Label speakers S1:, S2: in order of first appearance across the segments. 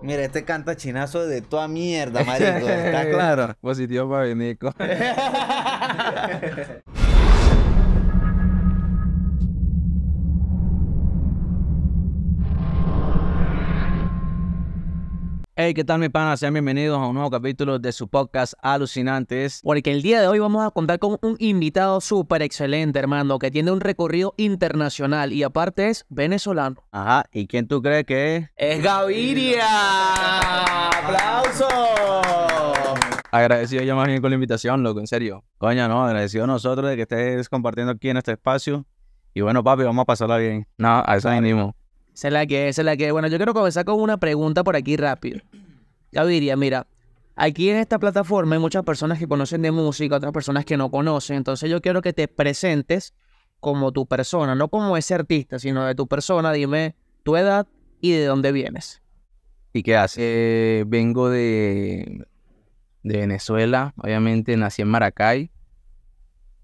S1: Mira, este canta chinazo de toda mierda, marico. Está claro. Positivo para venir, Hey, ¿qué tal mi pana? Sean bienvenidos a un nuevo capítulo de su podcast Alucinantes.
S2: Porque el día de hoy vamos a contar con un invitado súper excelente, hermano, que tiene un recorrido internacional y aparte es venezolano. Ajá, ¿y quién tú crees que es? ¡Es Gaviria! ¡Aplausos!
S1: Agradecido yo más bien con la invitación, loco, en serio. Coña, no, agradecido a nosotros de que estés compartiendo aquí en este espacio. Y bueno, papi, vamos a pasarla bien. No, a eso venimos.
S2: Se la que, se la que. Bueno, yo quiero comenzar con una pregunta por aquí rápido. Gaviria, mira, aquí en esta plataforma hay muchas personas que conocen de música, otras personas que no conocen. Entonces yo quiero que te presentes como tu persona, no como ese artista, sino de tu persona. Dime tu edad y de dónde vienes.
S1: ¿Y qué haces? Eh, vengo de, de Venezuela, obviamente nací en Maracay,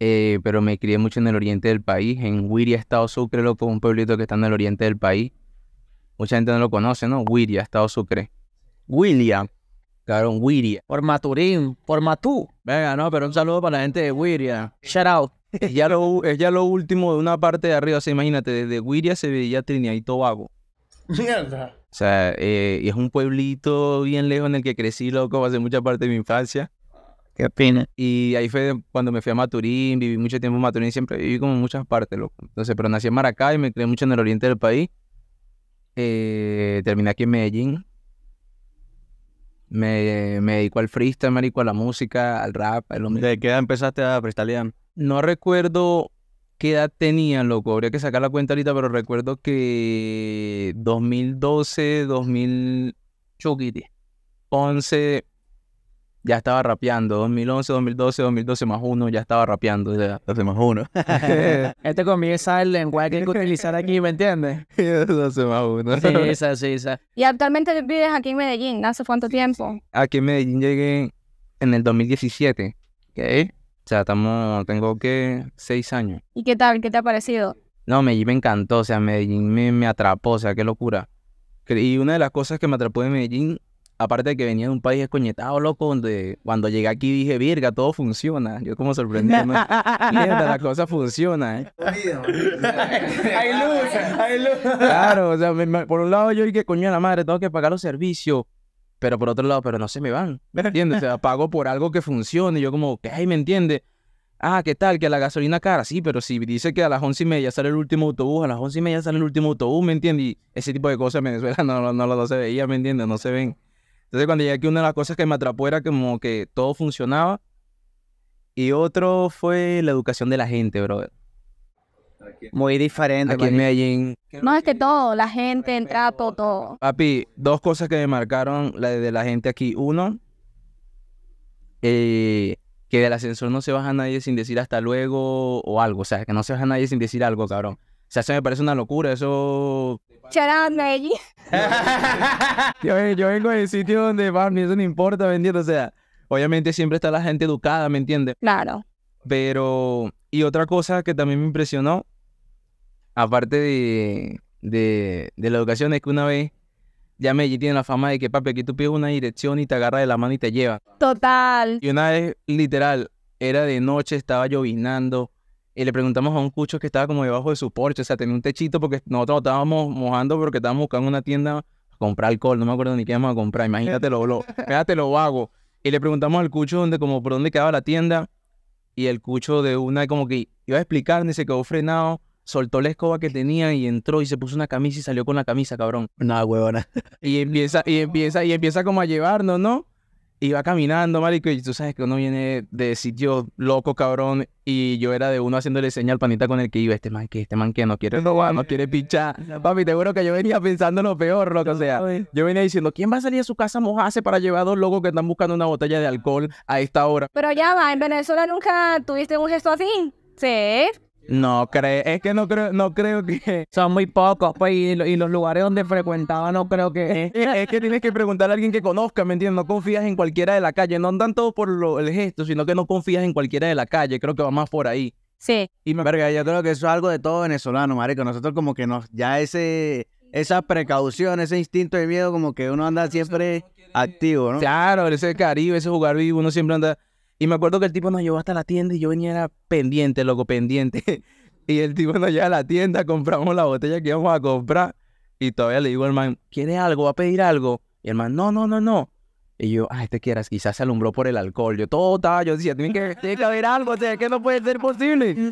S1: eh, pero me crié mucho en el oriente del país, en Huiria, Estado Sucre, es un pueblito que está en el oriente del país. Mucha gente no lo conoce, ¿no? Wiria, Estado Sucre. William. Claro, Wiria. Por Maturín, por Matú. Venga, no, pero un saludo para la gente de Wiria. Shout out. Es ya, lo, es ya lo último de una parte de arriba, o sea, imagínate, desde Wiria se veía Trinidad y Tobago. Mierda. O sea, eh, es un pueblito bien lejos en el que crecí, loco, hace mucha parte de mi infancia. Qué pena. Y ahí fue cuando me fui a Maturín, viví mucho tiempo en Maturín, siempre viví como en muchas partes, loco. Entonces, pero nací en Maracay, me creé mucho en el oriente del país. Eh, terminé aquí en Medellín. Me, me dedico al freestyle, me dedico a la música, al rap, ¿De qué edad empezaste a freestylear? No recuerdo qué edad tenía, loco. Habría que sacar la cuenta ahorita, pero recuerdo que 2012, 11 ya estaba rapeando. 2011, 2012, 2012 más uno, ya estaba rapeando. O más uno.
S2: este comienza el lenguaje que
S1: hay que utilizar aquí, ¿me entiendes? 12 más uno. Sí, esa, sí, esa.
S3: Y actualmente vives aquí en Medellín, ¿hace cuánto tiempo?
S1: Aquí en Medellín llegué en el 2017. ¿Qué? O sea, estamos, tengo que seis años.
S3: ¿Y qué tal? ¿Qué te ha parecido?
S1: No, Medellín me encantó, o sea, Medellín me, me atrapó, o sea, qué locura. Y una de las cosas que me atrapó de Medellín aparte de que venía de un país escoñetado, loco, donde cuando llegué aquí dije, virga, todo funciona. Yo como sorprendido la cosa funciona.
S2: hay luz, hay
S1: Claro, o sea, por un lado yo dije, coño, la madre, tengo que pagar los servicios. Pero por otro lado, pero no se me van, ¿me entiendes? O sea, pago por algo que funcione. yo como, ¿qué? ¿Me entiendes? Ah, ¿qué tal? Que la gasolina cara, sí, pero si dice que a las once y media sale el último autobús, a las once y media sale el último autobús, ¿me entiendes? Y ese tipo de cosas en Venezuela no, no, no, se veía, ¿me entiendes? No se ven. Entonces cuando llegué aquí una de las cosas que me atrapó era como que todo funcionaba. Y otro fue la educación de la gente, brother. Muy diferente. Aquí en Medellín.
S3: No, es que todo, la gente, entra, todo.
S1: Papi, dos cosas que me marcaron la de la gente aquí. Uno, eh, que del ascensor no se baja nadie sin decir hasta luego o algo. O sea, que no se baja nadie sin decir algo, cabrón. O sea, eso me parece una locura. Eso
S3: Shout Medellín.
S1: yo, vengo del sitio donde, eso no importa, ¿me O sea, obviamente siempre está la gente educada, ¿me entiendes? Claro. Pero, y otra cosa que también me impresionó, aparte de, la educación, es que una vez ya Medellín tiene la fama de que, papi, aquí tú pides una dirección y te agarra de la mano y te lleva.
S3: Total.
S1: Y una vez, literal, era de noche, estaba llovinando, y le preguntamos a un cucho que estaba como debajo de su porche, o sea, tenía un techito porque nosotros estábamos mojando porque estábamos buscando una tienda a comprar alcohol, no me acuerdo ni qué íbamos a comprar, imagínate lo, lo vago. Y le preguntamos al cucho donde, como por dónde quedaba la tienda y el cucho de una como que iba a explicar, ni se quedó frenado, soltó la escoba que tenía y entró y se puso una camisa y salió con la camisa, cabrón. Nada, huevona. Y empieza, y empieza, y empieza como a llevarnos, ¿no? iba caminando, marico, y tú sabes que uno viene de sitio loco, cabrón, y yo era de uno haciéndole señal al panita con el que iba, este man que, este man que no quiere robar, no quiere pichar. Papi, te juro que yo venía pensando lo peor, lo que sea, yo venía diciendo, ¿quién va a salir a su casa mojarse para llevar a dos locos que están buscando una botella de alcohol a esta hora?
S3: Pero ya va, en Venezuela nunca tuviste un gesto así, ¿sí?
S1: No creo, es que no creo, no creo que. Son muy pocos, pues, y, los lugares donde frecuentaba no creo que. Es, que tienes que preguntar a alguien que conozca, ¿me entiendes? No confías en cualquiera de la calle, no andan todos por el gesto, sino que no confías en cualquiera de la calle, creo que va más por ahí. Sí. Y me... Verga, yo creo que eso es algo de todo venezolano, marico. Nosotros como que nos, ya ese, esa precaución, ese instinto de miedo, como que uno anda siempre activo, ¿no? Claro, ese Caribe, ese jugar vivo, uno siempre anda y me acuerdo que el tipo nos llevó hasta la tienda y yo venía era pendiente, loco, pendiente. y el tipo nos lleva a la tienda, compramos la botella que íbamos a comprar. Y todavía le digo al man, ¿quiere algo? ¿Va a pedir algo? Y el man, no, no, no, no. Y yo, ay, ah, este quieras, quizás se alumbró por el alcohol. Yo todo estaba, yo decía, tiene que, haber algo, o sea, que no puede ser posible. Mm.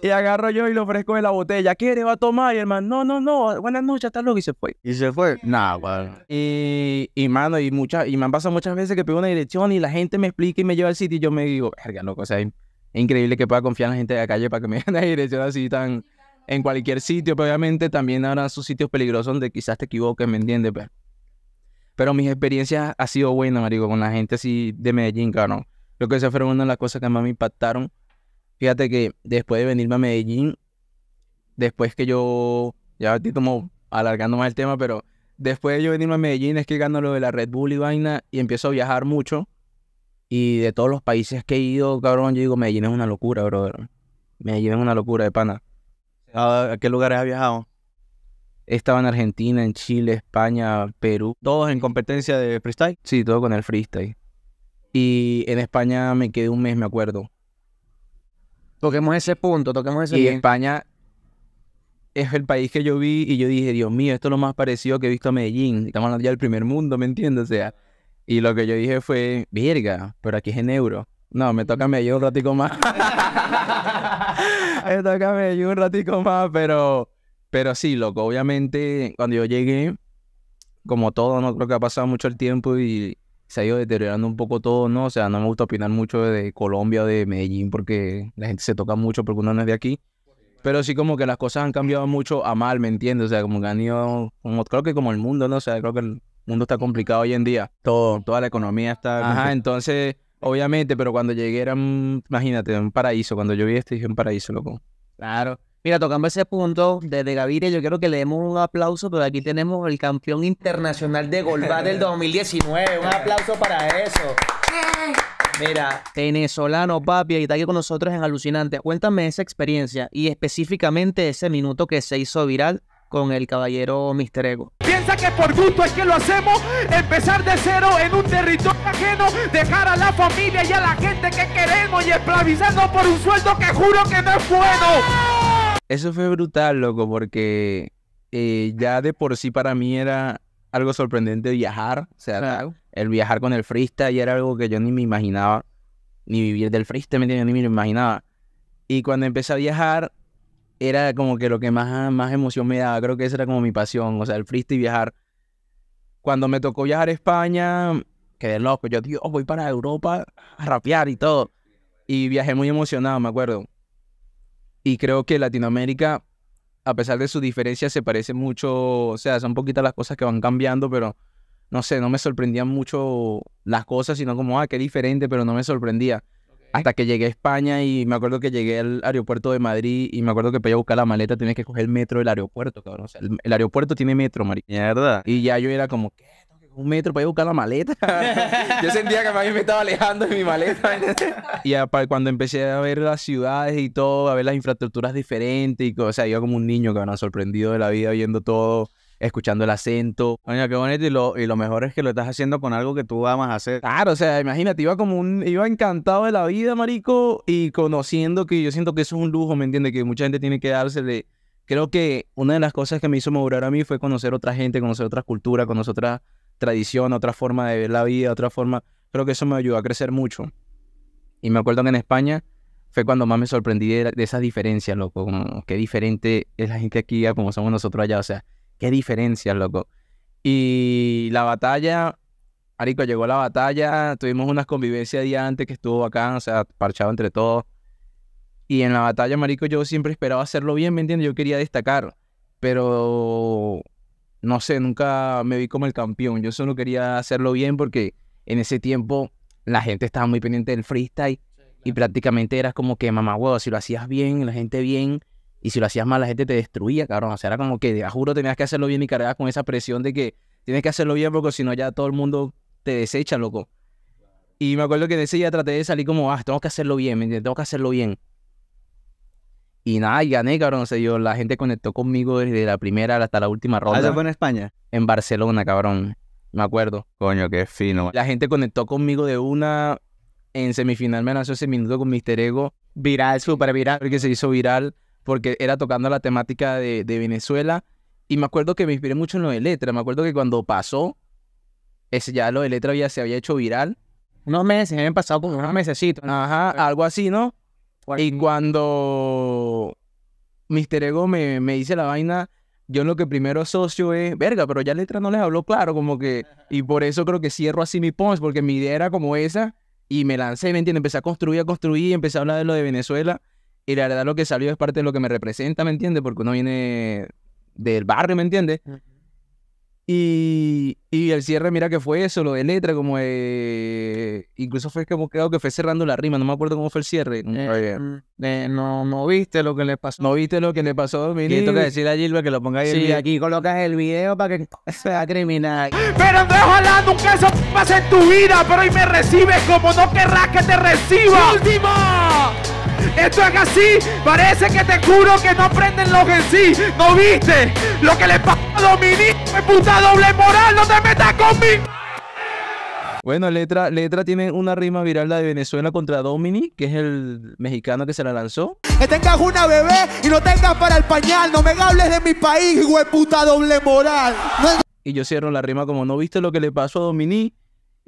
S1: Y agarro yo y le ofrezco en la botella. ¿Quiere? ¿Va a tomar? Y el no, no, no. Buenas noches, hasta luego. Y se fue. Y se fue. Nah, bueno. Y, y mano, y, muchas y me han pasado muchas veces que pido una dirección y la gente me explica y me lleva al sitio y yo me digo, verga, loco, o sea, es increíble que pueda confiar en la gente de la calle para que me den una dirección así tan en cualquier sitio. Pero obviamente también habrá sus sitios peligrosos donde quizás te equivoques, ¿me entiendes? Pero, pero mis experiencias han sido buenas, marico, con la gente así de Medellín, cabrón. Creo que esa fueron una de las cosas que más me impactaron Fíjate que después de venirme a Medellín, después que yo, ya estoy como alargando más el tema, pero después de yo venirme a Medellín es que gano lo de la Red Bull y vaina y empiezo a viajar mucho. Y de todos los países que he ido, cabrón, yo digo, Medellín es una locura, brother. Medellín es una locura de pana. ¿A, qué lugares has viajado? Estaba en Argentina, en Chile, España, Perú. ¿Todos en competencia de freestyle? Sí, todo con el freestyle. Y en España me quedé un mes, me acuerdo.
S2: Toquemos ese punto, toquemos
S1: ese Y España es el país que yo vi y yo dije, Dios mío, esto es lo más parecido que he visto a Medellín. Estamos hablando ya del primer mundo, ¿me entiendes? O sea, y lo que yo dije fue, verga, pero aquí es en euro. No, me toca Medellín un ratico más. me toca Medellín un ratico más, pero, pero sí, loco, obviamente cuando yo llegué, como todo, no creo que ha pasado mucho el tiempo y se ha ido deteriorando un poco todo, ¿no? O sea, no me gusta opinar mucho de Colombia de Medellín porque la gente se toca mucho porque uno no es de aquí. Pero sí como que las cosas han cambiado mucho a mal, ¿me entiendes? O sea, como que han ido, como, creo que como el mundo, ¿no? O sea, creo que el mundo está complicado hoy en día. Todo, toda la economía está... Ajá, entonces, obviamente, pero cuando llegué era, imagínate, un paraíso. Cuando yo vi esto dije un paraíso, loco. Claro.
S2: Mira, tocando ese punto, desde Gaviria, yo quiero que le demos un aplauso, pero aquí tenemos el campeón internacional de Golbat del 2019. Un aplauso para eso. Mira, venezolano, papi, y está aquí con nosotros en Alucinante. Cuéntame esa experiencia y específicamente ese minuto que se hizo viral con el caballero Mister Ego. Piensa
S1: que por gusto es que lo hacemos, empezar de cero en un territorio ajeno, dejar a la familia y a la gente que queremos y esclavizarnos por un sueldo que juro que no es bueno. Eso fue brutal, loco, porque eh, ya de por sí para mí era algo sorprendente viajar. O sea, el viajar con el freestyle era algo que yo ni me imaginaba. Ni vivir del freestyle, ¿me Ni me imaginaba. Y cuando empecé a viajar, era como que lo que más, más emoción me daba. Creo que esa era como mi pasión, o sea, el freestyle y viajar. Cuando me tocó viajar a España, quedé loco. Yo, Dios, voy para Europa a rapear y todo. Y viajé muy emocionado, me acuerdo. Y creo que Latinoamérica, a pesar de su diferencia, se parece mucho, o sea, son poquitas las cosas que van cambiando, pero no sé, no me sorprendían mucho las cosas, sino como, ah, qué diferente, pero no me sorprendía. Hasta que llegué a España y me acuerdo que llegué al aeropuerto de Madrid y me acuerdo que para ir a buscar la maleta tienes que coger el metro del aeropuerto, cabrón. O sea, el, aeropuerto tiene metro, marica. Y ya yo era como, ¿qué? un metro para ir a buscar la maleta. yo sentía que mí me estaba alejando de mi maleta. y cuando empecé a ver las ciudades y todo, a ver las infraestructuras diferentes, y, o sea, yo como un niño que me sorprendido de la vida viendo todo escuchando el acento. Oye, qué bonito. Y lo, mejor es que lo estás haciendo con algo que tú amas hacer. Claro, o sea, imagínate, iba como un. iba encantado de la vida, marico, y conociendo que yo siento que eso es un lujo, ¿me entiendes? Que mucha gente tiene que dársele. Creo que una de las cosas que me hizo madurar a mí fue conocer otra gente, conocer otras culturas, conocer otras tradición, otra forma de ver la vida, otra forma. Creo que eso me ayudó a crecer mucho. Y me acuerdo que en España fue cuando más me sorprendí de, esas diferencias, loco. Como, qué diferente es la gente aquí a como somos nosotros allá. O sea, qué diferencias, loco. Y la batalla, Arico, llegó la batalla. Tuvimos unas convivencias día antes que estuvo acá, o sea, parchado entre todos. Y en la batalla, Marico, yo siempre esperaba hacerlo bien, ¿me entiendes? Yo quería destacar. Pero no sé, nunca me vi como el campeón. Yo solo quería hacerlo bien porque en ese tiempo la gente estaba muy pendiente del freestyle y prácticamente eras como que, mamá, si lo hacías bien, la gente bien, y si lo hacías mal, la gente te destruía, cabrón. O sea, era como que, a juro, tenías que hacerlo bien y cargabas con esa presión de que tienes que hacerlo bien porque si no ya todo el mundo te desecha, loco. Y me acuerdo que en ese día traté de salir como, ah, tengo que hacerlo bien, tengo que hacerlo bien. Y nada, y gané, cabrón. O yo, la gente conectó conmigo desde la primera hasta la última ah, ronda. ¿Eso fue en España? En Barcelona, cabrón. Me acuerdo. Coño, qué fino. La gente conectó conmigo de una. En semifinal me lanzó ese minuto con Mister Ego. Viral, super viral, porque se hizo viral. Porque era tocando la temática de, Venezuela. Y me acuerdo que me inspiré mucho en lo de letra. Me acuerdo que cuando pasó, ese ya lo de letra ya se había hecho viral. Unos meses, habían pasado como unos mesecitos. Ajá, algo así, ¿no? Y cuando Mister Ego me, dice la vaina, yo lo que primero asocio es, verga, pero ya letra no les habló claro, como que, y por eso creo que cierro así mi post, porque mi idea era como esa, y me lancé, ¿me entiendes? Empecé a construir, a construir, empecé a hablar de lo de Venezuela, y la verdad lo que salió es parte de lo que me representa, ¿me entiendes? Porque uno viene del barrio, ¿me entiendes? Y y el cierre, mira que fue eso, lo de letra, como de... Incluso fue como creo que fue cerrando la rima, no me acuerdo cómo fue el cierre. Eh, mm, eh, no, no viste lo que le pasó. No viste lo que le pasó a Dominique. Tengo que decirle a Gilbert que lo ponga ahí. Sí, aquí colocas el video para que
S2: sea criminal. Pero no
S1: ojalá nunca eso pase en tu vida, pero hoy me recibes como no querrás que te reciba. ¡Última! Esto es así. Parece que te juro que no aprenden los en sí. ¿No viste lo que le pasó a Dominique? Puta doble moral, no te metas con conmigo. Bueno, Letra, Letra tiene una rima viral de Venezuela contra Domini, que es el mexicano que se la lanzó.
S2: Que tengas una bebé y no tengas para el pañal, no me hables de mi país, güey puta doble moral.
S1: Y yo cierro la rima como, ¿no viste lo que le pasó a Domini?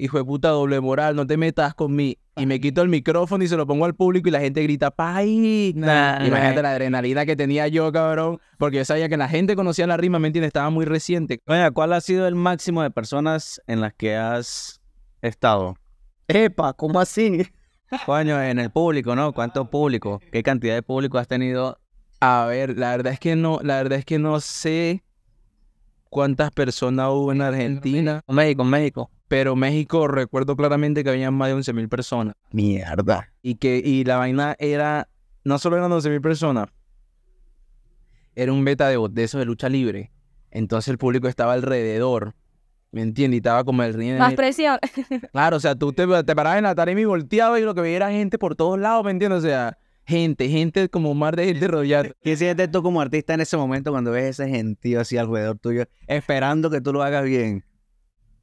S1: hijo de puta doble moral, no te metas con mí. Y me quito el micrófono y se lo pongo al público y la gente grita, ¡pay! Imagínate la adrenalina que tenía yo, cabrón. Porque yo sabía que la gente conocía la rima, ¿me entiendes? Estaba muy reciente. Oye, ¿cuál ha sido el máximo de personas en las que has estado? Epa, ¿cómo así? Coño, en el público, ¿no? ¿Cuánto público? ¿Qué cantidad de público has tenido? A ver, la verdad es que no, la verdad es que no sé cuántas personas hubo en Argentina. México, México pero México recuerdo claramente que venían más de 11.000 personas.
S2: Mierda.
S1: Y que y la vaina era, no solo eran 11.000 personas, era un beta de, de esos de lucha libre. Entonces el público estaba alrededor, ¿me entiendes? Y estaba como el ring. Más
S3: presión.
S1: Claro, o sea, tú te, te parabas en la tarima y volteaba y lo que veía era gente por todos lados, ¿me entiendes? O sea, gente, gente como mar de gente rodeada. ¿Qué sientes tú como artista en ese momento cuando ves ese gentío así alrededor tuyo, esperando que tú lo hagas bien?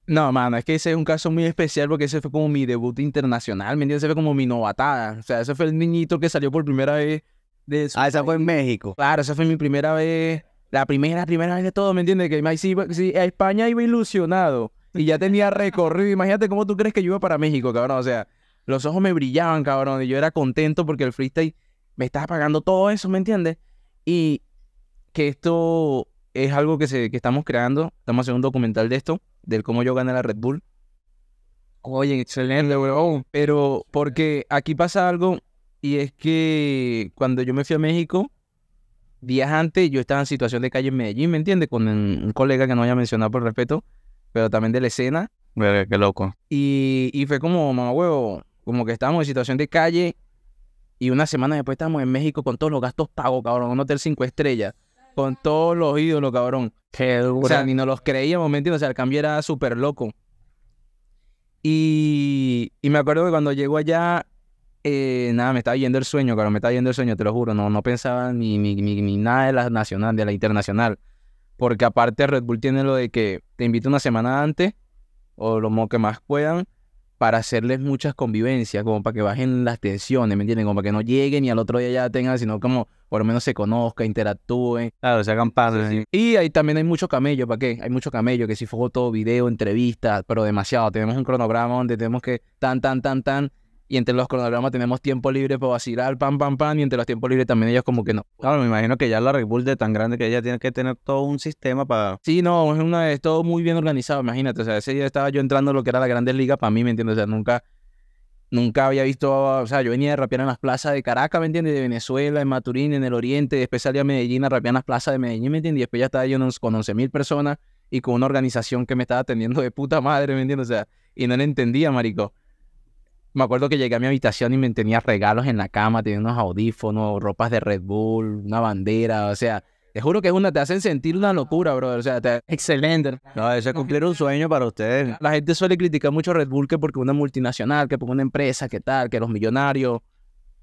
S1: No, mano, es que ese es un caso muy especial porque ese fue como mi debut internacional, ¿me entiendes? Ese fue como mi novatada. O sea, ese fue el niñito que salió por primera vez de su Ah, esa fue en México. Claro, esa fue mi primera vez, la primera, primera vez de todo, ¿me entiendes? Que si, a España iba ilusionado y ya tenía recorrido, imagínate cómo tú crees que yo iba para México, cabrón. O sea, los ojos me brillaban, cabrón, y yo era contento porque el freestyle me estaba pagando todo eso, ¿me entiendes? Y que esto es algo que, se, que estamos creando, estamos haciendo un documental de esto del cómo yo gané la Red Bull. Oye, excelente, weón. Pero porque aquí pasa algo y es que cuando yo me fui a México, días antes yo estaba en situación de calle en Medellín, ¿me entiendes? Con un, colega que no haya mencionado por respeto, pero también de la escena. qué loco. Y, fue como, mamá como que estábamos en situación de calle y una semana después estábamos en México con todos los gastos pagos, cabrón, un hotel cinco estrellas con todos los ídolos, cabrón. Qué duro. O sea, ni nos los creíamos, ¿me O sea, el cambio era súper loco. Y, y, me acuerdo que cuando llegó allá, eh, nada, me estaba yendo el sueño, cabrón, me estaba yendo el sueño, te lo juro. No, no pensaba ni, ni, nada de la nacional, de la internacional. Porque aparte Red Bull tiene lo de que te invita una semana antes, o lo que más puedan, para hacerles muchas convivencias, como para que bajen las tensiones, ¿me entienden? Como para que no lleguen y al otro día ya tengan, sino como por lo menos se conozcan, interactúen. Claro, se hagan padres, Y ahí también hay muchos camellos, ¿para qué? Hay muchos camellos, que si todo, video, entrevistas, pero demasiado. Tenemos un cronograma donde tenemos que tan, tan, tan, tan, y entre los cronogramas tenemos tiempo libre para vacilar, pan, pan, pan. y entre los tiempos libres también ellos como que no. Claro, me imagino que ya la Red es tan grande que ella tiene que tener todo un sistema para... Sí, no, es, una, todo muy bien organizado, imagínate, o sea, ese día estaba yo entrando en lo que era la Grandes Ligas, para mí, ¿me entiendes? O sea, nunca, nunca había visto, o sea, yo venía de rapear en las plazas de Caracas, ¿me entiendes? De Venezuela, en Maturín, en el Oriente, después salía a Medellín a rapear en las plazas de Medellín, ¿me entiendes? Y después ya estaba yo con 11.000 personas y con una organización que me estaba atendiendo de puta madre, ¿me entiendes? O sea, y no le entendía, marico. Me acuerdo que llegué a mi habitación y me tenía regalos en la cama, tenía unos audífonos, ropas de Red Bull, una bandera, o sea, te juro que es una, te hacen sentir una locura, brother. O sea, te... Excelente. No, eso es cumplir un sueño para ustedes. La gente suele criticar mucho a Red Bull que porque una multinacional, que porque una empresa, que tal, que los millonarios.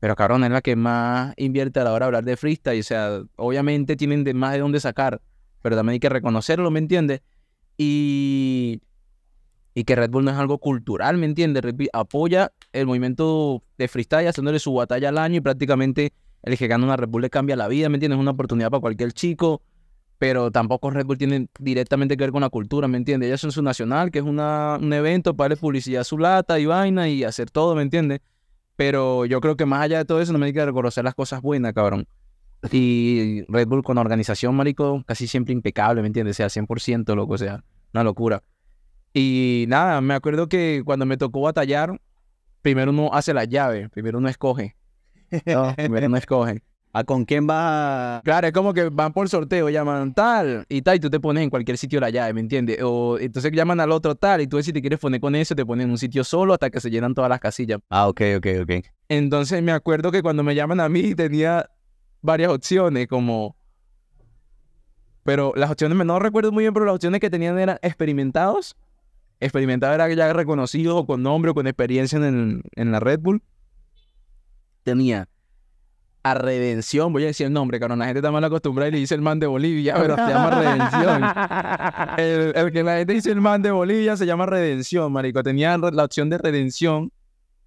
S1: Pero cabrón, es la que más invierte a la hora de hablar de freestyle. O sea, obviamente tienen de más de dónde sacar, pero también hay que reconocerlo, ¿me entiendes? Y y que Red Bull no es algo cultural, ¿me entiendes? Apoya el movimiento de freestyle haciéndole su batalla al año y prácticamente el que gana una Red Bull le cambia la vida, ¿me entiendes? Es una oportunidad para cualquier chico, pero tampoco Red Bull tiene directamente que ver con la cultura, ¿me entiendes? Ellos son su nacional, que es un evento para darle publicidad a su lata y vaina y hacer todo, ¿me entiendes? Pero yo creo que más allá de todo eso, no me hay que reconocer las cosas buenas, cabrón. Y Red Bull con organización, marico, casi siempre impecable, ¿me entiendes? sea, 100%, loco, o sea, una locura. Y nada, me acuerdo que cuando me tocó batallar, primero uno hace la llave, primero uno escoge. No, primero uno escoge. ¿A con quién va Claro, es como que van por sorteo, llaman tal y tal, y tú te pones en cualquier sitio la llave, ¿me entiendes? O entonces llaman al otro tal, y tú si te quieres poner con eso, te ponen en un sitio solo hasta que se llenan todas las casillas. Ah, ok, ok, ok. Entonces me acuerdo que cuando me llaman a mí tenía varias opciones, como. Pero las opciones, no recuerdo muy bien, pero las opciones que tenían eran experimentados, experimentado era ya reconocido con nombre o con experiencia en, la Red Bull. Tenía a Redención, voy a decir el nombre, caro, la gente está mal acostumbrada y le dice el man de Bolivia, pero se llama Redención. El, el, que la gente dice el man de Bolivia se llama Redención, marico. Tenía la opción de Redención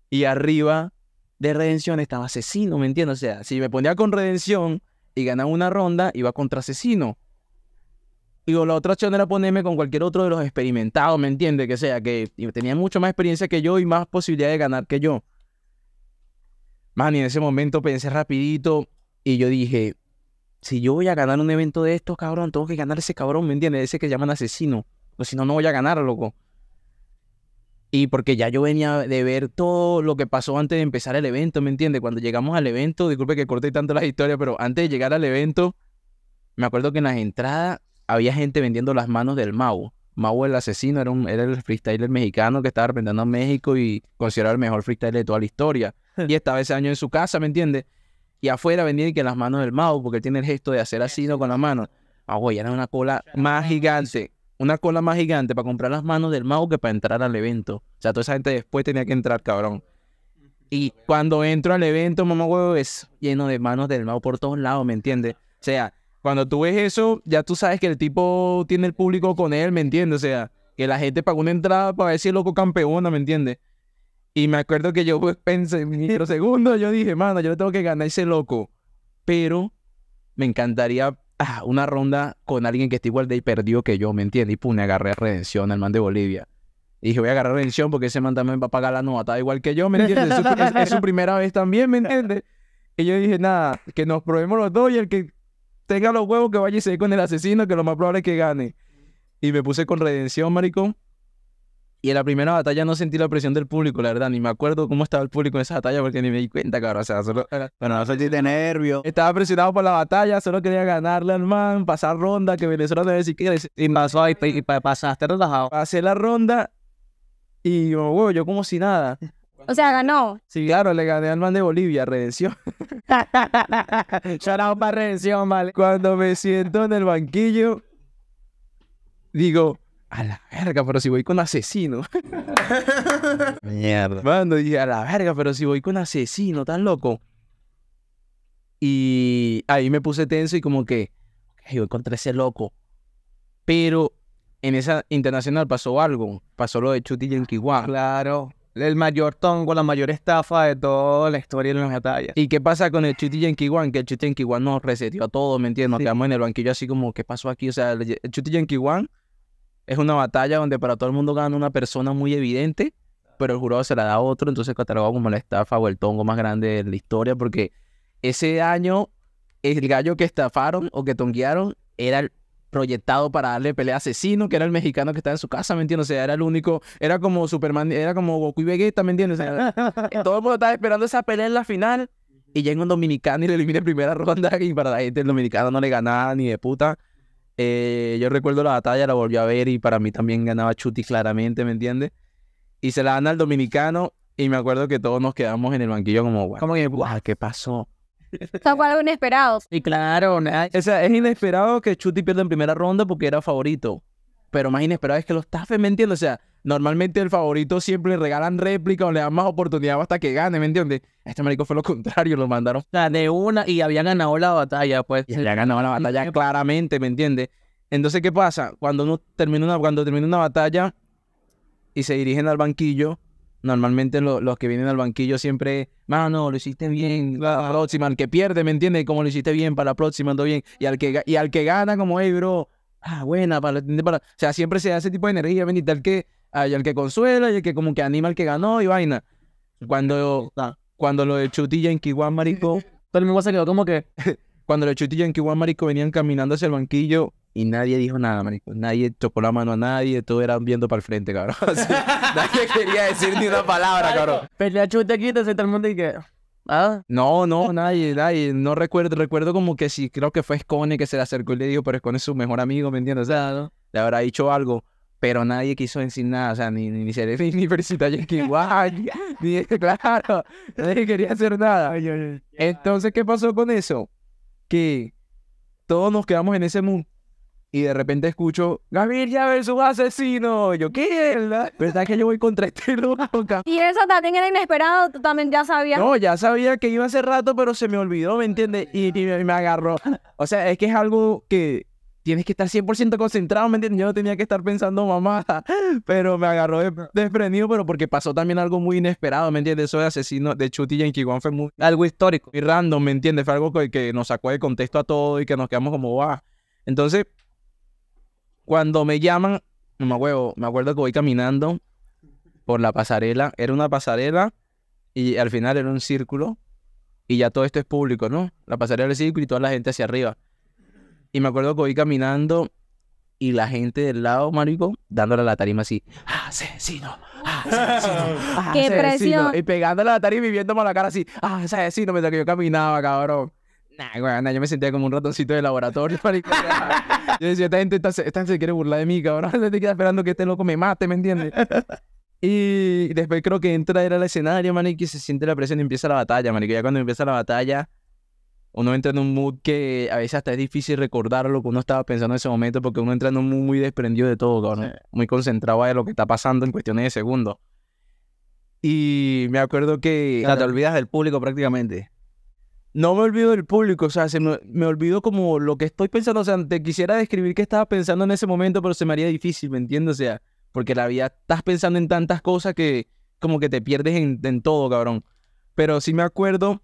S1: y arriba de Redención estaba Asesino, ¿me entiendes? O sea, si me ponía con Redención y ganaba una ronda, iba contra Asesino Digo, la otra opción era ponerme con cualquier otro de los experimentados, ¿me entiendes? Que sea, que tenía mucho más experiencia que yo y más posibilidad de ganar que yo. Man, en ese momento pensé rapidito y yo dije, si yo voy a ganar un evento de estos, cabrón, tengo que ganar ese cabrón, ¿me entiendes? Ese que llaman asesino. O si no, no voy a ganar, loco. Y porque ya yo venía de ver todo lo que pasó antes de empezar el evento, ¿me entiendes? Cuando llegamos al evento, disculpe que corté tanto las historias, pero antes de llegar al evento, me acuerdo que en las entradas había gente vendiendo las manos del Mau. Mau el asesino era, un, era el freestyler mexicano que estaba representando a México y considerado el mejor freestyler de toda la historia. Y estaba ese año en su casa, ¿me entiendes? Y afuera vendían que las manos del Mau, porque él tiene el gesto de hacer asesino Con las manos. Ah, güey, era una cola más gigante. Una cola más gigante para comprar las manos del Mau que para entrar al evento. O sea, toda esa gente después tenía que entrar, cabrón. Y cuando entro al evento, mamá huevo, es lleno de manos del Mau por todos lados, ¿me entiendes? O sea, cuando tú ves eso, ya tú sabes que el tipo tiene el público con él, ¿me entiendes? O sea, que la gente pagó una entrada para ver si el loco campeona, ¿me entiendes? Y me acuerdo que yo pues, pensé, segundo, yo dije, mano, yo le tengo que ganar ese loco. Pero me encantaría ah, una ronda con alguien que esté igual de perdido que yo, ¿me entiendes? Y pum, me agarré redención al man de Bolivia. Y dije, voy a agarrar redención porque ese man también va a pagar la nota, igual que yo, ¿me entiendes? Es su, su primera vez también, ¿me entiendes? Y yo dije, nada, que nos probemos los dos y el que tenga los huevos que vaya y se con el asesino, que lo más probable es que gane. Y me puse con redención, maricón. Y en la primera batalla no sentí la presión del público, la verdad. Ni me acuerdo cómo estaba el público en esa batalla porque ni me di cuenta, cabrón. O sea, solo. Bueno, no de nervio. Estaba presionado por la batalla, solo quería ganarle al man, pasar ronda, que Venezuela debe decir que. Y pasó ahí, y, pues, pasaste relajado. Pasé la ronda y yo, oh, huevo, yo como si nada.
S3: O sea, ganó.
S1: Sí, claro, le gané al man de Bolivia, redención. Shout para redención, vale. Cuando me siento en el banquillo, digo, a la verga, pero si voy con asesino. Mierda. Mando, dije, a la verga, pero si voy con asesino, tan loco. Y ahí me puse tenso y como que, yo voy contra ese loco. Pero en esa internacional pasó algo. Pasó lo de Chuti y Claro el mayor tongo, la mayor estafa de toda la historia de las batallas. ¿Y qué pasa con el Chuti Yankee One? Que el Chuti Yankee One nos resetió a todos, ¿me entiendes? Nos en el banquillo así como, ¿qué pasó aquí? O sea, el Chuti Yankee es una batalla donde para todo el mundo gana una persona muy evidente, pero el jurado se la da a otro, entonces catalogó como la estafa o el tongo más grande de la historia, porque ese año el gallo que estafaron o que tonguearon era el proyectado para darle pelea a Asesino, que era el mexicano que estaba en su casa, ¿me entiendes? O sea, era el único, era como Superman, era como Goku y Vegeta, ¿me entiendes? todo el mundo estaba esperando esa pelea en la final y llega un dominicano y le elimina en primera ronda y para la gente el dominicano no le ganaba ni de puta. Eh, yo recuerdo la batalla, la volví a ver y para mí también ganaba Chuti claramente, ¿me entiendes? Y se la gana al dominicano y me acuerdo que todos nos quedamos en el banquillo como, ¿Cómo ¿qué pasó?
S3: Eso fue algo inesperado.
S1: Y claro, o sea, es inesperado que Chuti pierda en primera ronda porque era favorito. Pero más inesperado es que los Tafes, ¿me entiendes? O sea, normalmente el favorito siempre le regalan réplica o le dan más oportunidad hasta que gane, ¿me entiendes? Este marico fue lo contrario, lo mandaron. O sea, de una y habían ganado la batalla, pues. Y había ganado la batalla claramente, ¿me entiendes? Entonces, ¿qué pasa? Cuando uno termina una, cuando termina una batalla y se dirigen al banquillo, Normalmente los que vienen al banquillo siempre, mano, lo hiciste bien, la próxima, al que pierde, ¿me entiendes? Como lo hiciste bien, para la próxima, ando bien. Y al que, y al que gana, como, hey, bro, ah, buena, para, O sea, siempre se da ese tipo de energía, ven, y tal que, hay al que consuela, y el que como que anima al que ganó y vaina. Cuando, cuando lo de Chutilla en Kiwan, marico, todo el mundo se quedó como que... cuando lo de Chutilla en Kiwan, marico, venían caminando hacia el banquillo, y nadie dijo nada, marico. Nadie chocó la mano a nadie, todos eran viendo para el frente, cabrón. nadie quería decir ni una palabra, cabrón.
S2: Pelea chute aquí, te todo el mundo y que... ¿Ah?
S1: No, no, nadie, nadie. No recuerdo, recuerdo como que sí, creo que fue Scone que se le acercó y le dijo, pero Scone es su mejor amigo, ¿me entiendes? O sea, ¿no? le habrá dicho algo, pero nadie quiso decir nada, o sea, ni, ni, ni se le ni que guay. ni claro, nadie quería hacer nada. Entonces, ¿qué pasó con eso? Que todos nos quedamos en ese mundo y de repente escucho, Gaviria versus asesino. Y yo, ¿qué? ¿Verdad? ¿Verdad que yo voy contra este loco
S3: Y eso también era inesperado, tú también ya sabías. No,
S1: ya sabía que iba hace rato, pero se me olvidó, ¿me entiendes? Y, me, agarró. O sea, es que es algo que tienes que estar 100% concentrado, ¿me entiendes? Yo no tenía que estar pensando mamá, pero me agarró desprendido, pero porque pasó también algo muy inesperado, ¿me entiendes? Eso de asesino de Chuti y Kiguan fue muy, algo histórico y random, ¿me entiendes? Fue algo que, nos sacó de contexto a todos y que nos quedamos como, va. Entonces, cuando me llaman, no me acuerdo, me acuerdo que voy caminando por la pasarela. Era una pasarela y al final era un círculo y ya todo esto es público, ¿no? La pasarela del círculo y toda la gente hacia arriba. Y me acuerdo que voy caminando y la gente del lado, marico, dándole la tarima así, asesino,
S3: asesino, asesino. ¡Qué Y
S1: pegándole a la tarima y viéndome la cara así, asesino, mientras que yo caminaba, cabrón. Nah, nada, yo me sentía como un ratoncito de laboratorio, marico. Yo decía, esta gente, se quiere burlar de mí, cabrón. Te queda esperando que este loco me mate, ¿me entiendes? Y después creo que entra era al escenario, man, y se siente la presión y empieza la batalla, man. Y ya cuando empieza la batalla, uno entra en un mood que a veces hasta es difícil recordar lo que uno estaba pensando en ese momento, porque uno entra en un mood muy desprendido de todo, cabrón. Muy concentrado de lo que está pasando en cuestiones de segundos. Y me acuerdo que. te olvidas del público prácticamente no me olvido del público, o sea, se me, me olvido como lo que estoy pensando, o sea, te quisiera describir qué estaba pensando en ese momento, pero se me haría difícil, ¿me entiendes? O sea, porque la vida estás pensando en tantas cosas que como que te pierdes en, en todo, cabrón. Pero sí me acuerdo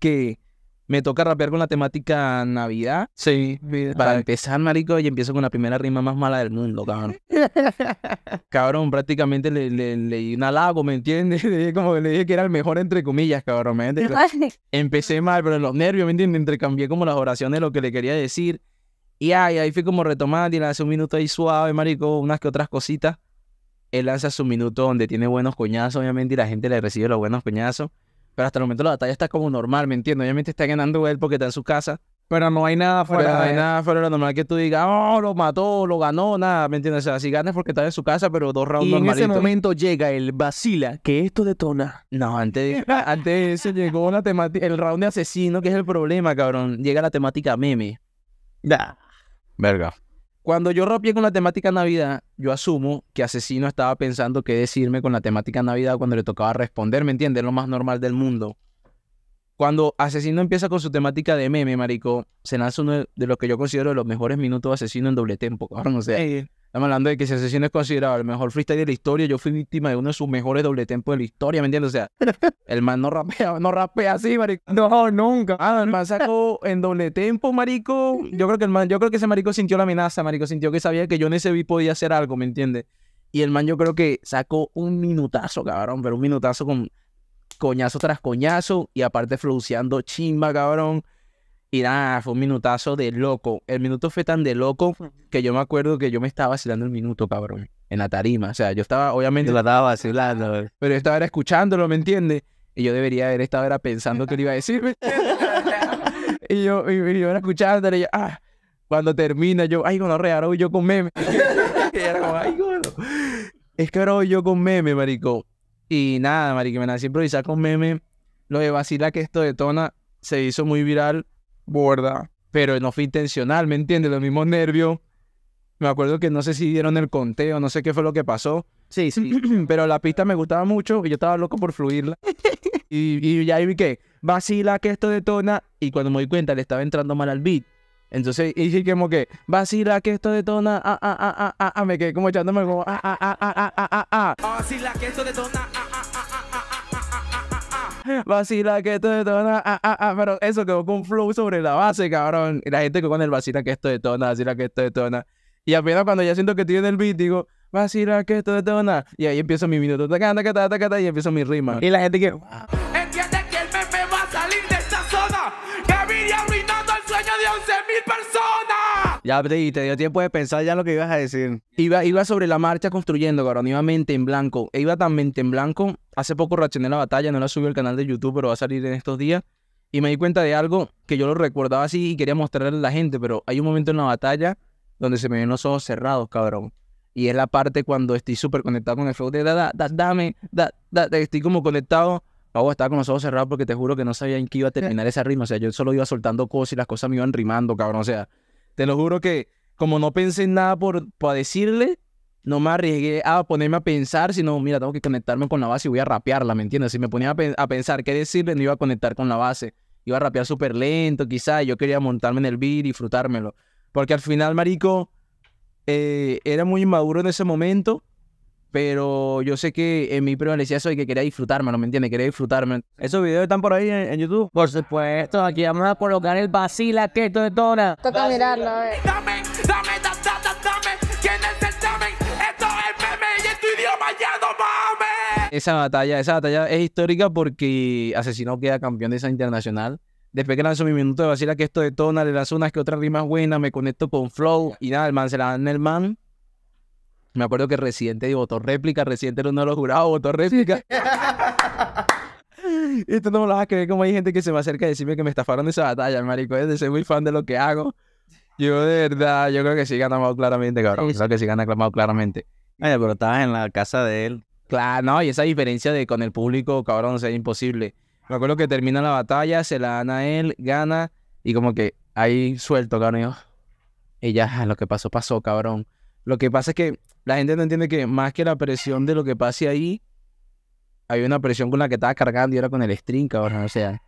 S1: que me toca rapear con la temática Navidad. Sí. Para empezar, marico, y empiezo con la primera rima más mala del mundo, cabrón. cabrón, prácticamente le, di un halago, ¿me entiendes? Como que le dije que era el mejor, entre comillas, cabrón. Empecé mal, pero los nervios, ¿me entiendes? Intercambié como las oraciones, lo que le quería decir. Y ahí, ahí fui como retomando y le hace un minuto ahí suave, marico, unas que otras cositas. Él lanza su minuto donde tiene buenos coñazos, obviamente, y la gente le recibe los buenos coñazos. Pero hasta el momento la batalla está como normal, ¿me entiendes? Obviamente está ganando él porque está en su casa. Pero no hay nada fuera. no hay nada fuera de lo normal que tú digas, oh, lo mató, lo ganó, nada, ¿me entiendes? O sea, si ganas porque está en su casa, pero dos rounds Y en ese momento llega el vacila, que esto detona. No, antes, antes eso llegó la temática, el round de asesino, que es el problema, cabrón. Llega la temática meme. Da. Verga. Cuando yo rompí con la temática Navidad, yo asumo que Asesino estaba pensando qué decirme con la temática Navidad cuando le tocaba responder, ¿me entiendes? Lo más normal del mundo. Cuando Asesino empieza con su temática de meme, marico, se nace uno de, los que yo considero los mejores minutos de Asesino en doble tempo, cabrón. O sea, Estamos hablando de que ese asesino es considerado el mejor freestyle de la historia. Yo fui víctima de uno de sus mejores doble tempos de la historia, ¿me entiendes? O sea, el man no rapea, no rapea así, marico. No, nunca. Ah, el man sacó en doble tempo, marico. Yo creo que el man, yo creo que ese marico sintió la amenaza, marico. Sintió que sabía que yo en ese beat podía hacer algo, ¿me entiendes? Y el man yo creo que sacó un minutazo, cabrón, pero un minutazo con coñazo tras coñazo y aparte fluciando chimba, cabrón. Y nada, fue un minutazo de loco. El minuto fue tan de loco que yo me acuerdo que yo me estaba vacilando el minuto, cabrón, en la tarima. O sea, yo estaba, obviamente. Yo la estaba vacilando, Pero yo estaba escuchándolo, ¿me entiendes? Y yo debería haber estado era pensando qué le iba a decir, y, yo, y, yo, era escuchándolo y ah, cuando termina, yo, ay, bueno, re, ahora yo con meme. era como, ay, Es que ahora voy yo con meme, marico. Y nada, marico, me nací improvisar con meme. Lo de vacila que esto detona se hizo muy viral Borda, Pero no fue intencional, ¿me entiendes? Los mismos nervios. Me acuerdo que no sé si dieron el conteo, no sé qué fue lo que pasó. Sí, sí. Pero la pista me gustaba mucho y yo estaba loco por fluirla. y, y ya vi que vacila que esto detona. Y cuando me di cuenta, le estaba entrando mal al beat. Entonces dije como que, vacila que esto detona, ah, ah, ah, ah, ah, me quedé como echándome como, ah, ah, ah, ah, ah, ah, ah. Vacila que esto detona, ah vacila que esto detona, ah, ah, ah, ah, pero eso quedó con flow sobre la base, cabrón. Y la gente que con el vacila que esto detona, vacila que esto detona. Y apenas cuando ya siento que estoy en el beat, digo, vacila que esto detona. Y ahí empiezo mi minuto, y empiezo mi rima. Y la gente que, Ya te, dio tiempo de pensar ya lo que ibas a decir. Iba, iba sobre la marcha construyendo, cabrón. Iba mente en blanco. E iba tan mente en blanco. Hace poco reaccioné a la batalla, no la subí al canal de YouTube, pero va a salir en estos días. Y me di cuenta de algo que yo lo recordaba así y quería mostrarle a la gente, pero hay un momento en la batalla donde se me ven los ojos cerrados, cabrón. Y es la parte cuando estoy súper conectado con el flow de da, da, dame, estoy como conectado. luego estaba con los ojos cerrados porque te juro que no sabía en qué iba a terminar esa rima. O sea, yo solo iba soltando cosas y las cosas me iban rimando, cabrón. O sea, te lo juro que como no pensé en nada por, para decirle, no me arriesgué a ponerme a pensar, sino, mira, tengo que conectarme con la base y voy a rapearla, ¿me entiendes? Si me ponía a, pensar qué decirle, no iba a conectar con la base. Iba a rapear súper lento, quizás yo quería montarme en el beat y disfrutármelo. Porque al final, marico, eh, era muy inmaduro en ese momento pero yo sé que en mi prevalencia soy que quería disfrutarme, ¿no ¿me entiendes? Quería disfrutarme. ¿Esos videos están por ahí en, YouTube? Por supuesto, aquí vamos a colocar el Basila que esto de Toca mirarlo,
S3: Dame, dame,
S1: dame, dame, ¿quién es el Esto es meme y tu idioma Esa batalla, esa batalla es histórica porque Asesino queda campeón de esa internacional. Después que lanzo mi minuto de vacila que esto de Tona, le las unas que otras rimas buenas, me conecto con Flow y nada, el man se la dan el man me acuerdo que Residente votó réplica, reciente era uno de los jurados, votó réplica. Esto no me lo vas a creer como hay gente que se me acerca y decirme que me estafaron de esa batalla, marico. Yo soy muy fan de lo que hago. Yo de verdad, yo creo que sí gana claramente, cabrón. Creo que sí gana claramente. pero estabas en la casa de él. Claro, no, y esa diferencia de con el público, cabrón, o sea, imposible. Me acuerdo que termina la batalla, se la gana él, gana, y como que ahí suelto, cabrón. Y ya, lo que pasó, pasó, cabrón. Lo que pasa es que la gente no entiende que más que la presión de lo que pase ahí, hay una presión con la que estaba cargando y ahora con el string, cabrón. O sea,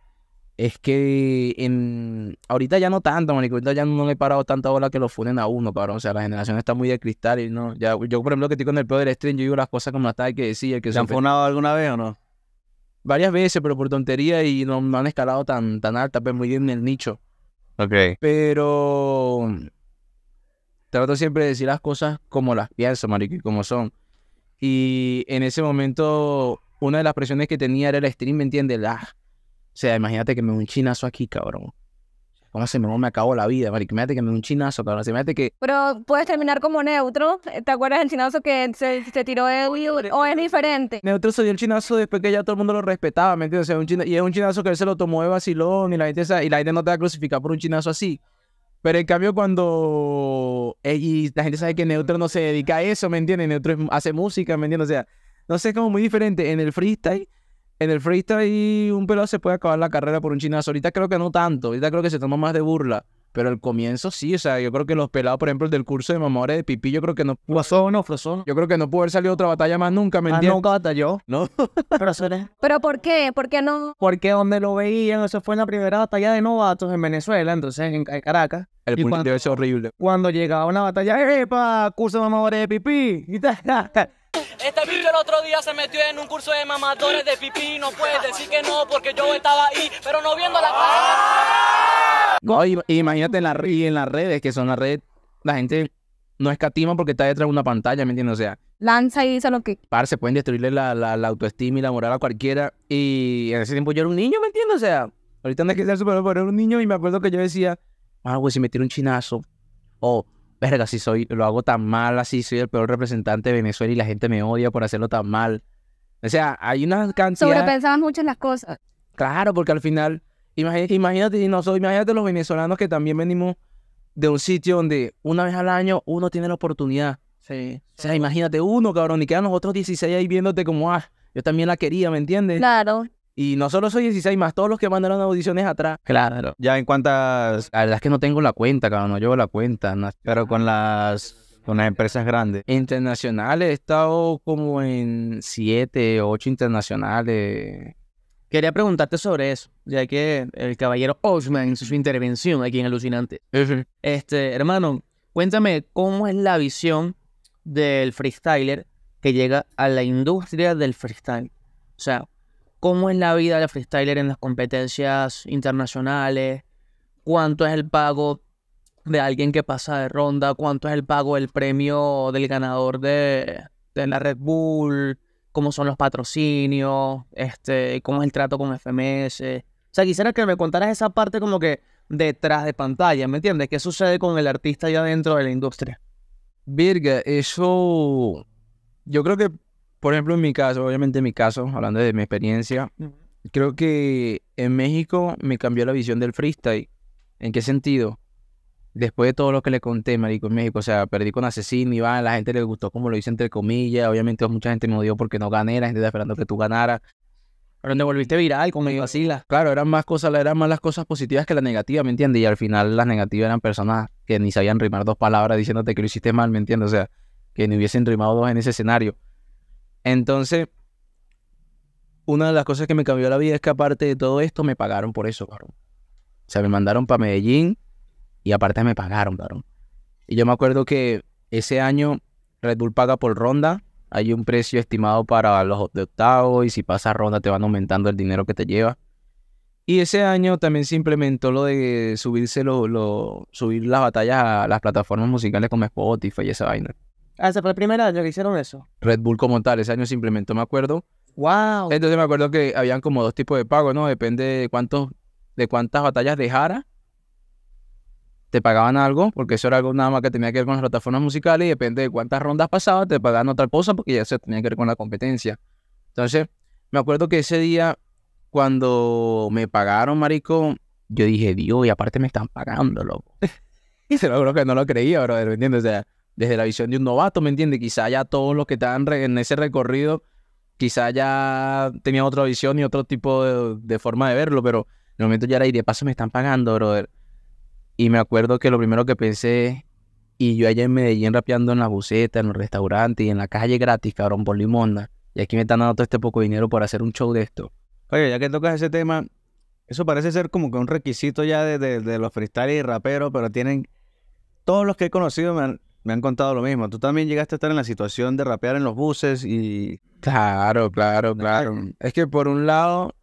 S1: es que en... ahorita ya no tanto, manico. Ahorita ya no le he parado tanta bola que lo funen a uno, cabrón. O sea, la generación está muy de cristal y no. Ya, yo, por ejemplo, que estoy con el peor del string, yo digo las cosas como las tal que decía. Que ¿Te han funado alguna vez o no? Varias veces, pero por tontería y no, han escalado tan, tan alta, pero pues, muy bien en el nicho. Ok. Pero trato siempre de decir las cosas como las pienso, marico, y como son. Y en ese momento, una de las presiones que tenía era el stream, ¿me entiendes? O sea, imagínate que me un chinazo aquí, cabrón. ¿Cómo se me, me acabó la vida, marico? Imagínate que me un chinazo, cabrón. Imagínate que...
S3: Pero puedes terminar como neutro. ¿Te acuerdas del chinazo que se, se tiró el, o es diferente?
S1: Neutro se dio el chinazo después que ya todo el mundo lo respetaba, ¿me entiendes? y es un chinazo que él se lo tomó de vacilón y la gente, y la gente no te va a crucificar por un chinazo así. Pero en cambio cuando... Eh, y la gente sabe que Neutro no se dedica a eso, ¿me entiendes? Neutro hace música, ¿me entiendes? O sea, no sé, es como muy diferente. En el freestyle, en el freestyle un pelado se puede acabar la carrera por un chinazo. Ahorita creo que no tanto. Ahorita creo que se toma más de burla. Pero el comienzo sí, o sea, yo creo que los pelados, por ejemplo, el del curso de mamores de Pipí, yo creo que no. o no, frozó. Yo creo que no pudo haber salido otra batalla más nunca, ¿me ah, entiendes? Ah, nunca batalló. No.
S3: ¿Pero por qué? ¿Por qué no?
S1: Porque donde lo veían, eso fue en la
S2: primera batalla de novatos en Venezuela, entonces en, Caracas. El punto debe ser horrible. Cuando llegaba una batalla, ¡epa! Curso de mamores de Pipí. Y este bicho el otro día se metió en un curso de mamadores de pipí. No puedes decir que no, porque yo estaba ahí, pero no viendo la
S1: cara. imagínate en, las redes, que son las redes, la gente no escatima porque está detrás de una pantalla, ¿me entiendes? O sea,
S3: lanza y dice lo que.
S1: Par, se pueden destruirle la, autoestima y la moral a cualquiera. Y en ese tiempo yo era un niño, ¿me entiendes? O sea, ahorita anda que ser super, pero era un niño y me acuerdo que yo decía, ah, güey, si me tiro un chinazo, o, verga, si soy, lo hago tan mal, así soy el peor representante de Venezuela y la gente me odia por hacerlo tan mal. O sea, hay una cantidad... Sobrepensabas
S3: mucho en las cosas.
S1: Claro, porque al final, imagínate, imagínate, nosotros, imagínate los venezolanos que también venimos de un sitio donde una vez al año uno tiene la oportunidad. Sí. O sea, imagínate uno, cabrón, y quedan los otros 16 ahí viéndote como, ah, yo también la quería, ¿me entiendes? Claro. Y no solo soy 16, más todos los que mandaron audiciones atrás. Claro. Ya en cuántas. La verdad es que no tengo la cuenta, cabrón. No llevo la cuenta. Pero con las. Con las empresas grandes. Internacionales, he estado como en siete o ocho internacionales. Quería preguntarte sobre eso, ya que
S2: el caballero Osman hizo su intervención aquí en Alucinante. Este, hermano, cuéntame cómo es la visión del freestyler que llega a la industria del freestyle. O sea, cómo es la vida de freestyler en las competencias internacionales, cuánto es el pago de alguien que pasa de ronda, cuánto es el pago del premio del ganador de, la Red Bull, cómo son los patrocinios, este, cómo es el trato con FMS. O sea, quisiera que me contaras esa parte como que detrás de pantalla, ¿me entiendes? ¿Qué sucede con el artista allá dentro de la
S1: industria? Virga, eso yo creo que por ejemplo, en mi caso, obviamente en mi caso, hablando de mi experiencia, creo que en México me cambió la visión del freestyle. ¿En qué sentido? Después de todo lo que le conté, marico, en México, o sea, perdí con Asesino, va, la gente le gustó como lo hice entre comillas, obviamente mucha gente me odió porque no gané, la gente estaba esperando que tú ganaras. Pero te volviste viral con medio vacila. Claro, eran más cosas, eran más las cosas positivas que las negativas, ¿me entiendes? Y al final las negativas eran personas que ni sabían rimar dos palabras diciéndote que lo hiciste mal, ¿me entiendes? O sea, que ni hubiesen rimado dos en ese escenario. Entonces, una de las cosas que me cambió la vida es que aparte de todo esto, me pagaron por eso, cabrón. O sea, me mandaron para Medellín y aparte me pagaron, cabrón. Y yo me acuerdo que ese año Red Bull paga por ronda. Hay un precio estimado para los de octavo y si pasas ronda te van aumentando el dinero que te lleva. Y ese año también se implementó lo de subirse lo, subir las batallas a las plataformas musicales como Spotify y esa vaina.
S2: Ah, ese fue el primer año que hicieron eso.
S1: Red Bull como tal, ese año se implementó, me acuerdo. Wow. Entonces me acuerdo que habían como dos tipos de pago, ¿no? Depende de cuántos, de cuántas batallas dejara. Te pagaban algo, porque eso era algo nada más que tenía que ver con las plataformas musicales, y depende de cuántas rondas pasaba te pagaban otra cosa, porque ya se tenía que ver con la competencia. Entonces, me acuerdo que ese día, cuando me pagaron, marico, yo dije, Dios, y aparte me están pagando, loco. y se lo juro que no lo creía, bro, ¿entiendes? O sea, desde la visión de un novato, ¿me entiendes? Quizá ya todos los que estaban en ese recorrido, quizá ya tenían otra visión y otro tipo de, forma de verlo, pero en el momento ya era, y de paso me están pagando, brother. Y me acuerdo que lo primero que pensé, y yo allá en Medellín rapeando en la buceta, en los restaurantes y en la calle gratis, cabrón, por limonda. Y aquí me están dando todo este poco dinero por hacer un show de esto. Oye, ya que tocas ese tema, eso parece ser como que un requisito ya de, los freestyles y raperos, pero tienen. Todos los que he conocido me han, me han contado lo mismo. Tú también llegaste a estar en la situación de rapear en los buses y... Claro, claro, claro. Es que por un lado,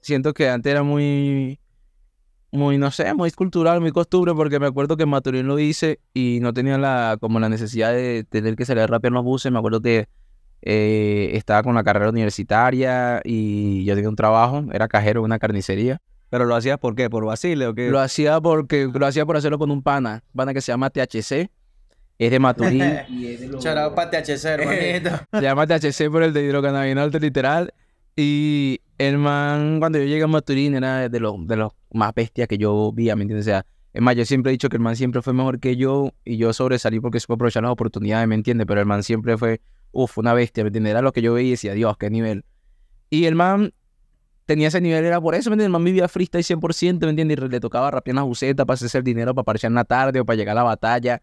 S1: siento que antes era muy, muy, no sé, muy cultural, muy costumbre, porque me acuerdo que Maturín lo hice y no tenía la, como la necesidad de tener que salir a rapear en los buses. Me acuerdo que eh, estaba con la carrera universitaria y yo tenía un trabajo, era cajero en una carnicería. ¿Pero lo hacías por qué? ¿Por Basile o qué? Lo hacía porque lo hacía por hacerlo con un pana, pana que se llama THC. Es de Maturín.
S2: y para THC, eh. hermanito.
S1: Se llama THC por el de hidrocannabinoide, literal. Y el man, cuando yo llegué a Maturín, era de los, de los más bestias que yo vi, ¿me entiendes? O sea, es más, yo siempre he dicho que el man siempre fue mejor que yo y yo sobresalí porque supo aprovechar las oportunidades, ¿me entiendes? Pero el man siempre fue, uff, una bestia, ¿me entiendes? Era lo que yo veía y decía, Dios, qué nivel. Y el man tenía ese nivel, era por eso, ¿me entiendes? El man vivía freestyle 100%, ¿me entiendes? Y le tocaba rapear una buceta para hacerse el dinero, para aparecer en tarde o para llegar a la batalla.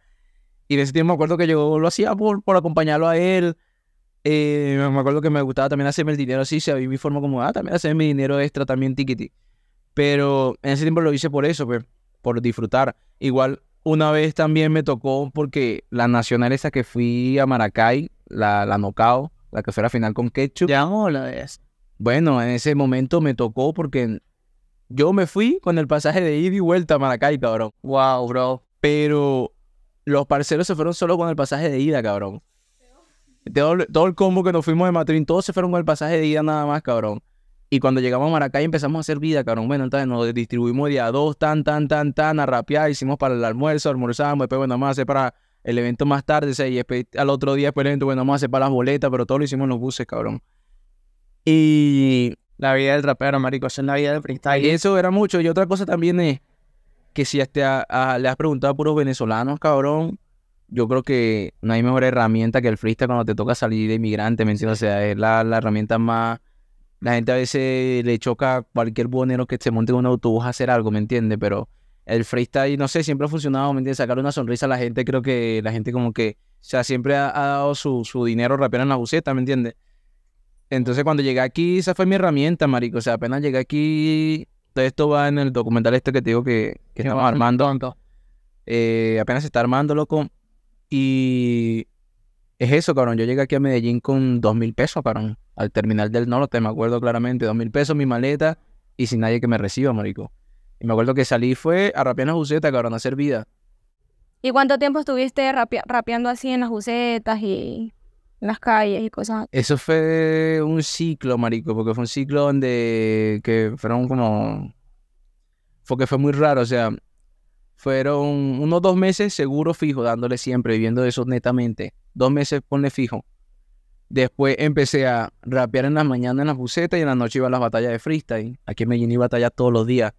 S1: Y en ese tiempo me acuerdo que yo lo hacía por, acompañarlo a él. Eh, me acuerdo que me gustaba también hacerme el dinero así, se vi mi forma como, ah, también hacerme mi dinero extra también tiquiti. Pero en ese tiempo lo hice por eso, pues, por disfrutar. Igual una vez también me tocó porque la nacional esa que fui a Maracay, la, la Nocao, la que fue la final con Ketchup. Ya no la de Bueno, en ese momento me tocó porque yo me fui con el pasaje de ida y vuelta a Maracay, cabrón. Wow, bro. Pero los parceros se fueron solo con el pasaje de ida, cabrón. Todo, el combo que nos fuimos de Matrín, todos se fueron con el pasaje de ida nada más, cabrón. Y cuando llegamos a Maracay empezamos a hacer vida, cabrón. Bueno, entonces nos distribuimos día dos, tan, tan, tan, tan, a rapear. Hicimos para el almuerzo, almorzamos, después, bueno, más a para el evento más tarde, y al otro día después el evento, bueno, vamos a para las boletas, pero todo lo hicimos en los buses, cabrón. Y la vida del rapero, marico, eso es la vida del freestyle. Y eso era mucho. Y otra cosa también es, que si te este, le has preguntado a puros venezolanos, cabrón, yo creo que no hay mejor herramienta que el freestyle cuando te toca salir de inmigrante, ¿me entiendes? O sea, es la, la herramienta más... La gente a veces le choca a cualquier buhonero que se monte en un autobús a hacer algo, ¿me entiendes? Pero el freestyle, no sé, siempre ha funcionado, ¿me entiendes? Sacar una sonrisa a la gente, creo que la gente como que, o sea, siempre ha, dado su, su dinero rápido en la buceta, ¿me entiendes? Entonces cuando llegué aquí, esa fue mi herramienta, marico. O sea, apenas llegué aquí, esto va en el documental este que te digo que, estamos armando. Eh, apenas se está armando, con Y es eso, cabrón. Yo llegué aquí a Medellín con dos mil pesos, cabrón. Al terminal del norte, me acuerdo claramente. Dos mil pesos, mi maleta y sin nadie que me reciba, marico. Y me acuerdo que salí fue a rapear en las bucetas, cabrón, a hacer vida.
S3: ¿Y cuánto tiempo estuviste rapeando así en las bucetas y...? en las calles y cosas.
S1: Eso fue un ciclo, marico, porque fue un ciclo donde que fueron como... Porque fue muy raro, o sea, fueron unos dos meses seguro fijo, dándole siempre, viviendo de eso netamente. Dos meses ponle fijo. Después empecé a rapear en las mañanas en las bucetas y en la noche iba a las batallas de freestyle. Aquí en Medellín iba a batallar todos los días.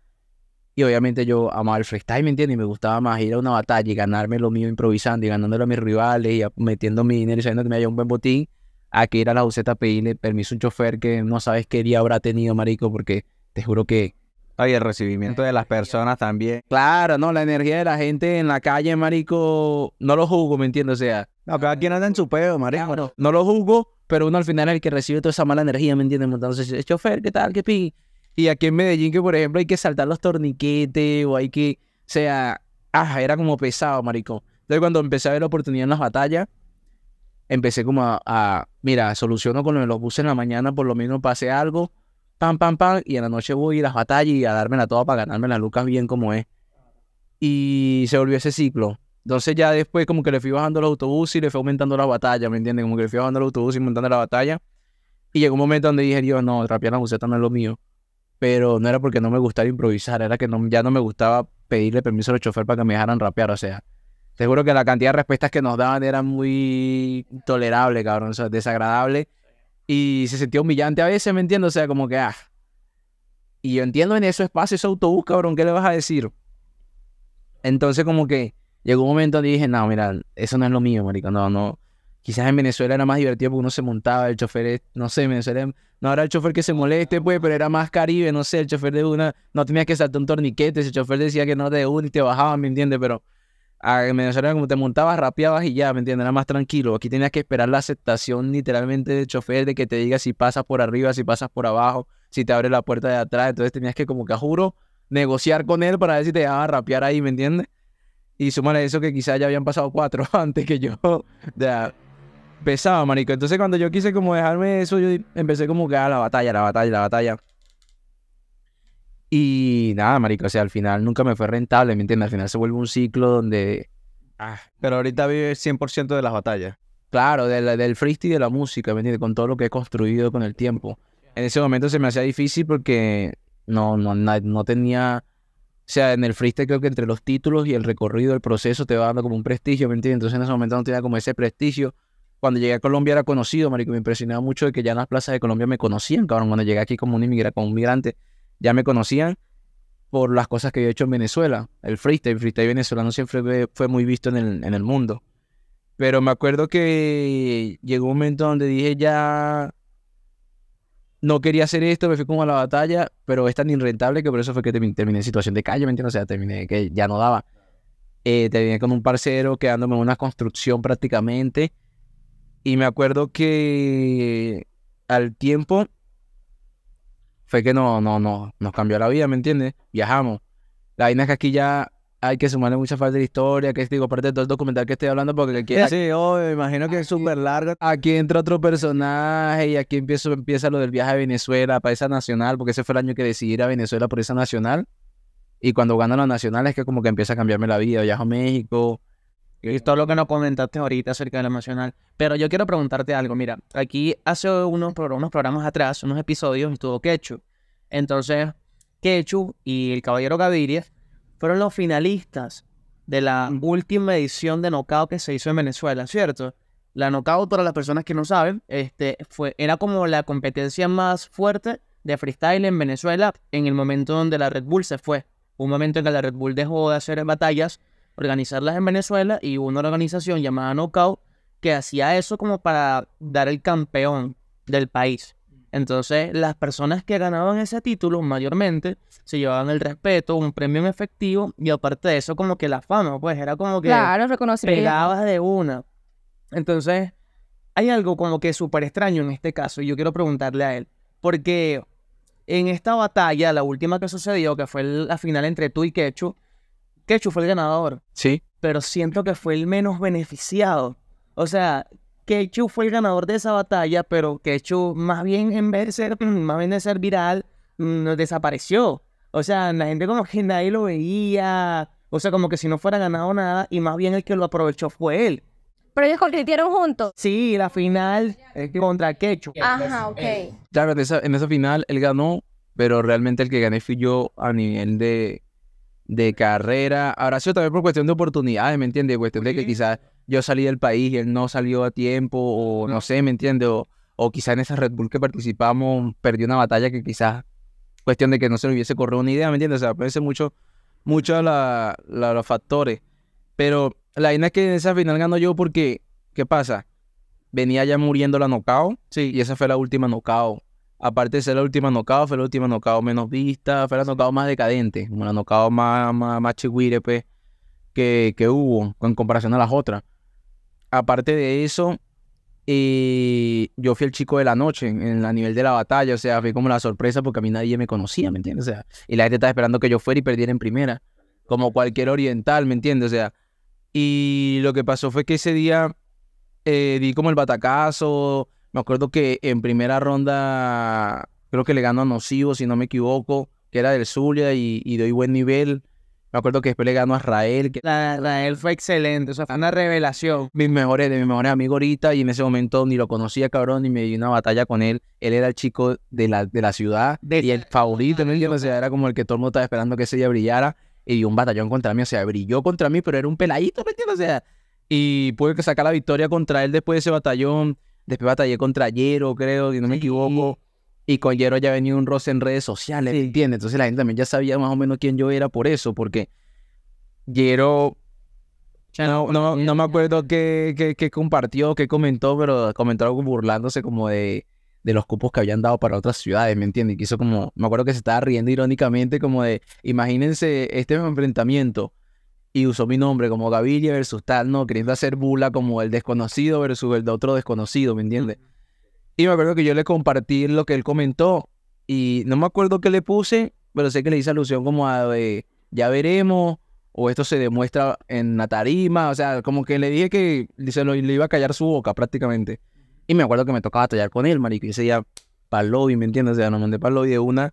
S1: Y obviamente yo amaba el freestyle, ¿me entiendes? Y me gustaba más ir a una batalla y ganarme lo mío improvisando y ganándolo a mis rivales y metiendo mi dinero y sabiendo que me haya un buen botín, a que ir a la UZ a pedirle permiso a un chofer que no sabes qué día habrá tenido, marico, porque te juro que... Ah, y el recibimiento de las personas también. Claro, no, la energía de la gente en la calle, marico, no lo juzgo, ¿me entiendes? O sea... No, cada quien anda en su pedo marico. No lo juzgo, pero uno al final es el que recibe toda esa mala energía, ¿me entiendes? Entonces, el chofer, ¿qué tal? ¿Qué pi? Y aquí en Medellín, que por ejemplo hay que saltar los torniquetes o hay que. O sea, ah, era como pesado, marico Entonces, cuando empecé a ver la oportunidad en las batallas, empecé como a, mira, soluciono con los buses en la mañana, por lo menos pase algo, pam, pam, pam, y en la noche voy a ir las batallas y a dármela toda para ganarme las lucas bien como es. Y se volvió ese ciclo. Entonces ya después como que le fui bajando los autobús y le fui aumentando la batalla, ¿me entiendes? Como que le fui bajando los autobuses y montando la batalla. Y llegó un momento donde dije, yo no, rapear la buseta no es lo mío pero no era porque no me gustara improvisar, era que ya no me gustaba pedirle permiso al chofer para que me dejaran rapear, o sea, Seguro que la cantidad de respuestas que nos daban era muy tolerable, cabrón, o sea, desagradable, y se sentía humillante a veces, ¿me entiendes? O sea, como que, ah, y yo entiendo en ese espacio, ese autobús, cabrón, ¿qué le vas a decir? Entonces como que llegó un momento donde dije, no, mira, eso no es lo mío, marico, no, no, Quizás en Venezuela era más divertido porque uno se montaba, el chofer, no sé, en Venezuela em, no era el chofer que se moleste, pues, pero era más caribe, no sé, el chofer de una, no tenías que saltar un torniquete, ese chofer decía que no te de una y te bajaban, ¿me entiendes? Pero ah, en Venezuela como te montabas, rapeabas y ya, ¿me entiendes? Era más tranquilo. Aquí tenías que esperar la aceptación literalmente del chofer de que te diga si pasas por arriba, si pasas por abajo, si te abre la puerta de atrás, entonces tenías que como que juro negociar con él para ver si te a rapear ahí, ¿me entiendes? Y súmale eso que quizás ya habían pasado cuatro antes que yo. ya pesado, marico. Entonces cuando yo quise como dejarme eso, yo empecé como que a ah, la batalla, la batalla, la batalla. Y nada, marico, o sea, al final nunca me fue rentable, ¿me entiendes? Al final se vuelve un ciclo donde... Ah, pero ahorita vives 100% de las batallas. Claro, del freestyle y de la música, ¿me entiendes? Con todo lo que he construido con el tiempo. En ese momento se me hacía difícil porque no, no, no, no tenía... O sea, en el freestyle creo que entre los títulos y el recorrido, el proceso te va dando como un prestigio, ¿me entiendes? Entonces en ese momento no tenía como ese prestigio cuando llegué a Colombia era conocido, marico, me impresionaba mucho de que ya en las plazas de Colombia me conocían, cabrón. Cuando llegué aquí como un inmigrante, como un migrante, ya me conocían por las cosas que yo he hecho en Venezuela. El freestyle, el freestyle venezolano siempre fue muy visto en el, en el mundo. Pero me acuerdo que llegó un momento donde dije ya no quería hacer esto, me fui como a la batalla, pero es tan irrentable que por eso fue que terminé en situación de calle, ¿me entiendes? O sea, terminé que ya no daba. Eh, terminé con un parcero quedándome en una construcción prácticamente y me acuerdo que al tiempo fue que no, no, no, nos cambió la vida, ¿me entiendes? Viajamos. La vaina es que aquí ya hay que sumarle mucha falta de la historia, que digo, parte de todo el documental que estoy hablando, porque aquí... Sí, me imagino que es súper largo. Aquí entra otro personaje y aquí empiezo, empieza lo del viaje a Venezuela para esa nacional, porque ese fue el año que decidí ir a Venezuela por esa nacional. Y cuando gano la nacional es que como que empieza a cambiarme la vida. Viajo a México, y todo lo que nos comentaste ahorita acerca de la nacional, Pero yo quiero preguntarte algo. Mira, aquí hace unos, unos programas
S2: atrás, unos episodios, estuvo Quechu. Entonces, Quechu y el Caballero Gaviria fueron los finalistas de la mm. última edición de Knockout que se hizo en Venezuela, ¿cierto? La Knockout, para las personas que no saben, este, fue, era como la competencia más fuerte de freestyle en Venezuela en el momento donde la Red Bull se fue. Un momento en que la Red Bull dejó de hacer batallas organizarlas en Venezuela y una organización llamada Knockout que hacía eso como para dar el campeón del país. Entonces, las personas que ganaban ese título mayormente se llevaban el respeto, un premio en efectivo y aparte de eso como que la fama, pues era como que claro,
S3: pegabas
S2: de una. Entonces, hay algo como que súper extraño en este caso y yo quiero preguntarle a él, porque en esta batalla, la última que sucedió, que fue la final entre tú y Quechu, Quechu fue el ganador. Sí. Pero siento que fue el menos beneficiado. O sea, Quechu fue el ganador de esa batalla, pero Quechu más bien en vez de ser, más bien de ser viral, mm, desapareció. O sea, la gente como que nadie lo veía. O sea, como que si no fuera ganado nada, y más bien el que lo aprovechó fue él. Pero ellos competieron juntos. Sí, la final contra Quechu. Ajá, pues,
S3: ok.
S1: Claro, eh, en esa, en esa final él ganó, pero realmente el que gané fui yo a nivel de de carrera. Ahora sí, también por cuestión de oportunidades, ¿me entiendes? Cuestión de que quizás yo salí del país y él no salió a tiempo, o no sé, ¿me entiendes? O, quizás en esa Red Bull que participamos perdió una batalla que quizás cuestión de que no se le hubiese corrido una idea, ¿me entiendes? O sea, parece mucho, mucho los factores. Pero la idea es que en esa final ganó yo porque, ¿qué pasa? Venía ya muriendo la nocao, sí. y esa fue la última nocao aparte de ser la última nocao fue la última nocao menos vista, fue la nocao más decadente, una la más, más, pues, que, hubo en comparación a las otras. Aparte de eso, eh, yo fui el chico de la noche en, a nivel de la batalla, o sea, fui como la sorpresa porque a mí nadie me conocía, ¿me entiendes? sea, y la gente estaba esperando que yo fuera y perdiera en primera, como cualquier oriental, ¿me entiendes? O sea, y lo que pasó fue que ese día eh, di como el batacazo, me acuerdo que en primera ronda creo que le ganó a Nocivo, si no me equivoco, que era del Zulia y, doy buen nivel. Me acuerdo que después le ganó a Rael. Que... Rael fue excelente, o sea, fue una revelación. Mis mejores, de mis mejores amigos ahorita, y en ese momento ni lo conocía, cabrón, ni me di una batalla con él. Él era el chico de la, de la ciudad y el favorito, ¿no? O sea, era como el que todo el mundo estaba esperando que ese día brillara. Y dio un batallón contra mí, o sea, brilló contra mí, pero era un peladito, ¿me entiendes? O sea, y pude sacar la victoria contra él después de ese batallón. Después batallé contra Yero, creo, si no me equivoco. Y con Yero ya venía un roce en redes sociales, ¿me ¿entiendes? Entonces la gente también ya sabía más o menos quién yo era por eso, porque Yero no, no, no, me acuerdo qué, compartió, qué comentó, pero comentó algo burlándose como de, de, los cupos que habían dado para otras ciudades, ¿me entiendes? Que hizo como, me acuerdo que se estaba riendo irónicamente como de, imagínense este enfrentamiento, y usó mi nombre como Gaviria versus tal, ¿no? Queriendo hacer bula como el desconocido versus el de otro desconocido, ¿me entiendes? Y me acuerdo que yo le compartí lo que él comentó y no me acuerdo qué le puse, pero sé que le hice alusión como a de, ya veremos, o esto se demuestra en la tarima, o sea, como que le dije que le iba a callar su boca prácticamente. Y me acuerdo que me tocaba tallar con él, marico, y ese día para el lobby, ¿me entiendes? O sea, no mandé para el lobby de una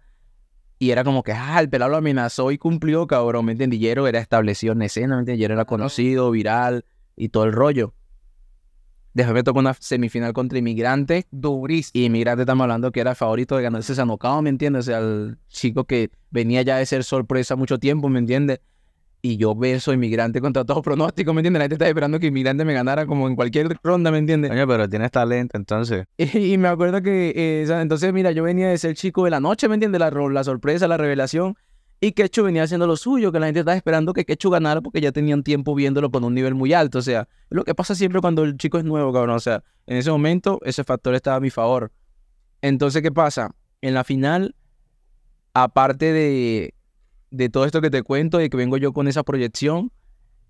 S1: y era como que, ah, el pelado lo amenazó y cumplió, cabrón, ¿me entiendes Yero era establecido en escena, ¿me entiendes? Yero era conocido, viral y todo el rollo. Después me tocó una semifinal contra Inmigrante. Dubris Y Inmigrante estamos hablando que era favorito de ganarse ese ¿me entiendes? O sea, el chico que venía ya de ser sorpresa mucho tiempo, ¿me entiendes? y yo beso inmigrante contra todo pronóstico, ¿me entiendes? La gente estaba esperando que inmigrante me ganara como en cualquier ronda, ¿me entiendes? Oye, pero tienes talento, entonces. Y, me acuerdo que, eh, entonces, mira, yo venía de ser chico de la noche, ¿me entiendes? La, la sorpresa, la revelación. Y Quechu venía haciendo lo suyo, que la gente estaba esperando que Quechu ganara porque ya tenían tiempo viéndolo con un nivel muy alto. O sea, lo que pasa siempre cuando el chico es nuevo, cabrón. O sea, en ese momento ese factor estaba a mi favor. Entonces, ¿qué pasa? En la final, aparte de de todo esto que te cuento y que vengo yo con esa proyección,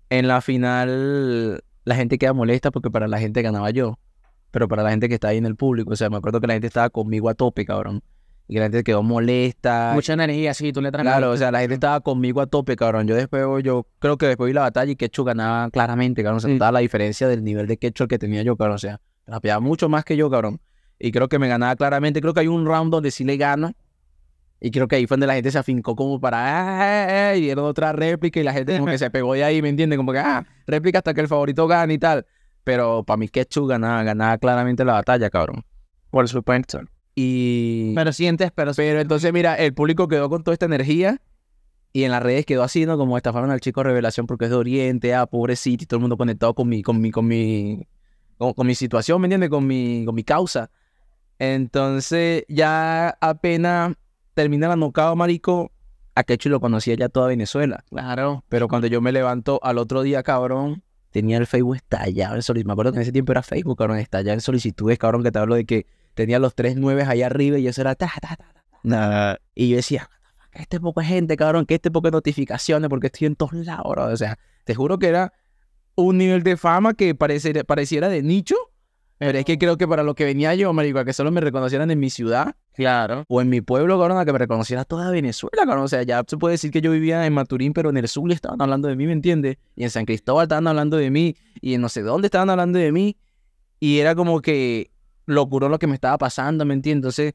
S1: en la final la gente queda molesta porque para la gente ganaba yo, pero para la gente que está ahí en el público, o sea, me acuerdo que la gente estaba conmigo a tope, cabrón. Y la gente quedó molesta. Mucha
S2: energía, sí, tú le traes. Claro, o sea,
S1: la gente estaba conmigo a tope, cabrón. Yo después, yo creo que después vi la batalla y Ketchup ganaba claramente, cabrón. O sea, la diferencia del nivel de Quechu que tenía yo, cabrón. O sea, rapeaba mucho más que yo, cabrón. Y creo que me ganaba claramente. Creo que hay un round donde sí le gana, y creo que ahí fue donde la gente se afincó como para, ah, eh, eh", y dieron otra réplica y la gente como que se pegó de ahí, ¿me entiendes? Como que, ah, réplica hasta que el favorito gane y tal. Pero para mí Ketchup ganaba, ganaba claramente la batalla, cabrón. Por supuesto. Y... Pero sientes, pero... Pero entonces, mira, el público quedó con toda esta energía y en las redes quedó así, ¿no? Como estafaron al chico Revelación porque es de Oriente, ah, pobrecito, y todo el mundo conectado con mi, con mi, con mi, mi situación, ¿me entiendes? Con con mi causa. Entonces, ya apenas la nocao, marico, a Quechu lo conocía ya toda Venezuela. Claro. Pero cuando yo me levanto al otro día, cabrón, tenía el Facebook estallado. solicitudes. me acuerdo que en ese tiempo era Facebook, cabrón, estallado en solicitudes, cabrón, que te hablo de que tenía los tres nueves allá arriba y eso era ta, Y yo decía, que este poco gente, cabrón, que este poco notificaciones, porque estoy en todos lados, O sea, te juro que era un nivel de fama que pareciera, pareciera de nicho, pero es que creo que para lo que venía yo, marico, a que solo me reconocieran en mi ciudad. Claro. O en mi pueblo, cabrón, que me reconociera toda Venezuela, cabrón. O sea, ya se puede decir que yo vivía en Maturín, pero en el sur le estaban hablando de mí, ¿me entiendes? Y en San Cristóbal estaban hablando de mí. Y en no sé dónde estaban hablando de mí. Y era como que curó lo que me estaba pasando, ¿me entiendes? Entonces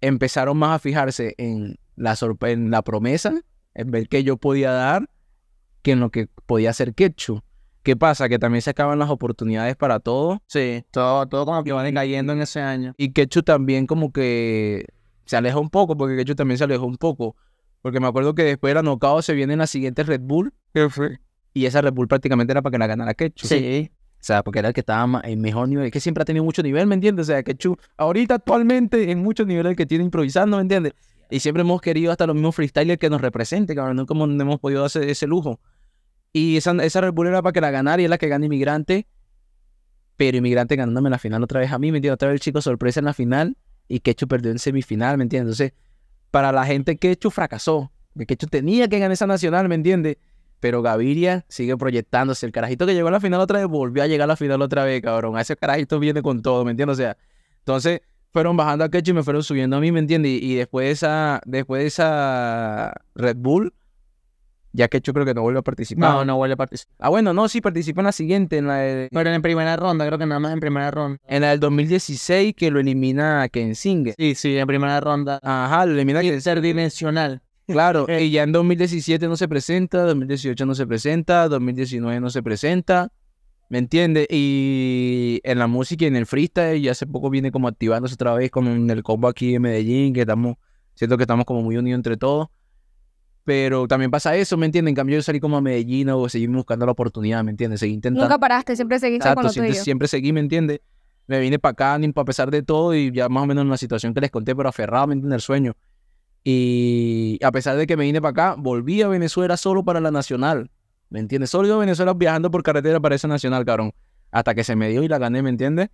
S1: empezaron más a fijarse en la, la promesa, en ver qué yo podía dar, que en lo que podía hacer quecho. ¿Qué pasa? Que también se acaban las oportunidades para todos. Sí, todo, todo como que van cayendo en ese año. Y Quechu también como que se aleja un poco, porque Quechu también se alejó un poco. Porque me acuerdo que después de la se viene la siguiente Red Bull. ¿Qué fue? Y esa Red Bull prácticamente era para que la ganara Quechu. Sí. O sea, porque era el que estaba en mejor nivel. Es que siempre ha tenido mucho nivel, ¿me entiendes? O sea, Quechu ahorita actualmente en muchos niveles que tiene improvisando, ¿me entiendes? Y siempre hemos querido hasta los mismos freestylers que nos representen, cabrón. no hemos podido hacer ese lujo. Y esa, esa Red Bull era para que la ganara y es la que gana Inmigrante. Pero Inmigrante ganándome la final otra vez a mí, ¿me entiendes? Otra vez el chico sorpresa en la final y Quechu perdió en semifinal, ¿me entiendes? Entonces, para la gente, Quechu fracasó. Quechu tenía que ganar esa nacional, ¿me entiendes? Pero Gaviria sigue proyectándose. El carajito que llegó a la final otra vez volvió a llegar a la final otra vez, cabrón. ese carajito viene con todo, ¿me entiendes? O sea, entonces fueron bajando a Quechu y me fueron subiendo a mí, ¿me entiendes? Y, después, esa, después de esa Red Bull, ya que yo creo que no vuelve a participar. No, no vuelve a participar. Ah, bueno, no, sí participó en la siguiente, en la de... Pero en primera ronda, creo que nada más en primera ronda. En la del 2016 que lo elimina a Kensinge. Sí, sí, en primera ronda. Ajá, lo elimina ser dimensional Claro, y ya en 2017 no se presenta, 2018 no se presenta, 2019 no se presenta. ¿Me entiendes? Y en la música y en el freestyle, ya hace poco viene como activándose otra vez con el combo aquí en Medellín, que estamos, siento que estamos como muy unidos entre todos. Pero también pasa eso, ¿me entiendes? En cambio, yo salí como a Medellín o seguí buscando la oportunidad, ¿me entiendes? Seguí intentando. Nunca
S3: paraste, siempre seguiste con lo siempre, siempre
S1: seguí, ¿me entiendes? Me vine para acá, a pesar de todo, y ya más o menos en una situación que les conté, pero aferrado, ¿me El sueño. Y a pesar de que me vine para acá, volví a Venezuela solo para la nacional, ¿me entiendes? Solo iba a Venezuela viajando por carretera para esa nacional, cabrón. Hasta que se me dio y la gané, ¿me entiendes?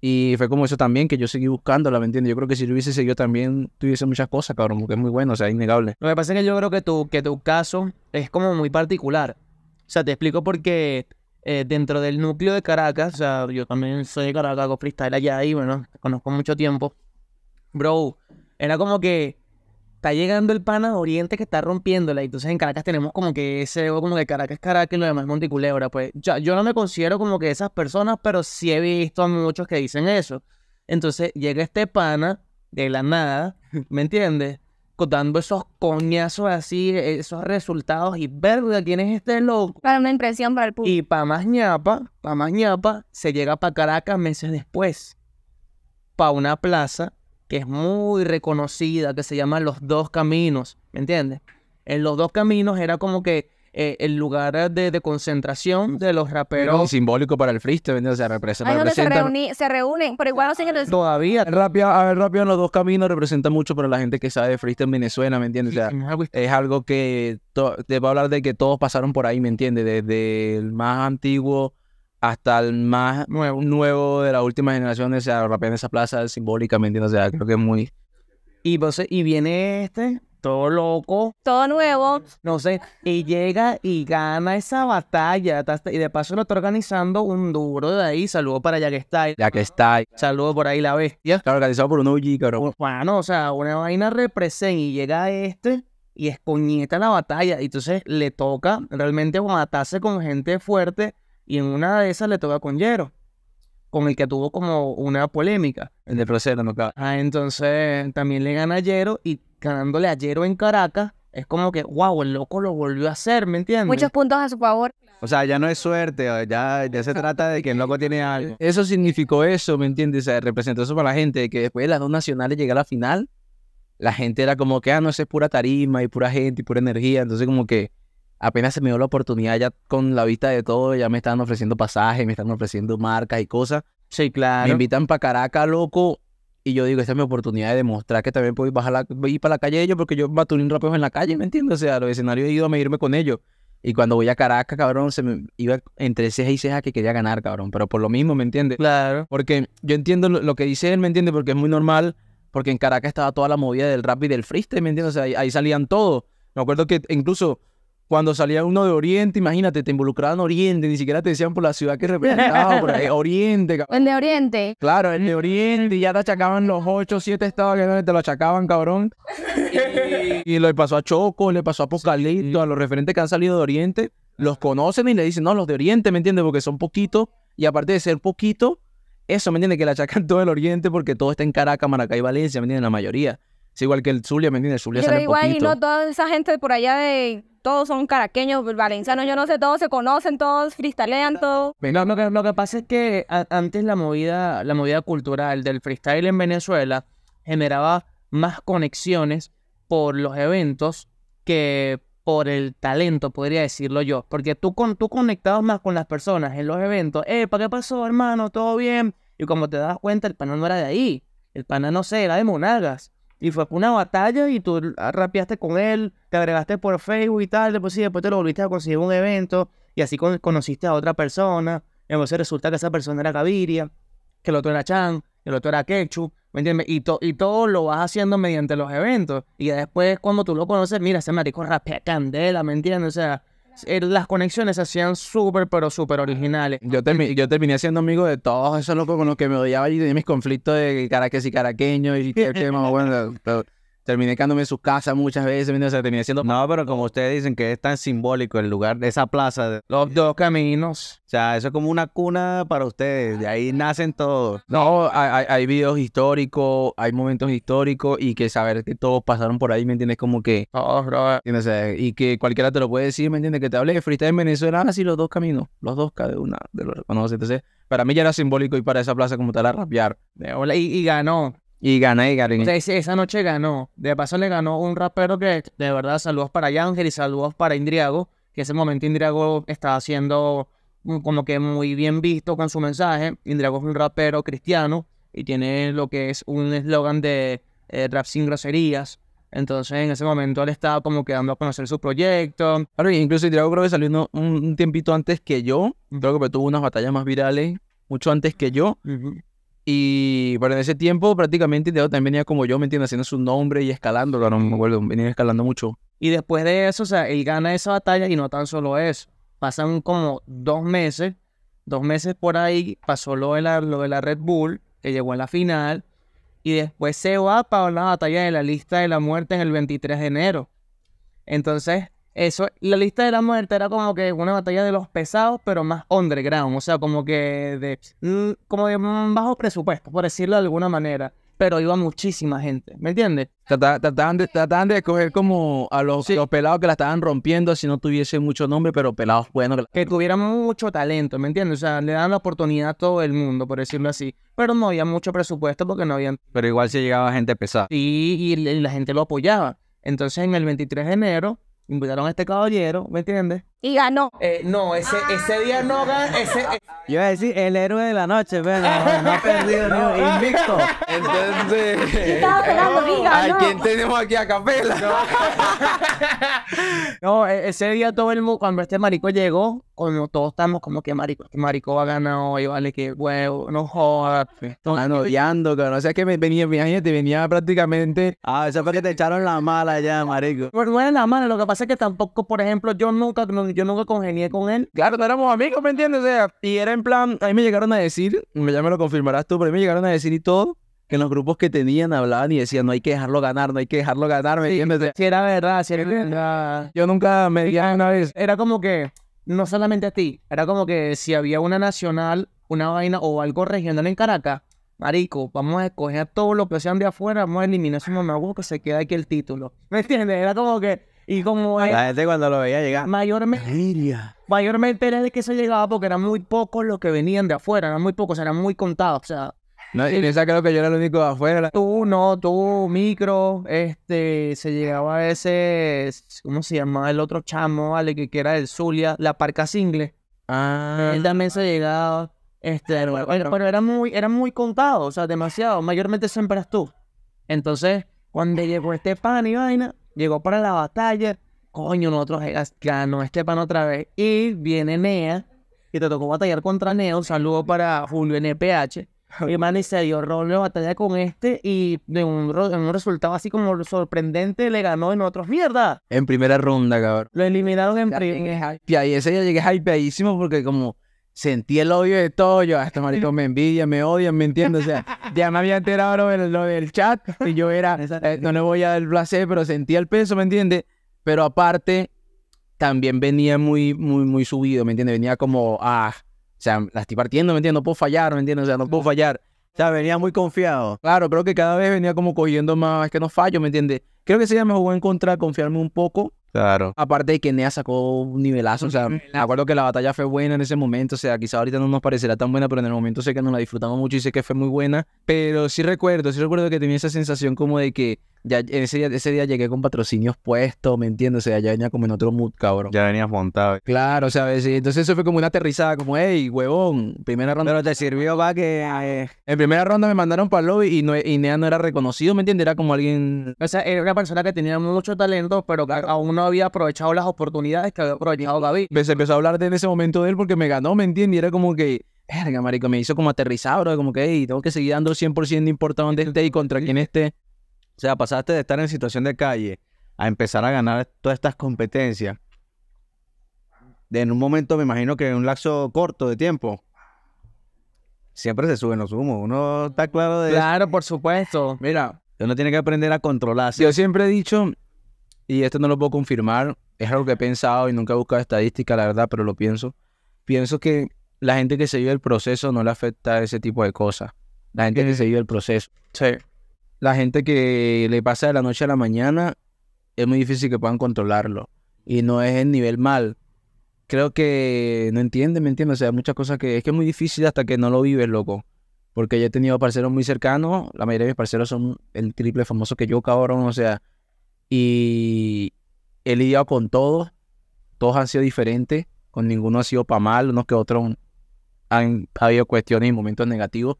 S1: Y fue como eso también, que yo seguí buscándola, ¿me entiendes? Yo creo que si lo hubiese seguido también tuviese muchas cosas, cabrón, porque es muy bueno, o sea, innegable.
S2: Lo que pasa es que yo creo que tu, que tu caso es como muy particular. O sea, te explico porque eh, dentro del núcleo de Caracas, o sea, yo también soy de Caracas, hago freestyle allá y bueno, conozco mucho tiempo. Bro, era como que está llegando el pana Oriente que está rompiéndola. Y entonces en Caracas tenemos como que ese como que Caracas, Caracas y lo demás Monticulebra. Pues yo, yo no me considero como que esas personas, pero sí he visto a muchos que dicen eso. Entonces llega este pana de la nada, ¿me entiendes? Dando esos coñazos así, e, esos resultados y verga, ¿quién es este loco? Para una impresión para el público. Y pa' más ñapa, para más ñapa, se llega para Caracas meses después, para una plaza que es muy reconocida, que se llama Los Dos Caminos, ¿me entiendes? En Los Dos Caminos era como que eh, el lugar de, concentración de los raperos.
S1: simbólico para el freestyle, o sea, representa. se,
S3: reúnen, pero igual no sé los... Todavía. A a en los
S1: dos caminos representa mucho para la gente que sabe de freestyle en Venezuela, ¿me entiendes? es algo que te va a hablar de que todos pasaron por ahí, ¿me entiendes? Desde el más antiguo hasta el más nuevo, nuevo de la última generación, o sea, rapea esa plaza simbólicamente, o sea, creo que es muy... Y, pues, y viene este, todo loco. Todo nuevo. No
S2: sé, y llega y gana esa batalla. Y de paso lo está organizando un duro de ahí. Saludo para ya que está.
S1: Ya que está. Saludo por ahí la bestia. Está organizado por un OG, cabrón.
S2: Bueno, o sea, una vaina represente y llega este y escoñeta la batalla. Y entonces le toca realmente matarse con gente fuerte y en una de esas le toca con Yero, con el que tuvo como una polémica. El de Procero, no Ah, entonces también le gana a Yero y ganándole a Yero en Caracas, es como que, wow, el loco lo
S1: volvió a hacer, ¿me entiendes? Muchos
S3: puntos a su favor.
S1: O sea, ya no es suerte, ya, ya se trata de que el loco tiene algo. Eso significó eso, ¿me entiendes? representó eso para la gente, que después de las dos nacionales llega a la final, la gente era como que, ah, no, ese es pura tarima y pura gente y pura energía. Entonces, como que apenas se me dio la oportunidad ya con la vista de todo, ya me estaban ofreciendo pasajes, me estaban ofreciendo marcas y cosas. Sí, claro. Me invitan para Caracas, loco. Y yo digo, esta es mi oportunidad de demostrar que también puedo ir, bajar para la calle de ellos, porque yo un rápido en la calle, ¿me entiendes? O sea, los escenarios he ido a medirme con ellos. Y cuando voy a Caracas, cabrón, se me iba entre ceja y ceja que quería ganar, cabrón. Pero por lo mismo, ¿me entiendes? Claro. Porque yo entiendo lo, que dice él, ¿me entiendes? Porque es muy normal. Porque en Caracas estaba toda la movida del rap y del freestyle, ¿me entiendes? O sea, ahí salían todos. Me acuerdo que incluso cuando salía uno de Oriente, imagínate, te involucraban Oriente, ni siquiera te decían por la ciudad que representaba, por ahí, Oriente.
S3: El de Oriente.
S1: Claro, el de Oriente, y ya te achacaban los ocho, siete estados que te lo achacaban, cabrón. y, y le pasó a Choco, le pasó a Apocalipto, a los referentes que han salido de Oriente, los conocen y le dicen, no, los de Oriente, ¿me entiendes? Porque son poquitos, y aparte de ser poquitos, eso, ¿me entiendes? Que le achacan todo el Oriente porque todo está en Caracas, Maracay, Valencia, ¿me entiendes? La mayoría. Es igual que el Zulia, ¿me entiendes? El Zulia Pero igual, y no
S3: toda esa gente por allá de todos son caraqueños, valencianos, yo no sé, todos se conocen, todos freestylean, todo.
S1: lo, que,
S2: pasa es que antes la movida, la movida cultural del freestyle en Venezuela generaba más conexiones por los eventos que por el talento, podría decirlo yo. Porque tú, con, tú conectabas más con las personas en los eventos. Eh, ¿para qué pasó, hermano? ¿Todo bien? Y como te das cuenta, el pana no era de ahí. El pana, no sé, era de Monagas y fue una batalla y tú rapeaste con él, te agregaste por Facebook y tal, después sí, después te lo volviste a conseguir un evento y así conociste a otra persona, entonces resulta que esa persona era Gaviria, que el otro era Chan, que el otro era Quechu, ¿me entiendes? Y, todo lo vas haciendo mediante los eventos y después cuando tú lo conoces, mira, ese marico rapea candela, ¿me entiendes? O sea eh, las conexiones se hacían súper, pero súper originales. Yo, yo terminé
S1: siendo amigo de todos esos locos con los que me odiaba y tenía mis conflictos de caraques y caraqueños y que, bueno terminé quedándome en su casa muchas veces, mientras se terminé siendo... No, pero como ustedes dicen que es tan simbólico el lugar, de esa plaza, de... los dos caminos. O sea, eso es como una cuna para ustedes, de ahí nacen todos. No, hay, hay videos históricos, hay momentos históricos y que saber que todos pasaron por ahí, ¿me entiendes? Como que... Oh, bro. Y que cualquiera te lo puede decir, ¿me entiendes? Que te hable de freestyle en Venezuela, así ah, los dos caminos, los dos cada una de los reconoce. Entonces, para mí ya era simbólico ir para esa plaza como tal a rapear. Y, y ganó. Y gana y gana. Entonces,
S2: esa noche ganó. De paso le ganó un rapero que, de verdad, saludos para Ángel y saludos para Indriago, que ese momento Indriago estaba haciendo como que muy bien visto con su mensaje. Indriago es un rapero cristiano y tiene lo que es un eslogan de
S1: eh, rap sin groserías. Entonces en ese momento él estaba como que dando a conocer su proyecto. Claro, incluso Indriago creo que salió un, tiempito antes que yo. Creo que tuvo unas batallas más virales mucho antes que yo. Y bueno, en ese tiempo prácticamente también venía como yo, ¿me entiendes? Haciendo su nombre y escalándolo, no me acuerdo, venía escalando mucho.
S2: Y después de eso, o sea, él gana esa batalla y no tan solo eso. Pasan como dos meses, dos meses por ahí, pasó lo de la, lo de la Red Bull, que llegó a la final, y después se va para la batalla de la lista de la muerte en el 23 de enero. Entonces, eso, la lista de la muerte era como que una batalla de los pesados, pero más underground, o sea, como que de, mm, como de mm, bajo presupuesto, por decirlo de alguna manera, pero iba muchísima
S1: gente, ¿me entiendes? Trataban de, de escoger como a los, los, pelados que la estaban rompiendo, si no tuviese mucho nombre, pero pelados buenos. Que tuvieran mucho talento, ¿me entiendes? O sea, le dan la
S2: oportunidad a todo el mundo, por decirlo así. Pero no había mucho presupuesto porque no había...
S1: Pero igual se llegaba gente pesada.
S2: y, y la gente lo apoyaba. Entonces, en el 23 de enero invitaron a este caballero, ¿me entiendes? y ganó. Eh, no, ese, ese día no ganó. Eh. Yo iba a decir el héroe de la noche, pero no, ha perdido no. invicto.
S1: Entonces.
S3: Estaba
S2: esperando, diga, ¿A quién tenemos aquí a Capela?
S1: No.
S3: E,
S2: ese día todo el mundo, cuando este marico llegó, como todos estamos como que marico, este marico va a ganar
S1: vale, que huevo, no jodas. Pues, Están odiando, cabrón. O sea, que me venía, venía, te venía prácticamente. Ah, eso fue que te echaron la mala ya, marico. Pero no era la mala, lo que pasa es que tampoco, por ejemplo, yo nunca yo nunca congenié con él. Claro, no éramos amigos, ¿me entiendes? O sea, y era en plan, ahí me llegaron a decir, ya me lo confirmarás tú, pero a me llegaron a decir y todo, que en los grupos que tenían hablaban y decían, no hay que dejarlo ganar, no hay que dejarlo ganar, ¿me entiendes? Sí, era verdad, sí era verdad. Yo nunca me
S2: di una vez. Era como que, no solamente a ti, era como que si había una nacional, una vaina o algo regional en Caracas, Marico, vamos a escoger a todos los que sean de afuera, vamos a eliminar a ese que se queda aquí el título. ¿Me entiendes? Era como que y como la gente cuando lo veía llegar. Mayormente. Mayormente era de que se llegaba porque eran muy pocos los que venían de afuera, eran muy pocos, eran muy contados. O sea.
S1: No, y piensa creo que yo era el único de afuera. Tú, no,
S2: tú, micro, este, se llegaba a ese, ¿cómo se llamaba? El otro chamo, ¿vale? Que, que era el Zulia, la parca single. Ah. Él también se llegaba. Este, pero, pero era muy, era muy contado, o sea, demasiado. Mayormente siempre eras tú. Entonces, cuando llegó este pan y vaina, llegó para la batalla. Coño, nosotros eh, ganó este pan otra vez. Y viene Nea, y te tocó batallar contra neo Un saludo para Julio NPH. Y man, se dio rol de batalla con este y de un, en un resultado así como sorprendente le ganó en otros mierda.
S1: En primera ronda, cabrón. Lo
S2: eliminaron en primera.
S1: Y ese día llegué hypeadísimo porque como sentí el odio de todo. Yo, ah, estos marico me envidia, me odian, ¿me entiendes? O sea, ya me había enterado lo del, lo del chat y yo era, eh, no le voy a dar el placer, pero sentí el peso, ¿me entiendes? Pero aparte, también venía muy, muy, muy subido, ¿me entiendes? Venía como, ah, o sea, la estoy partiendo, ¿me entiendes? No puedo fallar, ¿me entiendes? O sea, no puedo fallar. O sea, venía muy confiado. Claro, creo que cada vez venía como cogiendo más, es que no fallo, ¿me entiendes? Creo que se día me jugó en contra, confiarme un poco Claro. Aparte de que Nea sacó un nivelazo, o sea, me acuerdo que la batalla fue buena en ese momento, o sea, quizá ahorita no nos parecerá tan buena, pero en el momento sé que nos la disfrutamos mucho y sé que fue muy buena, pero sí recuerdo, sí recuerdo que tenía esa sensación como de que ya ese día, ese día llegué con patrocinios puestos, ¿me entiendes? O sea, ya venía como en otro mood, cabrón. Ya venías montado. Claro, o sea, entonces eso fue como una aterrizada, como, hey, huevón, primera ronda. Pero te sirvió para que... Eh, en primera ronda me mandaron para el lobby y, no, Nea no era reconocido, ¿me entiendes? Era como alguien... O sea, era una persona que tenía mucho talentos, pero que aún no había aprovechado las oportunidades que había aprovechado Gaby. Se empezó a hablar de en ese momento de él porque me ganó, ¿me entiendes? Y era como que... Verga, marico, me hizo como aterrizado, bro, como que, hey, tengo que seguir dando 100% de importa en este y contra quién esté. O sea, pasaste de estar en situación de calle a empezar a ganar todas estas competencias. En un momento, me imagino que en un lapso corto de tiempo. Siempre se suben los humos. Uno está claro de. Claro, por supuesto. Mira. Uno tiene que aprender a controlarse. Yo siempre he dicho, y esto no lo puedo confirmar, es algo que he pensado y nunca he buscado estadística, la verdad, pero lo pienso. Pienso que la gente que se vive el proceso no le afecta a ese tipo de cosas. La gente que se vive el proceso. Sí la gente que le pasa de la noche a la mañana, es muy difícil que puedan controlarlo. Y no es el nivel mal. Creo que no entiende, me entienden. O sea, hay muchas cosas que es que es muy difícil hasta que no lo vives, loco. Porque yo he tenido parceros muy cercanos, la mayoría de mis parceros son el triple famoso que yo, cabrón, o sea. Y he lidiado con todos, todos han sido diferentes, con ninguno ha sido para mal, unos que otros han, han habido cuestiones y momentos negativos.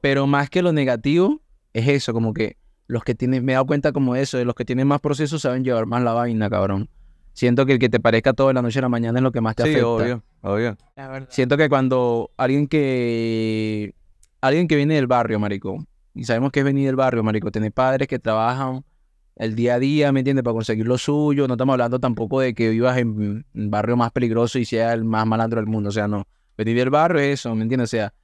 S1: Pero más que lo negativo, es eso, como que los que tienen, me he dado cuenta como eso, de los que tienen más procesos saben llevar más la vaina, cabrón. Siento que el que te parezca todo la noche a la mañana es lo que más te sí, afecta. obvio, obvio. Siento que cuando alguien que, alguien que viene del barrio, marico, y sabemos que es venir del barrio, marico, tiene padres que trabajan el día a día, ¿me entiendes? Para conseguir lo suyo, no estamos hablando tampoco de que vivas en un barrio más peligroso y sea el más malandro del mundo, o sea, no. Venir del barrio es eso, ¿me entiendes? O sea,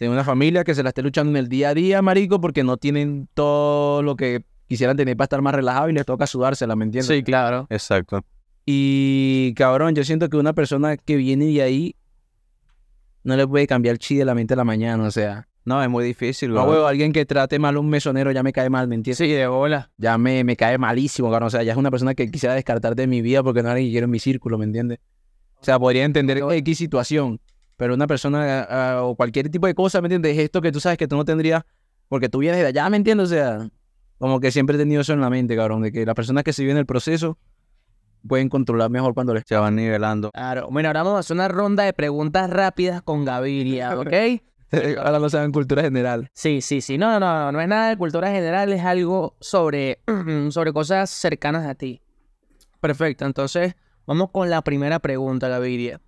S1: tiene una familia que se la esté luchando en el día a día, marico, porque no tienen todo lo que quisieran tener para estar más relajado y les toca sudársela, ¿me entiendes? Sí, claro. Exacto. Y cabrón, yo siento que una persona que viene de ahí no le puede cambiar el chi de la mente a la mañana, o sea. No, es muy difícil, No, huevo, alguien que trate mal a un mesonero ya me cae mal, ¿me entiendes? Sí, de bola. Ya me, me cae malísimo, cabrón. O sea, ya es una persona que quisiera descartar de mi vida porque no alguien quiero en mi círculo, ¿me entiendes? O sea, podría entender ¿qué situación pero una persona ah, ah, o cualquier tipo de cosa, ¿me entiendes? Esto que tú sabes que tú no tendrías, porque tú vienes de allá, ¿me entiendes? O sea, como que siempre he tenido eso en la mente, cabrón, de que las personas que se viven el proceso pueden controlar mejor cuando les... Se van nivelando. Claro. Bueno, ahora vamos a hacer una ronda de preguntas rápidas con Gaviria, ¿ok?
S2: ahora lo saben cultura general. Sí, sí, sí. No, no, no, no es nada de cultura general, es algo sobre, sobre cosas cercanas a ti. Perfecto, entonces vamos con la primera pregunta, Gaviria.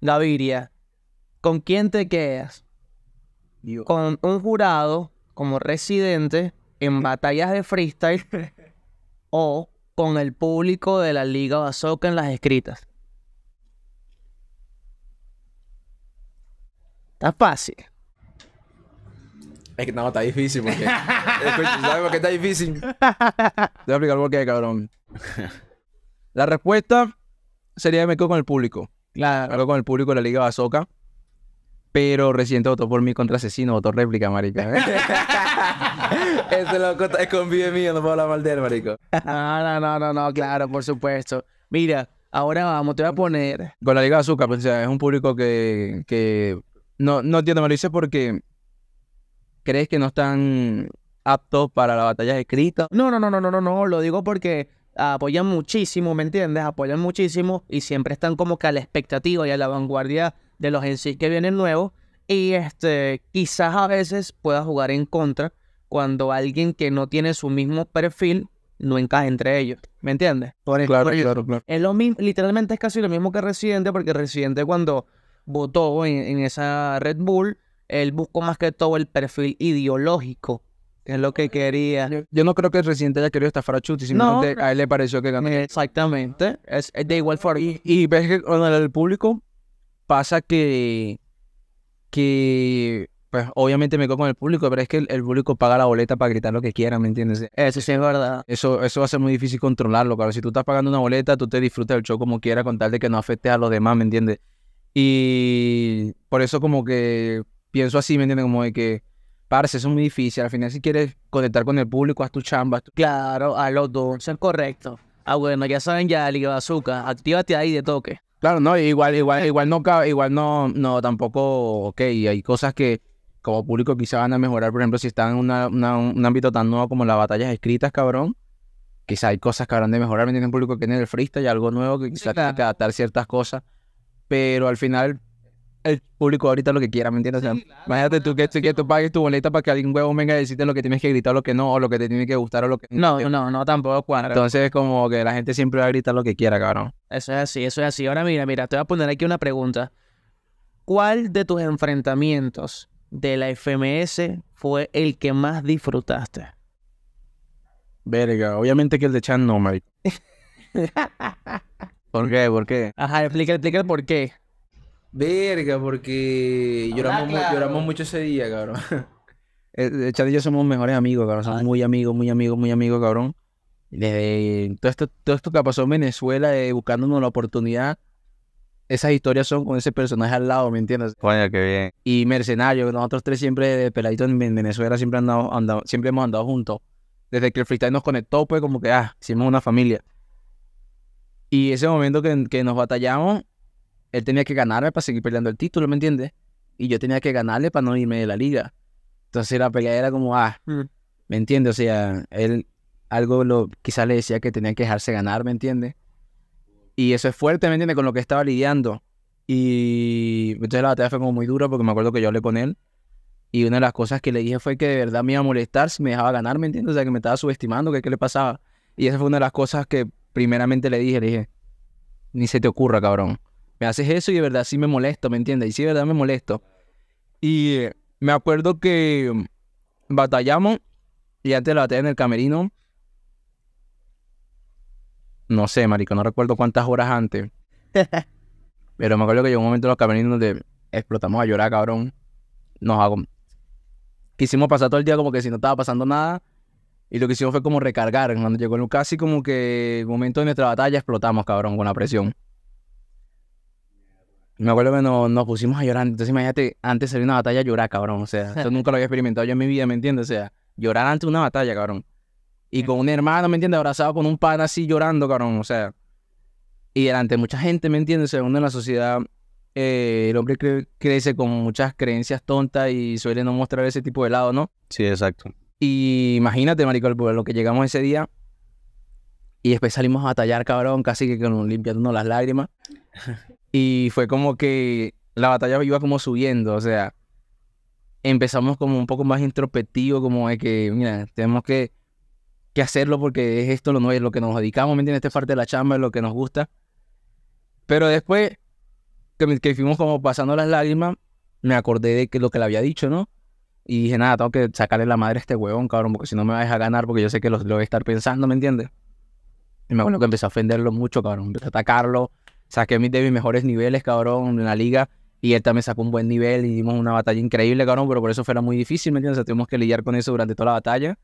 S2: Gaviria, ¿Con quién te quedas? Con un jurado como residente en batallas de freestyle o con el público de la Liga Basoka en las escritas. Está fácil.
S1: Es que no, está difícil porque. ¿Sabes por qué está difícil? Te voy a explicar por qué, cabrón. La respuesta sería me quedo con el público. Claro. Me quedo con el público de la Liga Basoka. Pero recién votó por mí contra Asesino, votó réplica, marica. Ese loco es convive mío, no puedo hablar mal de él, marico.
S2: no, no, no, no, claro, por supuesto. Mira, ahora
S1: vamos, te voy a poner... Con la Liga de Azúcar, pues, es un público que... que... No, no entiendo, me lo dices porque... ¿Crees que no están aptos para la batalla
S2: escritas? No, no, no, no, no, no, no, lo digo porque apoyan muchísimo, ¿me entiendes? Apoyan muchísimo y siempre están como que a la expectativa y a la vanguardia de los en sí que vienen nuevos. Y este, quizás a veces pueda jugar en contra cuando alguien que no tiene su mismo perfil no encaja entre ellos. ¿Me entiendes? claro, claro, claro. Es lo mismo, literalmente es casi lo mismo que Residente, porque Residente cuando votó en, esa Red Bull, él buscó más que todo el perfil ideológico, que es lo que quería.
S1: Yo, no creo que Residente haya querido estafar a Chuti, simplemente a él le pareció que ganó. Exactamente. Es, de igual forma. Y, y ves que con el público pasa que, que pues obviamente me quedo con el público, pero es que el, público paga la boleta para gritar lo que quiera, ¿me entiendes? Eso sí es verdad. Eso, eso va a ser muy difícil controlarlo, claro. Si tú estás pagando una boleta, tú te disfrutas del show como quieras, con tal de que no afecte a los demás, ¿me entiendes? Y por eso como que pienso así, ¿me entiendes? Como de que, parce, eso es muy difícil. Al final si quieres conectar con el público, haz tu chamba. Claro, a los dos, es correcto. Ah, bueno, ya saben ya, Liga Bazuca, actívate
S2: ahí de toque.
S1: Claro, no, igual, igual, igual no igual no, no, tampoco, ok, hay cosas que como público quizá van a mejorar, por ejemplo, si están en un ámbito tan nuevo como las batallas escritas, cabrón, quizá hay cosas que habrán de mejorar, ¿me tienen público que tiene el freestyle, algo nuevo, que quizá tiene que adaptar ciertas cosas, pero al final el público ahorita lo que quiera, ¿me entiendes? imagínate tú que, que, tú pagues tu boleta para que alguien huevo venga y decirte lo que tienes que gritar, lo que no, o lo que te tiene que gustar, o lo que no. No, no, no, tampoco cuadra. Entonces, como que la gente siempre va a gritar lo que quiera, cabrón. Eso es así,
S2: eso es así. Ahora mira, mira, te voy a poner aquí una pregunta. ¿Cuál de tus enfrentamientos de la FMS fue el que más disfrutaste?
S1: Verga, obviamente que el de Chan no, ¿Por qué? ¿Por qué? Ajá, explica, explica por qué. Verga, porque lloramos, mucho ese día, cabrón. El Chad y yo somos mejores amigos, cabrón. Somos ah. muy amigos, muy amigos, muy amigos, cabrón. Desde todo esto, todo esto que pasó en Venezuela, eh, buscándonos la oportunidad, esas historias son con ese personaje al lado, ¿me entiendes? Coño, qué bien. Y Mercenario, nosotros tres siempre, peladitos en Venezuela, siempre, hemos andado juntos. Desde que el freestyle nos conectó, pues como que, ah, hicimos una familia. Y ese momento que, que nos batallamos, él tenía que ganarme para seguir peleando el título, ¿me entiendes? Y yo tenía que ganarle para no irme de la liga. Entonces la pelea era como, ah, mm. ¿me entiendes? O sea, él algo lo, quizás le decía que tenía que dejarse ganar, ¿me entiendes? Y eso es fuerte, ¿me entiendes? Con lo que estaba lidiando. Y entonces la batalla fue como muy dura porque me acuerdo que yo hablé con él. Y una de las cosas que le dije fue que de verdad me iba a molestar si me dejaba ganar, ¿me entiendes? O sea, que me estaba subestimando, que qué le pasaba. Y esa fue una de las cosas que primeramente le dije, le dije, ni se te ocurra, cabrón me haces eso y de verdad sí me molesto, ¿me entiendes? Y sí de verdad me molesto. Y eh, me acuerdo que mm, batallamos y antes de la batalla en el camerino, no sé, marico, no recuerdo cuántas horas antes. pero me acuerdo que llegó un momento en los camerinos donde explotamos a llorar, cabrón. Nos hago... Quisimos pasar todo el día como que si no estaba pasando nada. Y lo que hicimos fue como recargar. Cuando llegó casi como que el momento de nuestra batalla explotamos, cabrón, con la presión me acuerdo que nos, pusimos a llorar. Entonces, imagínate, antes de una batalla llorar, cabrón. O sea, eso nunca lo había experimentado yo en mi vida, ¿me entiendes? O sea, llorar ante una batalla, cabrón. Y con un hermano, ¿me entiendes? Abrazado con un pan así llorando, cabrón. O sea, y delante de mucha gente, ¿me entiendes? según en la sociedad, eh, el hombre crece con muchas creencias tontas y suele no mostrar ese tipo de lado, ¿no? Sí, exacto. Y imagínate, marico, lo que llegamos ese día. Y después salimos a batallar, cabrón, casi que con limpiando las lágrimas. Y fue como que la batalla iba como subiendo, o sea, empezamos como un poco más introspectivo, como de que, mira, tenemos que, hacerlo porque es esto lo nuevo, es lo que nos dedicamos, ¿me entiendes? Esta parte de la chamba, es lo que nos gusta. Pero después que, que fuimos como pasando las lágrimas, me acordé de que lo que le había dicho, ¿no? Y dije, nada, tengo que sacarle la madre a este huevón, cabrón, porque si no me va a ganar, porque yo sé que lo, lo voy a estar pensando, ¿me entiendes? Y me acuerdo que empecé a ofenderlo mucho, cabrón. Empecé a atacarlo, saqué mis de mis mejores niveles, cabrón, en la liga. Y él también sacó un buen nivel y dimos una batalla increíble, cabrón, pero por eso fue muy difícil, ¿me entiendes? tuvimos que lidiar con eso durante toda la batalla.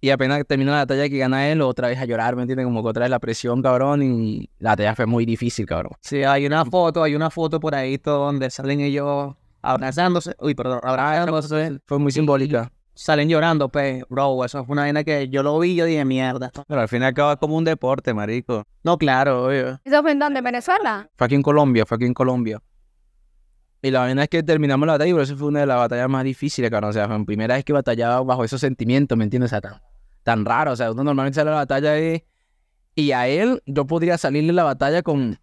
S1: Y apenas terminó la batalla que gana él, otra vez a llorar, ¿me entiendes? Como que otra vez la presión, cabrón, y la batalla fue muy difícil, cabrón. Sí, hay una foto, hay una foto por ahí donde salen ellos abrazándose.
S2: Uy, perdón, abrazándose. Fue muy simbólica salen llorando, pues, bro, eso fue una vaina que yo lo
S1: vi y yo dije, mierda. Pero al final y al cabo es como un deporte, marico. No, claro, obvio.
S3: ¿Eso fue en dónde? ¿Venezuela?
S1: Fue aquí en Colombia, fue aquí en Colombia. Y la vaina es que terminamos la batalla, pero eso fue una de las batallas más difíciles, cabrón. O sea, fue la primera vez que batallaba bajo esos sentimientos, ¿me entiendes? O sea, tan, raro. O sea, uno normalmente sale a la batalla y, y a él yo podría salirle la batalla con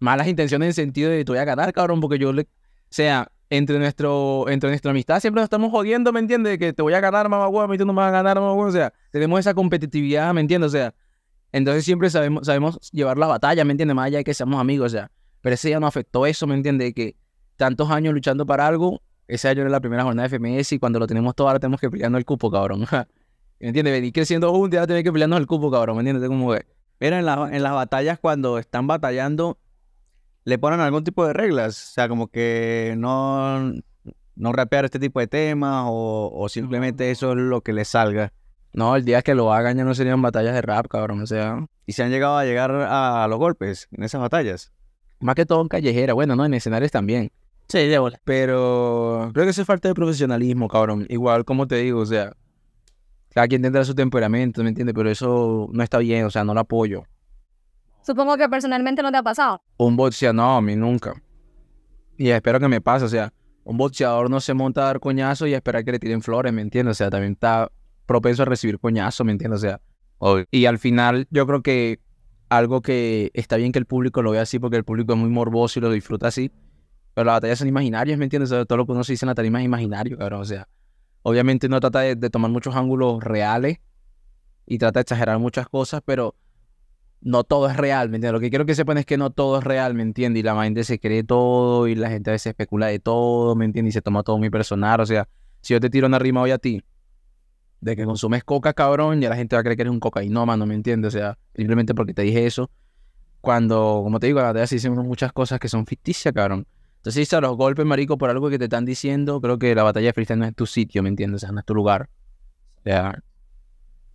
S1: malas intenciones en sentido de te voy a ganar, cabrón, porque yo le... O sea, entre, nuestro, entre nuestra amistad siempre nos estamos jodiendo, ¿me entiendes? Que te voy a ganar, mamá huevo, tú no me vas a ganar, mamá huevo. O sea, tenemos esa competitividad, ¿me entiendes? O sea, entonces siempre sabemos, sabemos llevar la batalla, ¿me entiendes? Más allá de que seamos amigos, o sea. Pero ese día no afectó eso, ¿me entiendes? Que tantos años luchando para algo, ese año era la primera jornada de FMS y cuando lo tenemos todo ahora tenemos que pelearnos el cupo, cabrón. ¿Me entiendes? Venir creciendo juntos y ahora tenemos que pelearnos el cupo, cabrón, ¿me entiendes? cómo que... pero en, en las batallas cuando están batallando, le ponen algún tipo de reglas, o sea, como que no, no rapear este tipo de temas o, simplemente ah. eso es lo que les salga. No, el día que lo hagan ya no serían batallas de rap, cabrón, o sea. Y se han llegado a llegar a los golpes en esas batallas. Más que todo en callejera, bueno, no, en escenarios también. Sí, de bola. Pero creo que eso es falta de profesionalismo, cabrón. Igual, como te digo, o sea, cada quien tendrá su temperamento, ¿me entiendes? Pero eso no está bien, o sea, no lo apoyo.
S3: Supongo que personalmente no te ha pasado.
S1: Un boxeador, no, a mí nunca. Y espero que me pase, o sea, un boxeador no se monta a dar coñazos y esperar que le tiren flores, ¿me entiendes? O sea, también está propenso a recibir coñazo, ¿me entiendes? O sea, y al final yo creo que algo que está bien que el público lo vea así porque el público es muy morboso y lo disfruta así, pero las batallas son imaginarias, ¿me entiendes? todo lo que uno se dice en la tarima es imaginario, cabrón, o sea, obviamente uno trata de tomar muchos ángulos reales y trata de exagerar muchas cosas, pero no todo es real, ¿me entiendes? Lo que quiero que sepan es que no todo es real, ¿me entiendes? Y la gente se cree todo y la gente a veces especula de todo, ¿me entiendes? Y se toma todo muy personal. O sea, si yo te tiro una rima hoy a ti de que consumes coca, cabrón, ya la gente va a creer que eres un cocainómano, ¿me entiendes? O sea, simplemente porque te dije eso. Cuando, como te digo, la verdad muchas cosas que son ficticias, cabrón. Entonces, si los golpes, marico, por algo que te están diciendo, creo que la batalla de freestyle no es tu sitio, ¿me entiendes? O sea, no es tu lugar. O sea,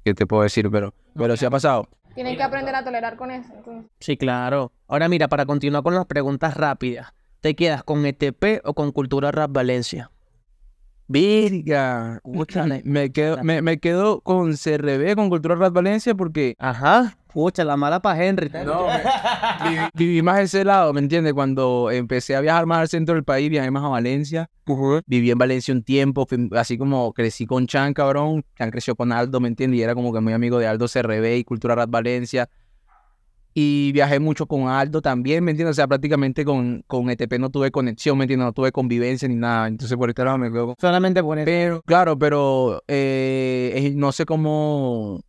S1: ¿qué te puedo decir? Pero, pero ha pasado.
S3: Tienen que aprender a tolerar con eso.
S1: Sí, claro. Ahora mira,
S2: para continuar con las preguntas rápidas, ¿te quedas con ETP o con Cultura Rap Valencia? Virga, me quedo, me, quedo con CRB, con
S1: Cultura Rap Valencia, porque Ajá. Pucha, la mala para Henry. No, viví, más ese lado, ¿me entiendes? Cuando empecé a viajar más al centro del país, viajé más a Valencia. Viví en Valencia un tiempo, así como crecí con Chan, cabrón. Chan creció con Aldo, ¿me entiendes? Y era como que muy amigo de Aldo CRB y Cultura Rad Valencia. Y viajé mucho con Aldo también, ¿me entiendes? O sea, prácticamente con, con ETP no tuve conexión, ¿me entiendes? No tuve convivencia ni nada. Entonces, por este lado me quedo. Solamente por eso. Pero, claro, pero eh, no sé cómo.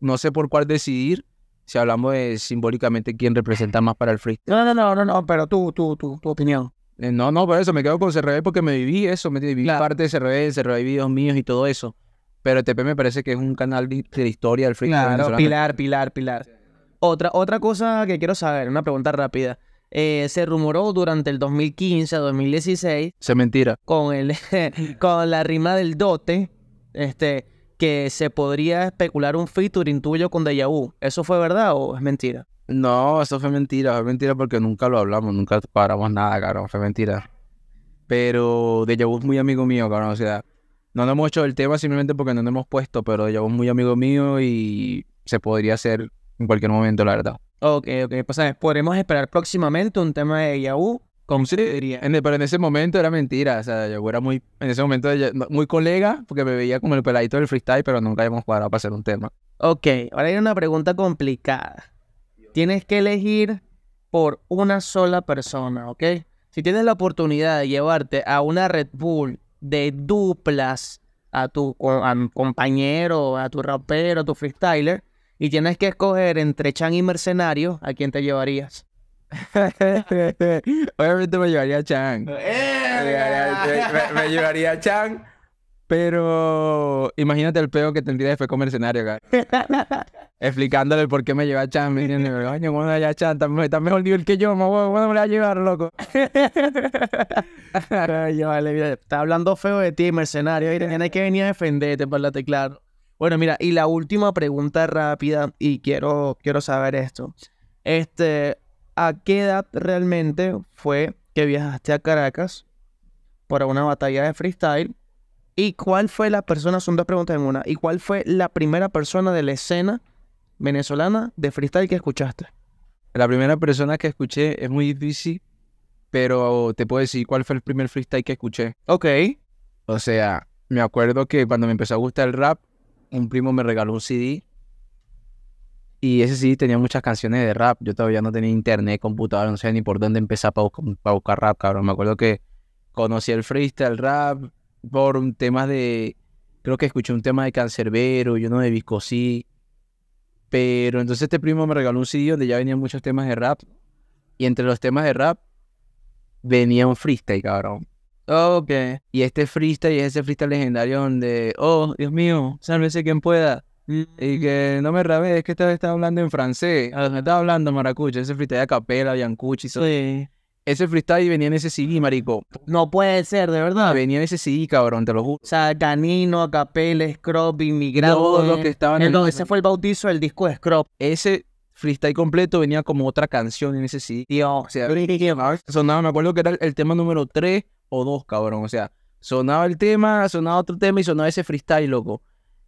S1: No sé por cuál decidir si hablamos de simbólicamente quién representa más para el freestyle. No, no, no, no, no pero tú, tú, tu opinión. Eh, no, no, por eso me quedo con CRB porque me viví eso, me viví parte de CRB, CRB videos míos y todo eso. Pero TP me parece que es un canal de, historia del freestyle. Claro, pilar, pilar, pilar. Otra, otra cosa que quiero saber, una pregunta rápida.
S2: Eh, se rumoró durante el 2015 a 2016. Se mentira. Con, el, con la rima del dote. Este, que se podría especular un featuring tuyo con Deja Vu. ¿Eso fue verdad o es mentira?
S1: No, eso fue mentira. Fue mentira porque nunca lo hablamos, nunca paramos nada, cabrón. Fue mentira. Pero Deja es muy amigo mío, cabrón. O sea, no nos hemos hecho el tema simplemente porque no nos hemos puesto, pero Deja es muy amigo mío y se podría hacer en cualquier momento, la verdad. Ok, ok. Pues ¿sabes? podremos esperar próximamente un tema de Deja pero en ese momento era mentira. O sea, yo era muy, en ese momento, muy colega, porque me veía como el peladito del freestyle, pero nunca habíamos jugado para hacer un tema. Ok, ahora hay una pregunta complicada. Tienes que elegir por
S2: una sola persona, ¿ok? Si tienes la oportunidad de llevarte a una Red Bull de duplas a tu compañero, a tu rapero, a tu freestyler, y tienes que escoger entre Chan y Mercenario, ¿a quién te llevarías?
S1: Obviamente me llevaría a Chan. ¡Eh, me, llevaría a Chan. Pero imagínate el peo que tendría después con Mercenario, Explicándole por qué me lleva a Chan. Me me Está mejor nivel que yo, ¿cómo me voy a llevar, loco? está hablando
S2: feo de ti, Mercenario. hay que venir a defenderte, la claro. Bueno, mira, y la última pregunta rápida, y quiero, quiero saber esto. Este, ¿a qué edad realmente fue que viajaste a Caracas para una batalla de freestyle? ¿Y cuál fue la persona, son dos preguntas en una, ¿y cuál fue la primera persona de la escena venezolana de freestyle que escuchaste?
S1: La primera persona que escuché es muy difícil, pero te puedo decir cuál fue el primer freestyle que escuché. Ok. O sea, me acuerdo que cuando me empezó a gustar el rap, un primo me regaló un CD y ese sí tenía muchas canciones de rap. Yo todavía no tenía internet, computador no sé ni por dónde empezar para buscar, rap, cabrón. Me acuerdo que conocí el freestyle rap por temas de. Creo que escuché un tema de Cancerbero y uno de Viscosí. Pero entonces este primo me regaló un CD donde ya venían muchos temas de rap. Y entre los temas de rap venía un freestyle, cabrón. Ok. Y este freestyle es ese freestyle legendario donde, oh, Dios mío, sálvese quien pueda. Y que no me rabé, es que esta vez estaba hablando en francés. Me ah, estaba hablando maracucho, ese freestyle a capela, Biancuchi. Sí. Ese freestyle venía en ese CD, marico. No puede ser, de verdad. Venía en ese
S2: CD, cabrón, te lo juro. O sea, Canino, Capel, Scrop, Inmigrante. Todos los eh, que estaban en el... ese fue
S1: el bautizo del disco de Scrop. Ese freestyle completo venía como otra canción en ese CD. Dios. O sea, sonaba, me acuerdo que era el tema número 3 o 2, cabrón. O sea, sonaba el tema, sonaba otro tema y sonaba ese freestyle, loco.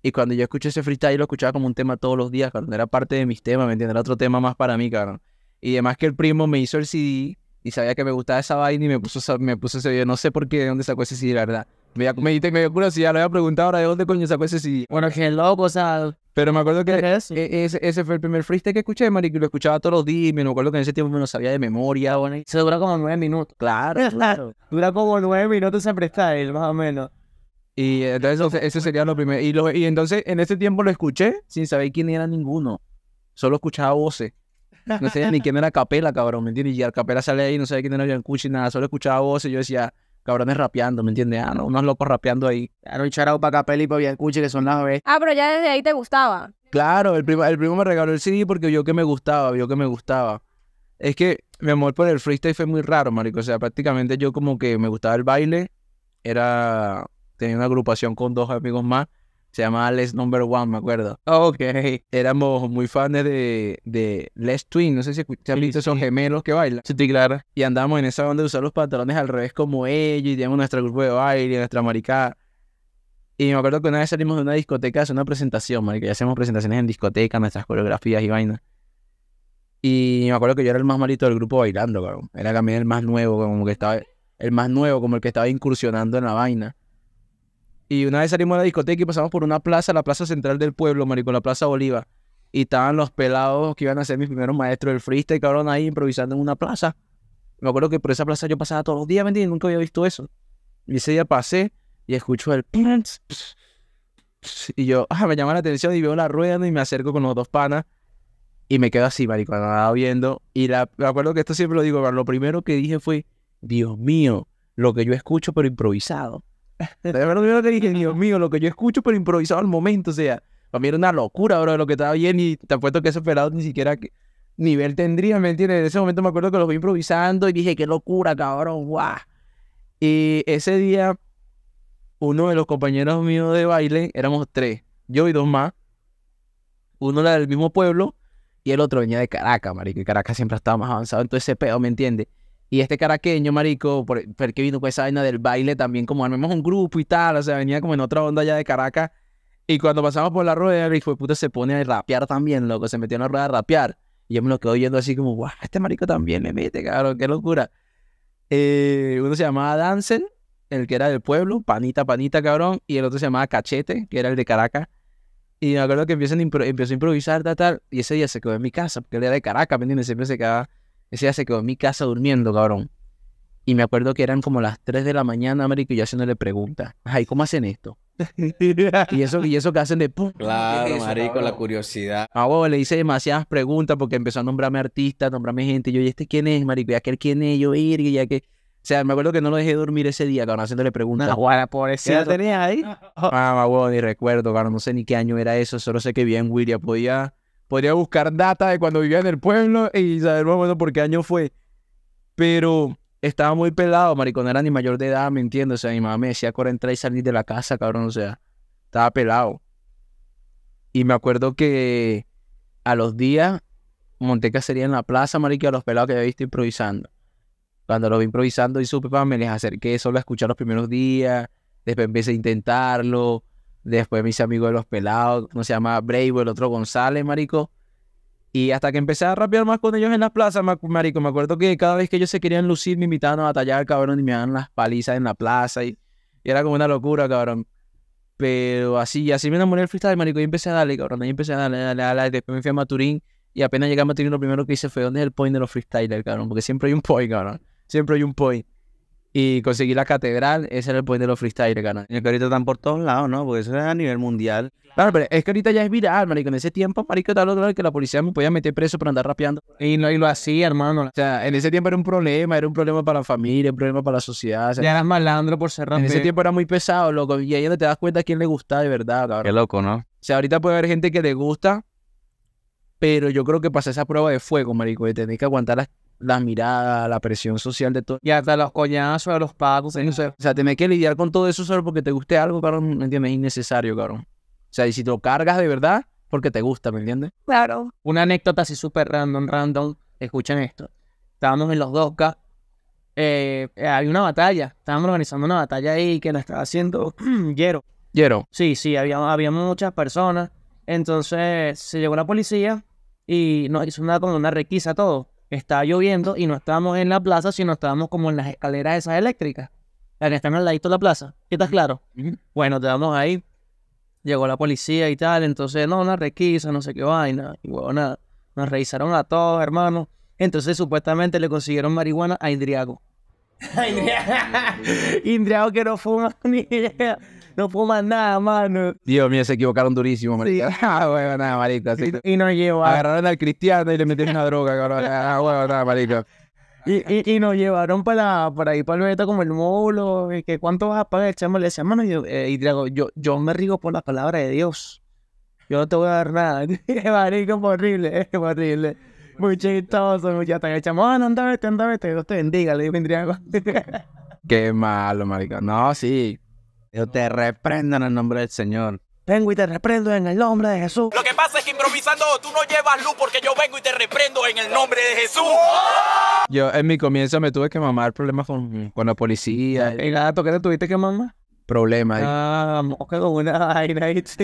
S1: Y cuando yo escuché ese freestyle, lo escuchaba como un tema todos los días, cuando Era parte de mis temas, ¿me entiendes? Era otro tema más para mí, cabrón. Y además que el primo me hizo el CD y sabía que me gustaba esa vaina y me puso, me puso ese video. No sé por qué, de dónde sacó ese CD, la verdad. Me, me, me dio ya lo había preguntado ahora de dónde coño sacó ese CD. Bueno, qué loco, o Pero me acuerdo que e, ese, fue el primer freestyle que escuché, marico, y lo escuchaba todos los días. Y me acuerdo que en ese tiempo me lo sabía de
S2: memoria. Bueno, Se dura como nueve minutos. Claro, claro. Dura como nueve minutos ese freestyle, más o
S1: menos. Y entonces ese sería lo primero. Y, y entonces en ese tiempo lo escuché sin saber quién era ninguno. Solo escuchaba voces. No sabía ni quién era Capela, cabrón, ¿me entiendes? Y Capela sale ahí, no sabía quién era y nada. Solo escuchaba voces y yo decía, cabrones rapeando, ¿me entiendes? Ah, no, unos locos rapeando ahí. Claro, y charao para Capela y para Yancuchi, que son las veces.
S3: Ah, pero ya desde ahí te gustaba.
S1: Claro, el primo, el primo me regaló el CD porque yo que me gustaba, vio que me gustaba. Es que mi amor por el freestyle fue muy raro, marico. O sea, prácticamente yo como que me gustaba el baile. Era tenía una agrupación con dos amigos más. Se llamaba Les Number One, me acuerdo. Ok. Éramos muy fans de, de Les Twin. No sé si escuchaste sí, gemelos que bailan. Sí, claro. Y andábamos en esa onda de usar los pantalones al revés como ellos. Y teníamos nuestro grupo de baile, nuestra maricada. Y me acuerdo que una vez salimos de una discoteca a una presentación, marica. Ya hacemos presentaciones en discoteca, nuestras coreografías y vainas. Y me acuerdo que yo era el más malito del grupo bailando, cabrón. Era también el más nuevo, como que estaba... El más nuevo, como el que estaba incursionando en la vaina. Y una vez salimos de la discoteca y pasamos por una plaza, la plaza central del pueblo, marico, la plaza Bolívar. Y estaban los pelados que iban a ser mis primeros maestros del freestyle, cabrón, ahí improvisando en una plaza. Me acuerdo que por esa plaza yo pasaba todos los días, ¿me Nunca había visto eso. Y ese día pasé y escucho el... y yo, ah, me llama la atención y veo la rueda y me acerco con los dos panas. Y me quedo así, marico, nada viendo. Y la, me acuerdo que esto siempre lo digo, lo primero que dije fue, Dios mío, lo que yo escucho pero improvisado. De verdad, que dije, Dios mío, lo que yo escucho, pero improvisado al momento, o sea, para mí era una locura, bro, lo que estaba bien y te apuesto que ese pelado ni siquiera nivel tendría, ¿me entiendes? En ese momento me acuerdo que lo vi improvisando y dije, qué locura, cabrón, guau. Y ese día, uno de los compañeros míos de baile, éramos tres, yo y dos más, uno era del mismo pueblo y el otro venía de Caracas, marico, y Caracas siempre estaba más avanzado, entonces ese pedo, ¿me entiendes? Y este caraqueño, marico, por, vino con esa vaina del baile también, como armemos un grupo y tal, o sea, venía como en otra onda ya de Caracas. Y cuando pasamos por la rueda, el hijo puta se pone a rapear también, loco, se metió en la rueda a rapear. Y yo me lo quedo oyendo así como, guau, este marico también me mete, cabrón, qué locura. Eh, uno se llamaba Danzen, el que era del pueblo, panita, panita, cabrón, y el otro se llamaba Cachete, que era el de Caracas. Y me acuerdo que empiezan a empezó a improvisar, tal, tal, y ese día se quedó en mi casa, porque él era de Caracas, ¿me entiendes? Siempre se quedaba ese día se quedó en mi casa durmiendo, cabrón. Y me acuerdo que eran como las 3 de la mañana, marico, y yo haciéndole preguntas. Ay, ¿cómo hacen esto? y eso y eso que hacen de pum. Claro, marico, la curiosidad. Ah, bueno, le hice demasiadas preguntas porque empezó a nombrarme artista, nombrarme gente. Y yo, ¿y este quién es, marico? ¿Y aquel quién es? Yo, ir, ya que... O sea, me acuerdo que no lo dejé dormir ese día, cabrón, haciéndole preguntas. Guara, pobrecita. tenía ahí? Ah, bueno, ni recuerdo, cabrón. No sé ni qué año era eso. Solo sé que bien William. Podía Podría buscar data de cuando vivía en el pueblo y saber más por qué año fue. Pero estaba muy pelado, maricón. Era ni mayor de edad, me entiendo. O sea, mi mamá me decía que entrar y salir de la casa, cabrón. O sea, estaba pelado. Y me acuerdo que a los días monté sería en la plaza, marica, a los pelados que había visto improvisando. Cuando lo vi improvisando y supe, me les acerqué solo a escuchar los primeros días. Después empecé a intentarlo. Después mis amigos de los pelados, uno se llama Bravo, el otro González, marico. Y hasta que empecé a rapear más con ellos en las plazas, marico, me acuerdo que cada vez que ellos se querían lucir, me invitaban a batallar, cabrón, y me daban las palizas en la plaza. Y, era como una locura, cabrón. Pero así, así me enamoré del freestyle, marico. Y empecé a darle, cabrón. Y empecé a darle, darle, darle. Después me fui a Maturín. Y apenas llegué a Maturín, lo primero que hice fue, ¿dónde es el point de los freestylers, cabrón? Porque siempre hay un point, cabrón. Siempre hay un point y conseguí la catedral, ese era el puente de los freestyle, carnal. Y es que ahorita están por todos lados, ¿no? Porque eso es a nivel mundial. Claro, pero es que ahorita ya es viral, marico. En ese tiempo, marico, tal otro que la policía me podía meter preso por andar rapeando. Y lo, y lo hacía, hermano. O sea, en ese tiempo era un problema, era un problema para la familia, un problema para la sociedad. ya eras malandro por ser rapero. En ese tiempo era muy pesado, loco. Y ahí donde te das cuenta a quién le gusta de verdad, cabrón. Qué loco, ¿no? O sea, ahorita puede haber gente que le gusta, pero yo creo que pasa esa prueba de fuego, marico, de tenés que aguantar las la mirada, la presión social de todo. Y hasta los coñazos, a los pagos. O, sea, o que lidiar con todo eso solo porque te guste algo, cabrón, ¿me entiendes? Es innecesario, cabrón. O sea, y si te lo cargas de verdad, porque te gusta, ¿me entiendes? Claro. Una anécdota así súper random, random. Escuchen esto. Estábamos en
S2: los dos K. Eh, eh, había una batalla. Estábamos organizando una batalla ahí que la estaba haciendo Yero. Yero. Sí, sí, había, había muchas personas. Entonces se llegó la policía y nos hizo una, con una requisa todo estaba lloviendo y no estábamos en la plaza, sino estábamos como en las escaleras esas eléctricas, las que están al ladito de la plaza. ¿Estás claro? Bueno, te damos ahí, llegó la policía y tal, entonces, no, una requisa, no sé qué vaina, y bueno, nada, nos revisaron a todos, hermano. Entonces, supuestamente le consiguieron marihuana a Indriago. Indriago que no fuma ni
S1: idea no puedo nada, mano. Dios mío, se equivocaron durísimo, marica. Ah, bueno, nada, marica. Y, nos llevaron. Agarraron al cristiano y le metieron una droga, cabrón. Ah, bueno, nada, marica.
S2: Y, y, y, nos llevaron para, para ir para el beta como el módulo, que cuánto vas a pagar, chamo, le decía, mano, eh", y, yo, yo me rigo por la palabra de Dios. Yo no te voy a dar nada. marico, es horrible, es horrible. Muy chistoso, ya chamo, ah, anda vete, anda vete, Dios te bendiga, le digo,
S1: Qué malo, marica. No, sí. Yo te reprendo en el nombre del Señor. Vengo y te reprendo en el nombre de Jesús. Lo que pasa es que improvisando tú no llevas luz porque yo vengo y te reprendo en el nombre de Jesús. Yo en mi comienzo me tuve que mamar problemas con, la policía. ¿Y nada, ¿tú qué te tuviste que mamar? Problemas.
S2: Ah, mosca con una vaina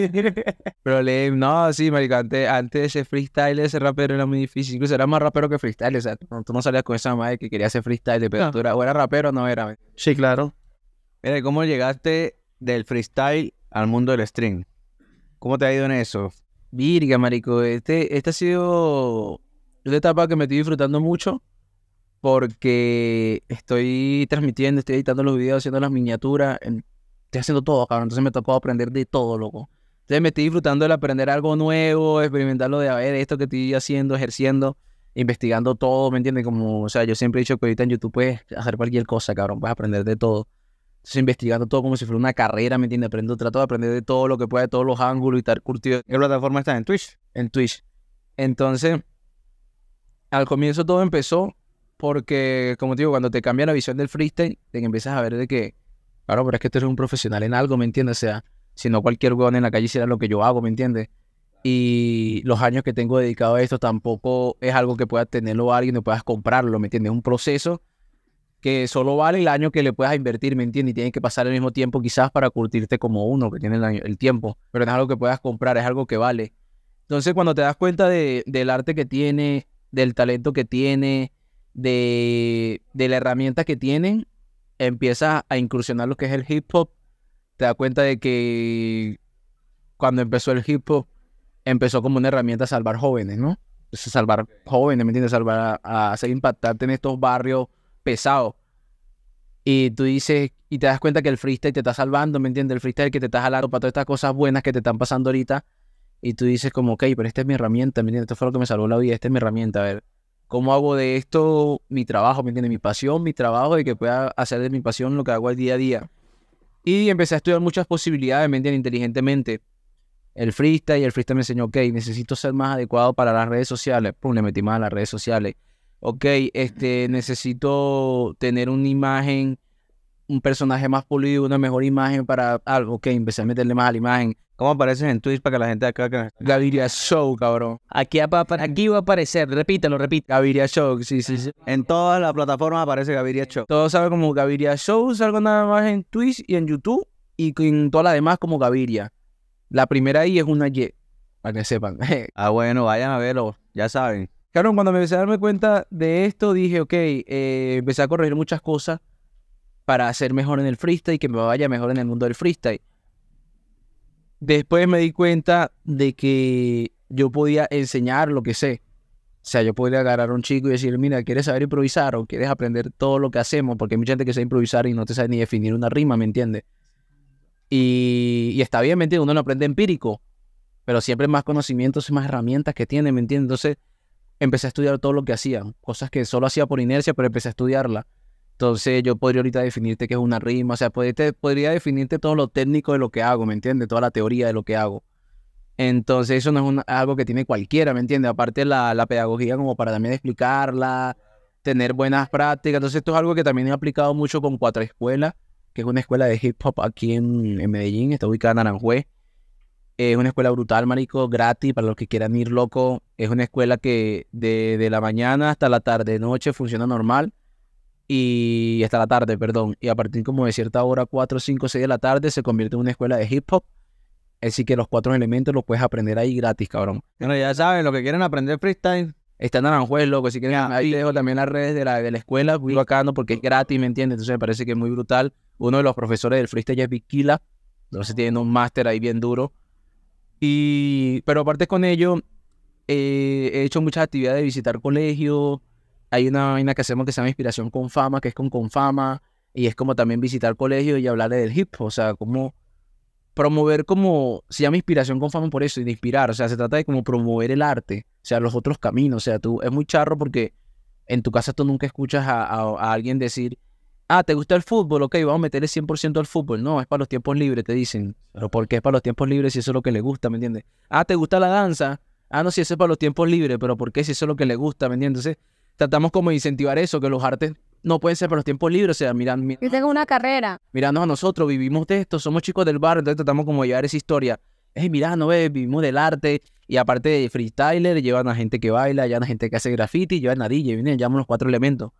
S1: Problema. No, sí, marica, antes, ese freestyle, ese rapero era muy difícil. Incluso era más rapero que freestyle. O sea, tú no salías con esa madre que quería hacer freestyle, pero ah. tú eras, o rapero no era. Sí, claro. Mira, ¿cómo llegaste del freestyle al mundo del stream? ¿Cómo te ha ido en eso? Virga, marico, este, este ha sido una etapa que me estoy disfrutando mucho porque estoy transmitiendo, estoy editando los videos, haciendo las miniaturas, estoy haciendo todo, cabrón. Entonces me tocó aprender de todo, loco. Entonces me estoy disfrutando de aprender algo nuevo, experimentarlo de a ver esto que estoy haciendo, ejerciendo, investigando todo, ¿me entiendes? Como, o sea, yo siempre he dicho que ahorita en YouTube puedes hacer cualquier cosa, cabrón, puedes aprender de todo. Entonces, investigando todo como si fuera una carrera, ¿me entiendes? Aprendo, trato de aprender de todo lo que pueda, de todos los ángulos y estar curtido. ¿En plataforma está? En Twitch. En Twitch. Entonces, al comienzo todo empezó porque, como te digo, cuando te cambia la visión del freestyle, te empiezas a ver de que, claro, pero es que tú eres un profesional en algo, ¿me entiendes? O sea, si no cualquier weón en la calle hiciera lo que yo hago, ¿me entiendes? Y los años que tengo dedicado a esto tampoco es algo que pueda tenerlo alguien o puedas comprarlo, ¿me entiendes? Es un proceso que solo vale el año que le puedas invertir, ¿me entiendes? Y tienes que pasar el mismo tiempo quizás para curtirte como uno que tiene el, tiempo, pero no es algo que puedas comprar, es algo que vale. Entonces cuando te das cuenta del arte que tiene, del talento que tiene, de, la herramienta que tienen, empiezas a incursionar lo que es el hip hop, te das cuenta de que cuando empezó el hip hop, empezó como una herramienta a salvar jóvenes, ¿no? salvar jóvenes, ¿me entiendes? Salvar a, a hacer impactarte en estos barrios pesado. Y tú dices, y te das cuenta que el freestyle te está salvando, ¿me entiendes? El freestyle que te está jalando para todas estas cosas buenas que te están pasando ahorita. Y tú dices como, ok, pero esta es mi herramienta, ¿me entiendes? Esto fue lo que me salvó la vida, esta es mi herramienta. A ver, ¿cómo hago de esto mi trabajo, ¿me entiendes? Mi pasión, mi trabajo y que pueda hacer de mi pasión lo que hago al día a día. Y empecé a estudiar muchas posibilidades, ¿me entiendes? Inteligentemente. El freestyle, y el freestyle me enseñó, ok, necesito ser más adecuado para las redes sociales. Pum, le metí más a las redes sociales ok, este, necesito tener una imagen, un personaje más pulido, una mejor imagen para algo, ok, empecé a meterle más a la imagen. ¿Cómo apareces en Twitch para que la gente acá... Gaviria Show, cabrón. Aquí va, a aparecer, repítalo, repítalo. Gaviria Show, sí, sí, sí. En todas las plataformas aparece Gaviria Show. Todo sabe como Gaviria Show, salgo nada más en Twitch y en YouTube y en todas las demás como Gaviria. La primera I es una Y, para que sepan. ah, bueno, vayan a verlo, ya saben. Claro, cuando me empecé a darme cuenta de esto, dije, ok, eh, empecé a corregir muchas cosas para hacer mejor en el freestyle, y que me vaya mejor en el mundo del freestyle. Después me di cuenta de que yo podía enseñar lo que sé. O sea, yo podía agarrar a un chico y decir, mira, ¿quieres saber improvisar o quieres aprender todo lo que hacemos? Porque hay mucha gente que sabe improvisar y no te sabe ni definir una rima, ¿me entiendes? Y, y, está bien, ¿me entiendes? Uno no aprende empírico, pero siempre más conocimientos y más herramientas que tiene, ¿me entiendes? Entonces empecé a estudiar todo lo que hacía, cosas que solo hacía por inercia, pero empecé a estudiarla. Entonces yo podría ahorita definirte qué es una rima, o sea, podría, podría definirte todo lo técnico de lo que hago, ¿me entiendes? Toda la teoría de lo que hago. Entonces eso no es algo que tiene cualquiera, ¿me entiendes? Aparte la, la pedagogía como para también explicarla, tener buenas prácticas. Entonces esto es algo que también he aplicado mucho con Cuatro Escuelas, que es una escuela de hip hop aquí en, en Medellín, está ubicada en Aranjuez. Es una escuela brutal, marico, gratis para los que quieran ir loco. Es una escuela que de, la mañana hasta la tarde, noche funciona normal. Y hasta la tarde, perdón. Y a partir como de cierta hora, 4, 5, 6 de la tarde, se convierte en una escuela de hip hop. Así que los cuatro elementos los puedes aprender ahí gratis, cabrón. Bueno, ya saben, lo que quieren aprender freestyle. están en Aranjuez, loco. Si quieren, ahí lejos, dejo también las redes de la, de la escuela. Muy porque es gratis, ¿me entiendes? Entonces me parece que es muy brutal. Uno de los profesores del freestyle es Viquila. Entonces tiene un máster ahí bien duro. Y, pero aparte con ello, eh, he hecho muchas actividades de visitar colegios. Hay una vaina que hacemos que se llama Inspiración con Fama, que es con Confama. Y es como también visitar colegios y hablarle del hip O sea, como promover como, se llama Inspiración con Fama por eso, y de inspirar. O sea, se trata de como promover el arte, o sea, los otros caminos. O sea, tú, es muy charro porque en tu casa tú nunca escuchas a alguien decir, ah, ¿te gusta el fútbol? Ok, vamos a meterle 100% al fútbol. No, es para los tiempos libres, te dicen. Pero ¿por qué es para los tiempos libres si eso es lo que le gusta, ¿me entiendes? Ah, ¿te gusta la danza? Ah, no, si eso es para los tiempos libres, pero ¿por qué si eso es lo que le gusta, ¿me entiendes? tratamos como incentivar eso, que los artes no pueden ser para los tiempos libres, o sea, miran...
S3: Yo tengo una carrera.
S1: Mirando a nosotros, vivimos de esto, somos chicos del barrio, entonces tratamos como de llevar esa historia. Es mira, no ves, vivimos del arte, y aparte de freestyler, llevan a gente que baila, llevan a gente que hace graffiti, llevan a DJ, vienen, llamamos los cuatro elementos.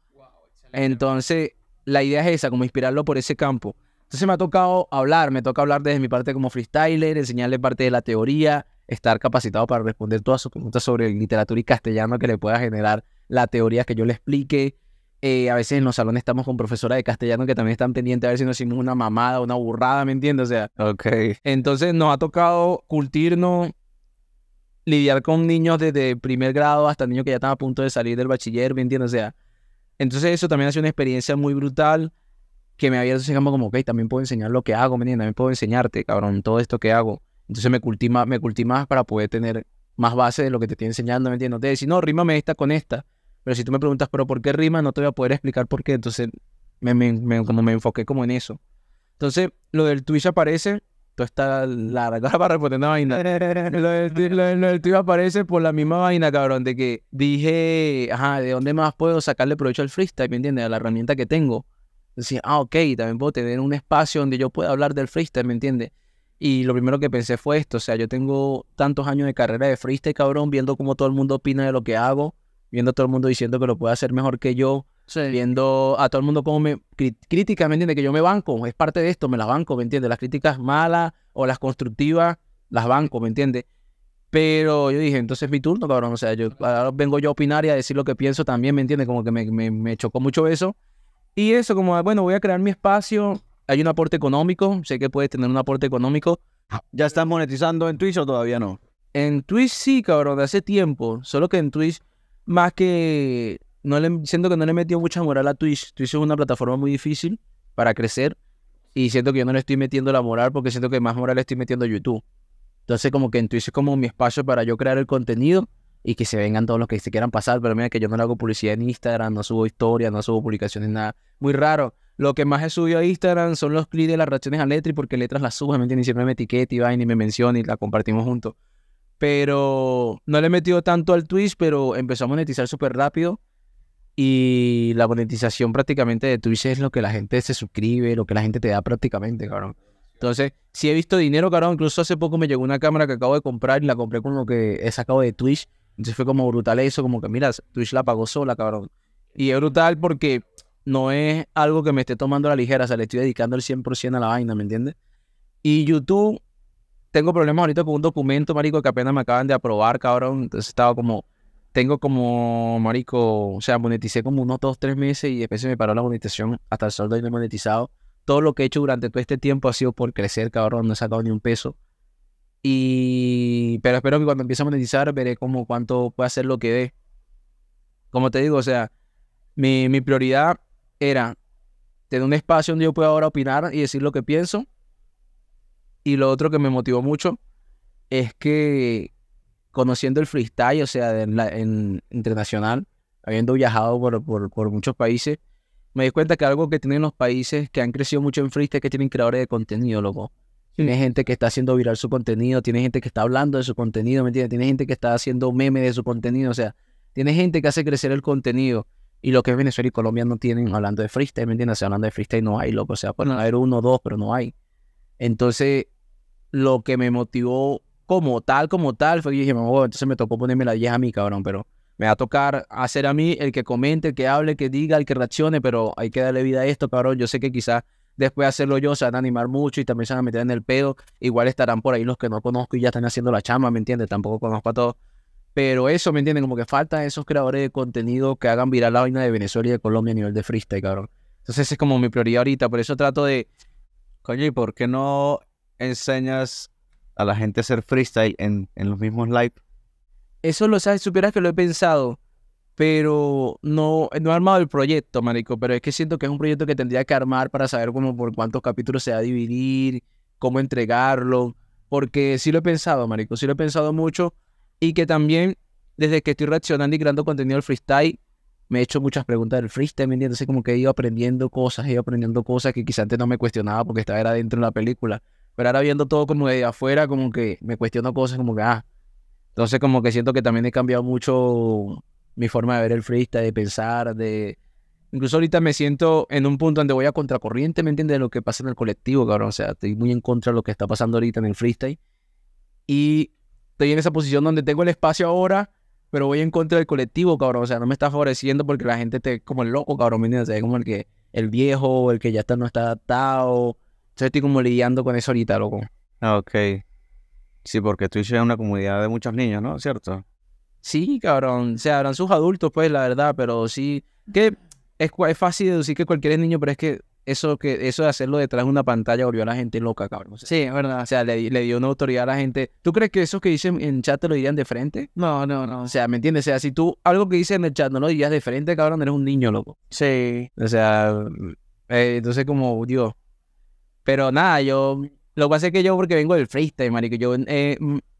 S1: Entonces, la idea es esa, como inspirarlo por ese campo. Entonces me ha tocado hablar, me toca hablar desde mi parte como freestyler, enseñarle parte de la teoría, estar capacitado para responder todas sus preguntas sobre literatura y castellano que le pueda generar la teoría que yo le explique. Eh, a veces en los salones estamos con profesoras de castellano que también están pendientes a ver si nos hicimos una mamada, una burrada, ¿me entiendes? O sea, okay. entonces nos ha tocado cultirnos, lidiar con niños desde primer grado hasta niños que ya están a punto de salir del bachiller, ¿me entiendes? O sea, entonces eso también hace una experiencia muy brutal que me había enseñado como, ok, también puedo enseñar lo que hago, ¿me También puedo enseñarte, cabrón, todo esto que hago. Entonces me cultí más, me cultí para poder tener más base de lo que te estoy enseñando, ¿me entiendes? No rima me no, esta con esta. Pero si tú me preguntas, pero ¿por qué rima? No te voy a poder explicar por qué. Entonces me, me, me enfoqué como en eso. Entonces, lo del Twitch aparece está, la larga para responder una vaina. lo, lo, lo del aparece por la misma vaina, cabrón, de que dije, ajá, ¿de dónde más puedo sacarle provecho al freestyle? ¿Me entiendes? A la herramienta que tengo. Decía, ah, ok, también puedo tener un espacio donde yo pueda hablar del freestyle, ¿me entiendes? Y lo primero que pensé fue esto, o sea, yo tengo tantos años de carrera de freestyle, cabrón, viendo cómo todo el mundo opina de lo que hago, viendo todo el mundo diciendo que lo puede hacer mejor que yo, Viendo a todo el mundo como me. Críticas, ¿me entiendes? Que yo me banco, es parte de esto, me las banco, ¿me entiendes? Las críticas malas o las constructivas, las banco, ¿me entiendes? Pero yo dije, entonces es mi turno, cabrón. O sea, yo vengo yo a opinar y a decir lo que pienso también, ¿me entiendes? Como que me, me, me chocó mucho eso. Y eso, como, ah, bueno, voy a crear mi espacio. Hay un aporte económico, sé que puedes tener un aporte económico. ¿Ya estás monetizando en Twitch o todavía no? En Twitch sí, cabrón, de hace tiempo. Solo que en Twitch, más que le, siento que no le he metido mucha moral a Twitch. Twitch es una plataforma muy difícil para crecer y siento que yo no le estoy metiendo la moral porque siento que más moral le estoy metiendo a YouTube. Entonces como que en Twitch es como mi espacio para yo crear el contenido y que se vengan todos los que se quieran pasar, pero mira que yo no le hago publicidad en Instagram, no subo historias, no subo publicaciones, nada. Muy raro. Lo que más he subido a Instagram son los clips de las reacciones a Letri, porque Letras las sube, ¿me ni Siempre me etiqueta y va y me menciona y la compartimos juntos. Pero no le he metido tanto al Twitch, pero empezó a monetizar súper rápido. Y la monetización prácticamente de Twitch es lo que la gente se suscribe, lo que la gente te da prácticamente, cabrón. Entonces, sí he visto dinero, cabrón, incluso hace poco me llegó una cámara que acabo de comprar y la compré con lo que he sacado de Twitch. Entonces fue como brutal eso, como que mira, Twitch la pagó sola, cabrón. Y es brutal porque no es algo que me esté tomando la ligera, o sea, le estoy dedicando el 100% a la vaina, ¿me entiendes? Y YouTube, tengo problemas ahorita con un documento, marico, que apenas me acaban de aprobar, cabrón. Entonces estaba como tengo como, marico, o sea, moneticé como unos dos, tres meses y después se me paró la monetización. Hasta el saldo y he monetizado. Todo lo que he hecho durante todo este tiempo ha sido por crecer, cabrón. No he sacado ni un peso. Y... Pero espero que cuando empiece a monetizar veré como cuánto puede hacer lo que dé. Como te digo, o sea, mi, mi prioridad era tener un espacio donde yo pueda ahora opinar y decir lo que pienso. Y lo otro que me motivó mucho es que conociendo el freestyle, o sea, en, internacional, habiendo viajado por, muchos países, me di cuenta que algo que tienen los países que han crecido mucho en freestyle es que tienen creadores de contenido, loco. Tiene gente que está haciendo viral su contenido, tiene gente que está hablando de su contenido, ¿me entiendes? Tiene gente que está haciendo memes de su contenido, o sea, tiene gente que hace crecer el contenido. Y lo que Venezuela y Colombia no tienen hablando de freestyle, ¿me entiendes? O sea, hablando de freestyle no hay, loco. O sea, pueden haber uno o dos, pero no hay. Entonces, lo que me motivó como tal, como tal, fue que dije, entonces me tocó ponerme la 10 a mí, cabrón, pero me va a tocar hacer a mí el que comente, el que hable, el que diga, el que reaccione, pero hay que darle vida a esto, cabrón. Yo sé que quizás después de hacerlo yo se van a animar mucho y también se van a meter en el pedo. Igual estarán por ahí los que no conozco y ya están haciendo la chama, ¿me entiendes? Tampoco conozco a todos. Pero eso, ¿me entiendes? Como que faltan esos creadores de contenido que hagan viral la vaina de Venezuela y de Colombia a nivel de freestyle, cabrón. Entonces esa es como mi prioridad ahorita. Por eso trato de, coño, ¿y por qué no enseñas a la gente hacer freestyle en, los mismos live? Eso lo sabes, supieras que lo he pensado, pero no, no he armado el proyecto, marico, pero es que siento que es un proyecto que tendría que armar para saber cómo por cuántos capítulos se va a dividir, cómo entregarlo, porque sí lo he pensado, marico, sí lo he pensado mucho y que también desde que estoy reaccionando y creando contenido al freestyle, me he hecho muchas preguntas del freestyle, ¿me como que he ido aprendiendo cosas, he ido aprendiendo cosas que quizás antes no me cuestionaba porque estaba era dentro de la película. Pero ahora viendo todo como de afuera, como que me cuestiono cosas como que, ah, entonces como que siento que también he cambiado mucho mi forma de ver el freestyle, de pensar, de... Incluso ahorita me siento en un punto donde voy a contracorriente, ¿me entiendes? De lo que pasa en el colectivo, cabrón. O sea, estoy muy en contra de lo que está pasando ahorita en el freestyle. Y estoy en esa posición donde tengo el espacio ahora, pero voy en contra del colectivo, cabrón. O sea, no me está favoreciendo porque la gente te como el loco, cabrón, ¿me entiendes? O sea, es como el que el viejo, el que ya está, no está adaptado, entonces estoy como lidiando con eso ahorita, loco. Ah, Ok. Sí, porque Twitch es una comunidad de muchos niños, ¿no? ¿Cierto? Sí, cabrón. O sea, eran sus adultos, pues, la verdad, pero sí. Que es, es fácil deducir que cualquier niño, pero es que eso que eso de hacerlo detrás de una pantalla volvió a la gente loca, cabrón. sí, es verdad. O sea, le, dio una autoridad a la gente. ¿Tú crees que esos que dicen en chat te lo dirían de frente? No, no, no. O sea, ¿me entiendes? O sea, si tú algo que dices en el chat no lo dirías de frente, cabrón, eres un niño, loco. Sí. O sea, eh, entonces como, Dios, pero nada, yo. Lo que pasa es que yo, porque vengo del freestyle, marico, yo he eh,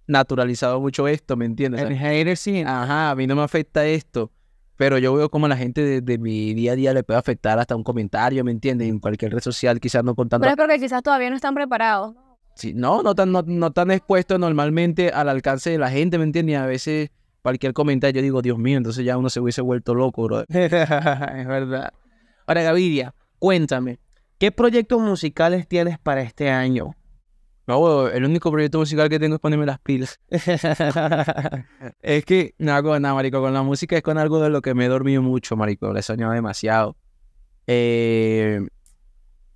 S1: naturalizado mucho esto, ¿me entiendes? El Ajá, a mí no me afecta esto. Pero yo veo como la gente de, mi día a día le puede afectar hasta un comentario, ¿me entiendes? En cualquier red social, quizás no contando. Pero es
S3: porque quizás todavía no están preparados.
S1: Sí, no, no están no, expuestos normalmente al alcance de la gente, ¿me entiendes? a veces cualquier comentario yo digo, Dios mío, entonces ya uno se hubiese vuelto loco, bro. es verdad.
S2: Ahora, Gaviria, cuéntame, ¿Qué proyectos musicales tienes para este año?
S1: No, el único proyecto musical que tengo es ponerme las pilas. es que, no, hago nada, marico, con la música es con algo de lo que me he dormido mucho, marico, le he soñado demasiado. Eh,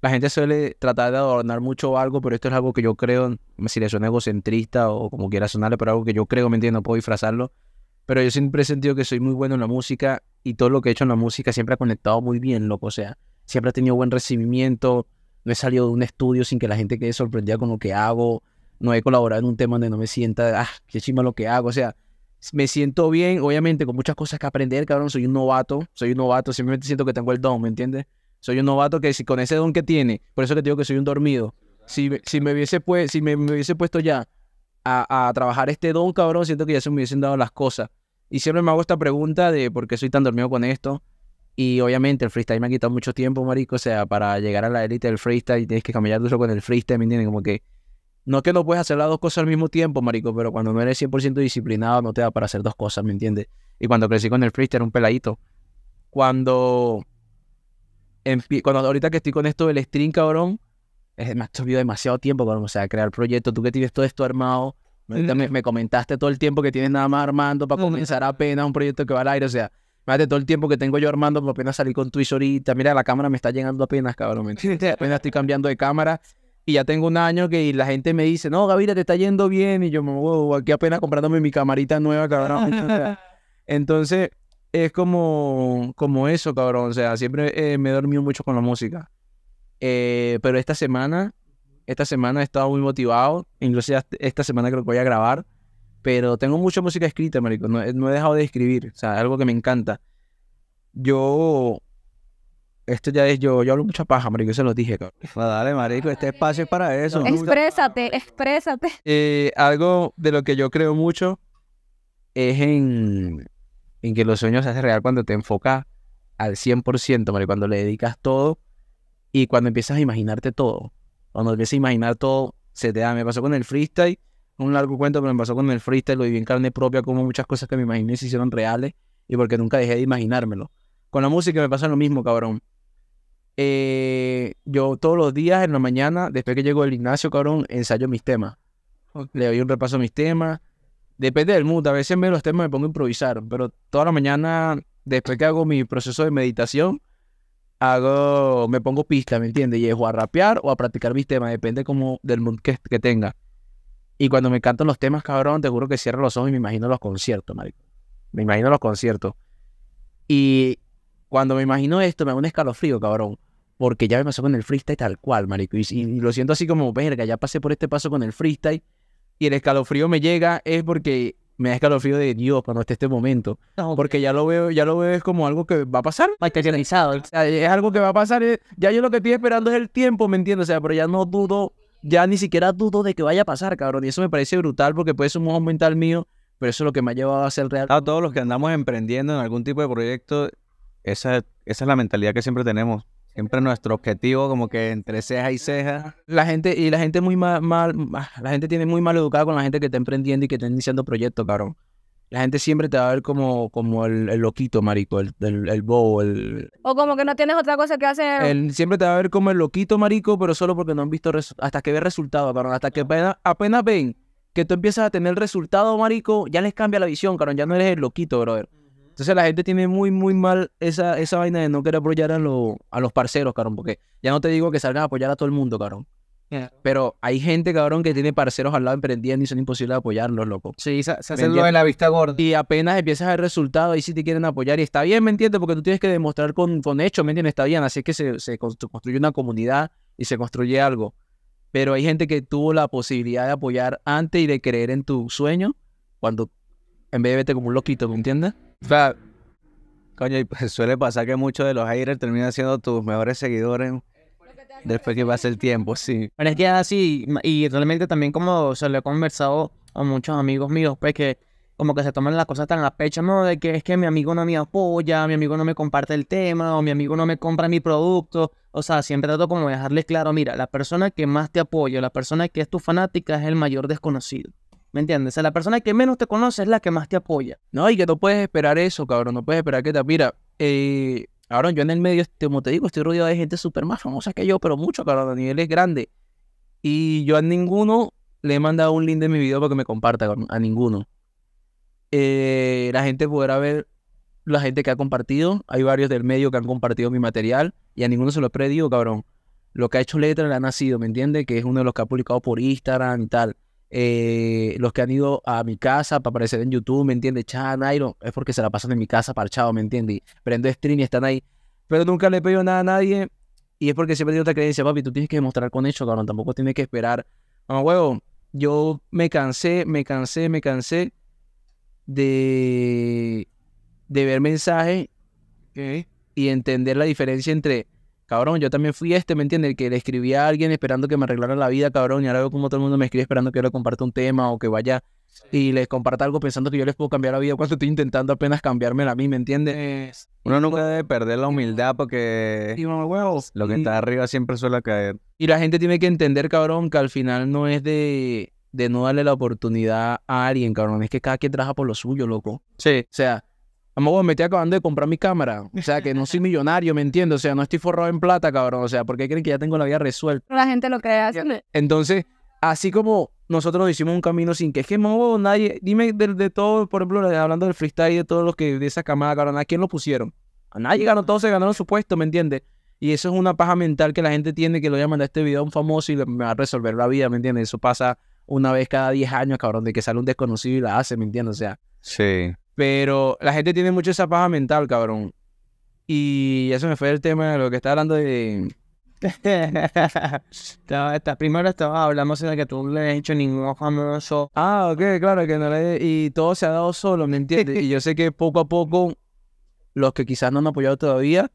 S1: la gente suele tratar de adornar mucho algo, pero esto es algo que yo creo, si le suena egocentrista o como quiera sonarle, pero algo que yo creo, me entiendo, puedo disfrazarlo. Pero yo siempre he sentido que soy muy bueno en la música y todo lo que he hecho en la música siempre ha conectado muy bien, loco, o sea siempre he tenido buen recibimiento, no he salido de un estudio sin que la gente quede sorprendida con lo que hago, no he colaborado en un tema donde no me sienta, ah, qué chima lo que hago, o sea, me siento bien, obviamente con muchas cosas que aprender, cabrón, soy un novato, soy un novato, simplemente siento que tengo el don, ¿me entiendes? Soy un novato que si con ese don que tiene, por eso le digo que soy un dormido, si, si, me, hubiese si me, puesto ya a, a, trabajar este don, cabrón, siento que ya se me hubiesen dado las cosas. Y siempre me hago esta pregunta de por qué soy tan dormido con esto. Y obviamente el freestyle me ha quitado mucho tiempo, marico. O sea, para llegar a la élite del freestyle tienes que caminar duro con el freestyle, ¿me entiendes? Como que no que no puedes hacer las dos cosas al mismo tiempo, marico, pero cuando no eres 100% disciplinado no te da para hacer dos cosas, ¿me entiendes? Y cuando crecí con el freestyle era un peladito. Cuando, cuando ahorita que estoy con esto del stream, cabrón, es, me ha tomado demasiado tiempo, cabrón. O sea, crear proyectos, tú que tienes todo esto armado, me, me, comentaste todo el tiempo que tienes nada más armando para comenzar apenas un proyecto que va al aire, o sea, de todo el tiempo que tengo yo armando, pues, apenas salí con Twitch ahorita. Mira, la cámara me está llegando apenas, cabrón. apenas estoy cambiando de cámara. Y ya tengo un año que la gente me dice, no, Gaviria, te está yendo bien. Y yo, me wow, aquí apenas comprándome mi camarita nueva, cabrón. Entonces, es como, como eso, cabrón. O sea, siempre eh, me he dormido mucho con la música. Eh, pero esta semana, esta semana he estado muy motivado. Incluso esta semana creo que voy a grabar. Pero tengo mucha música escrita, marico. No, he dejado de escribir. O sea, algo que me encanta. Yo esto ya es yo, yo hablo mucha paja, marico, se lo dije, cabrón. Pues dale, marico, este espacio es para eso.
S3: Exprésate, exprésate.
S1: Eh, algo de lo que yo creo mucho es en, en que los sueños se hacen real cuando te enfocas al 100%, marico, cuando le dedicas todo y cuando empiezas a imaginarte todo. Cuando empiezas a imaginar todo, se te da. Me pasó con el freestyle un largo cuento, pero me pasó con el freestyle, lo viví en carne propia, como muchas cosas que me imaginé se hicieron reales y porque nunca dejé de imaginármelo. Con la música me pasa lo mismo, cabrón. Eh, yo todos los días en la mañana, después que llego el gimnasio, cabrón, ensayo mis temas. Le doy un repaso a mis temas. Depende del mood, a veces me los temas me pongo a improvisar, pero toda la mañana, después que hago mi proceso de meditación, hago, me pongo pista, ¿me entiendes? Y es a rapear o a practicar mis temas, depende como del mood que tenga. Y cuando me canto los temas, cabrón, te juro que cierro los ojos y me imagino los conciertos, marico. Me imagino los conciertos. Y cuando me imagino esto, me da un escalofrío, cabrón. Porque ya me pasó con el freestyle tal cual, marico. Y, lo siento así como, verga, ya pasé por este paso con el freestyle. Y el escalofrío me llega es porque me da escalofrío de Dios cuando esté este momento. porque ya lo veo, ya lo veo es como algo que va a pasar. Materializado. O sea, es algo que va a pasar. ya yo lo que estoy esperando es el tiempo, ¿me entiendes? O sea, pero ya no dudo ya ni siquiera dudo de que vaya a pasar, cabrón. Y eso me parece brutal porque puede ser un modo mental mío, pero eso es lo que me ha llevado a ser real. A todos los que andamos emprendiendo en algún tipo de proyecto, esa, esa es la mentalidad que siempre tenemos. Siempre nuestro objetivo como que entre ceja y ceja. La gente, y la gente muy mal, mal la gente tiene muy mal educada con la gente que está emprendiendo y que está iniciando proyectos, cabrón la gente siempre te va a ver como, como el, loquito, marico, el, el, el, bobo,
S3: O como que no tienes otra cosa que hacer.
S1: siempre te va a ver como el loquito, marico, pero solo porque no han visto... Hasta que ve resultados, cabrón. Hasta que apenas, ven que tú empiezas a tener resultados, marico, ya les cambia la visión, cabrón. Ya no eres el loquito, brother. Entonces la gente tiene muy, muy mal esa, esa vaina de no querer apoyar a, a los parceros, cabrón. Porque ya no te digo que salgan a apoyar a todo el mundo, cabrón. Pero hay gente, cabrón, que tiene parceros al lado emprendiendo y son imposibles de apoyarlos, loco. Sí, se, hacen lo de la vista gorda. Y apenas empiezas a ver resultados, ahí sí te quieren apoyar. Y está bien, ¿me entiendes? Porque tú tienes que demostrar con, con hechos, ¿me entiendes? Está bien. Así es que se, construye una comunidad y se construye algo. Pero hay gente que tuvo la posibilidad de apoyar antes y de creer en tu sueño cuando en vez de verte como un loquito, ¿me entiendes? O sea, coño, pues, suele pasar que muchos de los haters terminan siendo tus mejores seguidores después que pase el tiempo, sí.
S2: Pero es que así, y realmente también como se lo he conversado a muchos amigos míos, pues que como que se toman las cosas tan a pecho, ¿no? De que es que mi amigo no me apoya, mi amigo no me comparte el tema, o mi amigo no me compra mi producto. O sea, siempre trato como dejarles claro, mira, la persona que más te apoya, la persona que es tu fanática es el mayor desconocido. ¿Me entiendes? O sea, la persona que menos te conoce es la que más te apoya.
S1: No, y que no puedes esperar eso, cabrón. No puedes esperar que te... Mira, eh, Ahora, yo en el medio, como te digo, estoy rodeado de gente súper más famosa que yo, pero mucho, cabrón, a nivel es grande. Y yo a ninguno le he mandado un link de mi video para que me comparta, a ninguno. Eh, la gente podrá ver la gente que ha compartido. Hay varios del medio que han compartido mi material y a ninguno se lo he pedido cabrón. Lo que ha hecho Letra le ha nacido, ¿me entiendes? Que es uno de los que ha publicado por Instagram y tal. Eh, los que han ido a mi casa para aparecer en YouTube, ¿me entiende Chan, Iron, es porque se la pasan en mi casa parchado, ¿me entiendes? Prendo stream y están ahí. Pero nunca le pedido nada a nadie. Y es porque siempre tengo otra creencia, papi, tú tienes que demostrar con hecho, cabrón. Tampoco tienes que esperar. No, huevo, yo me cansé, me cansé, me cansé de, de ver mensajes y entender la diferencia entre Cabrón, yo también fui este, ¿me entiendes? que le escribí a alguien esperando que me arreglara la vida, cabrón, y ahora como todo el mundo me escribe esperando que yo le comparta un tema o que vaya y les comparta algo pensando que yo les puedo cambiar la vida cuando estoy intentando apenas cambiarme a mí, ¿me entiendes? Uno nunca pues debe perder la humildad porque lo que está arriba siempre suele caer. Y la gente tiene que entender, cabrón, que al final no es de, de no darle la oportunidad a alguien, cabrón, es que cada quien trabaja por lo suyo, loco. Sí. O sea, Amor, me estoy acabando de comprar mi cámara. O sea, que no soy millonario, ¿me entiendes? O sea, no estoy forrado en plata, cabrón. O sea, porque creen que ya tengo la vida resuelta?
S3: La gente lo cree, así.
S1: Entonces, así como nosotros hicimos un camino sin que es nadie, dime de, todo, por ejemplo, hablando del freestyle de todos los que de esa camada, cabrón, ¿a quién lo pusieron? A nadie ganó, todos se ganaron su puesto, ¿me entiendes? Y eso es una paja mental que la gente tiene que lo llaman a este video a un famoso y me va a resolver la vida, ¿me entiendes? Eso pasa una vez cada 10 años, cabrón, de que sale un desconocido y la hace, ¿me entiendes? O sea. Sí. Pero la gente tiene mucho esa paja mental, cabrón. Y eso me fue el tema de lo que estaba hablando de... primero hablamos de que tú no le has hecho ningún famoso. Ah, ok, claro, que no le Y todo se ha dado solo, ¿me entiendes? y yo sé que poco a poco, los que quizás no han apoyado todavía,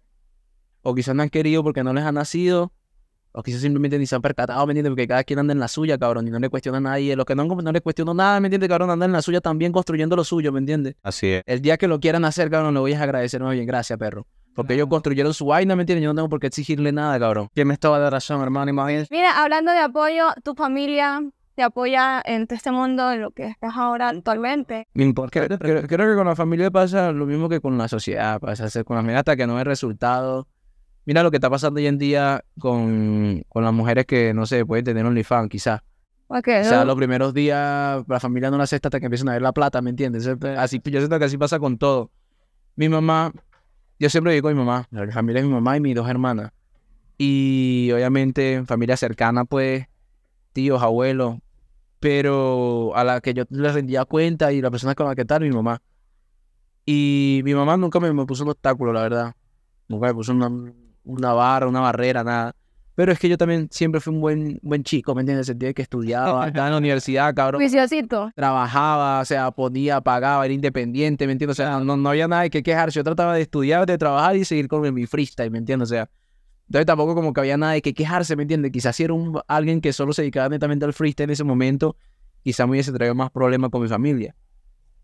S1: o quizás no han querido porque no les ha nacido, o quizás simplemente ni se han percatado, ¿me entiendes? Porque cada quien anda en la suya, cabrón, y no le cuestiona a nadie. Los que no, no le cuestionan nada, ¿me entiendes, cabrón? Andan en la suya también construyendo lo suyo, ¿me entiendes? Así es. El día que lo quieran hacer, cabrón, lo voy a agradecer más bien. Gracias, perro. Porque ellos construyeron su vaina, ¿me entiendes? Yo no tengo por qué exigirle nada, cabrón. ¿Quién me estaba de razón, hermano?
S3: Mira, hablando de apoyo, tu familia te apoya en este mundo, en lo que estás ahora actualmente.
S1: Creo, creo, creo, que con la familia pasa lo mismo que con la sociedad, pasa con la familia hasta que no hay resultados mira lo que está pasando hoy en día con, las mujeres que, no sé, pueden tener OnlyFans, quizás.
S3: o sea, los
S1: primeros días la familia no la acepta hasta que empiezan a ver la plata, ¿me entiendes? Así, yo siento que así pasa con todo. Mi mamá, yo siempre digo mi mamá, la familia es mi mamá y mis dos hermanas. Y obviamente familia cercana, pues, tíos, abuelos, pero a la que yo le rendía cuenta y la persona con la que tal, mi mamá. Y mi mamá nunca me, me puso un obstáculo, la verdad. Nunca me puso una, una barra, una barrera, nada. Pero es que yo también siempre fui un buen, buen chico, ¿me entiendes? En el sentido de que estudiaba, estaba en la universidad, cabrón.
S3: Viciosito.
S1: Trabajaba, o sea, ponía, pagaba, era independiente, ¿me entiendes? O sea, no, no había nada de que quejarse. Yo trataba de estudiar, de trabajar y seguir con mi freestyle, ¿me entiendes? O sea, entonces tampoco como que había nada de que quejarse, ¿me entiendes? Quizás si era un, alguien que solo se dedicaba netamente al freestyle en ese momento, quizás me hubiese traído más problemas con mi familia.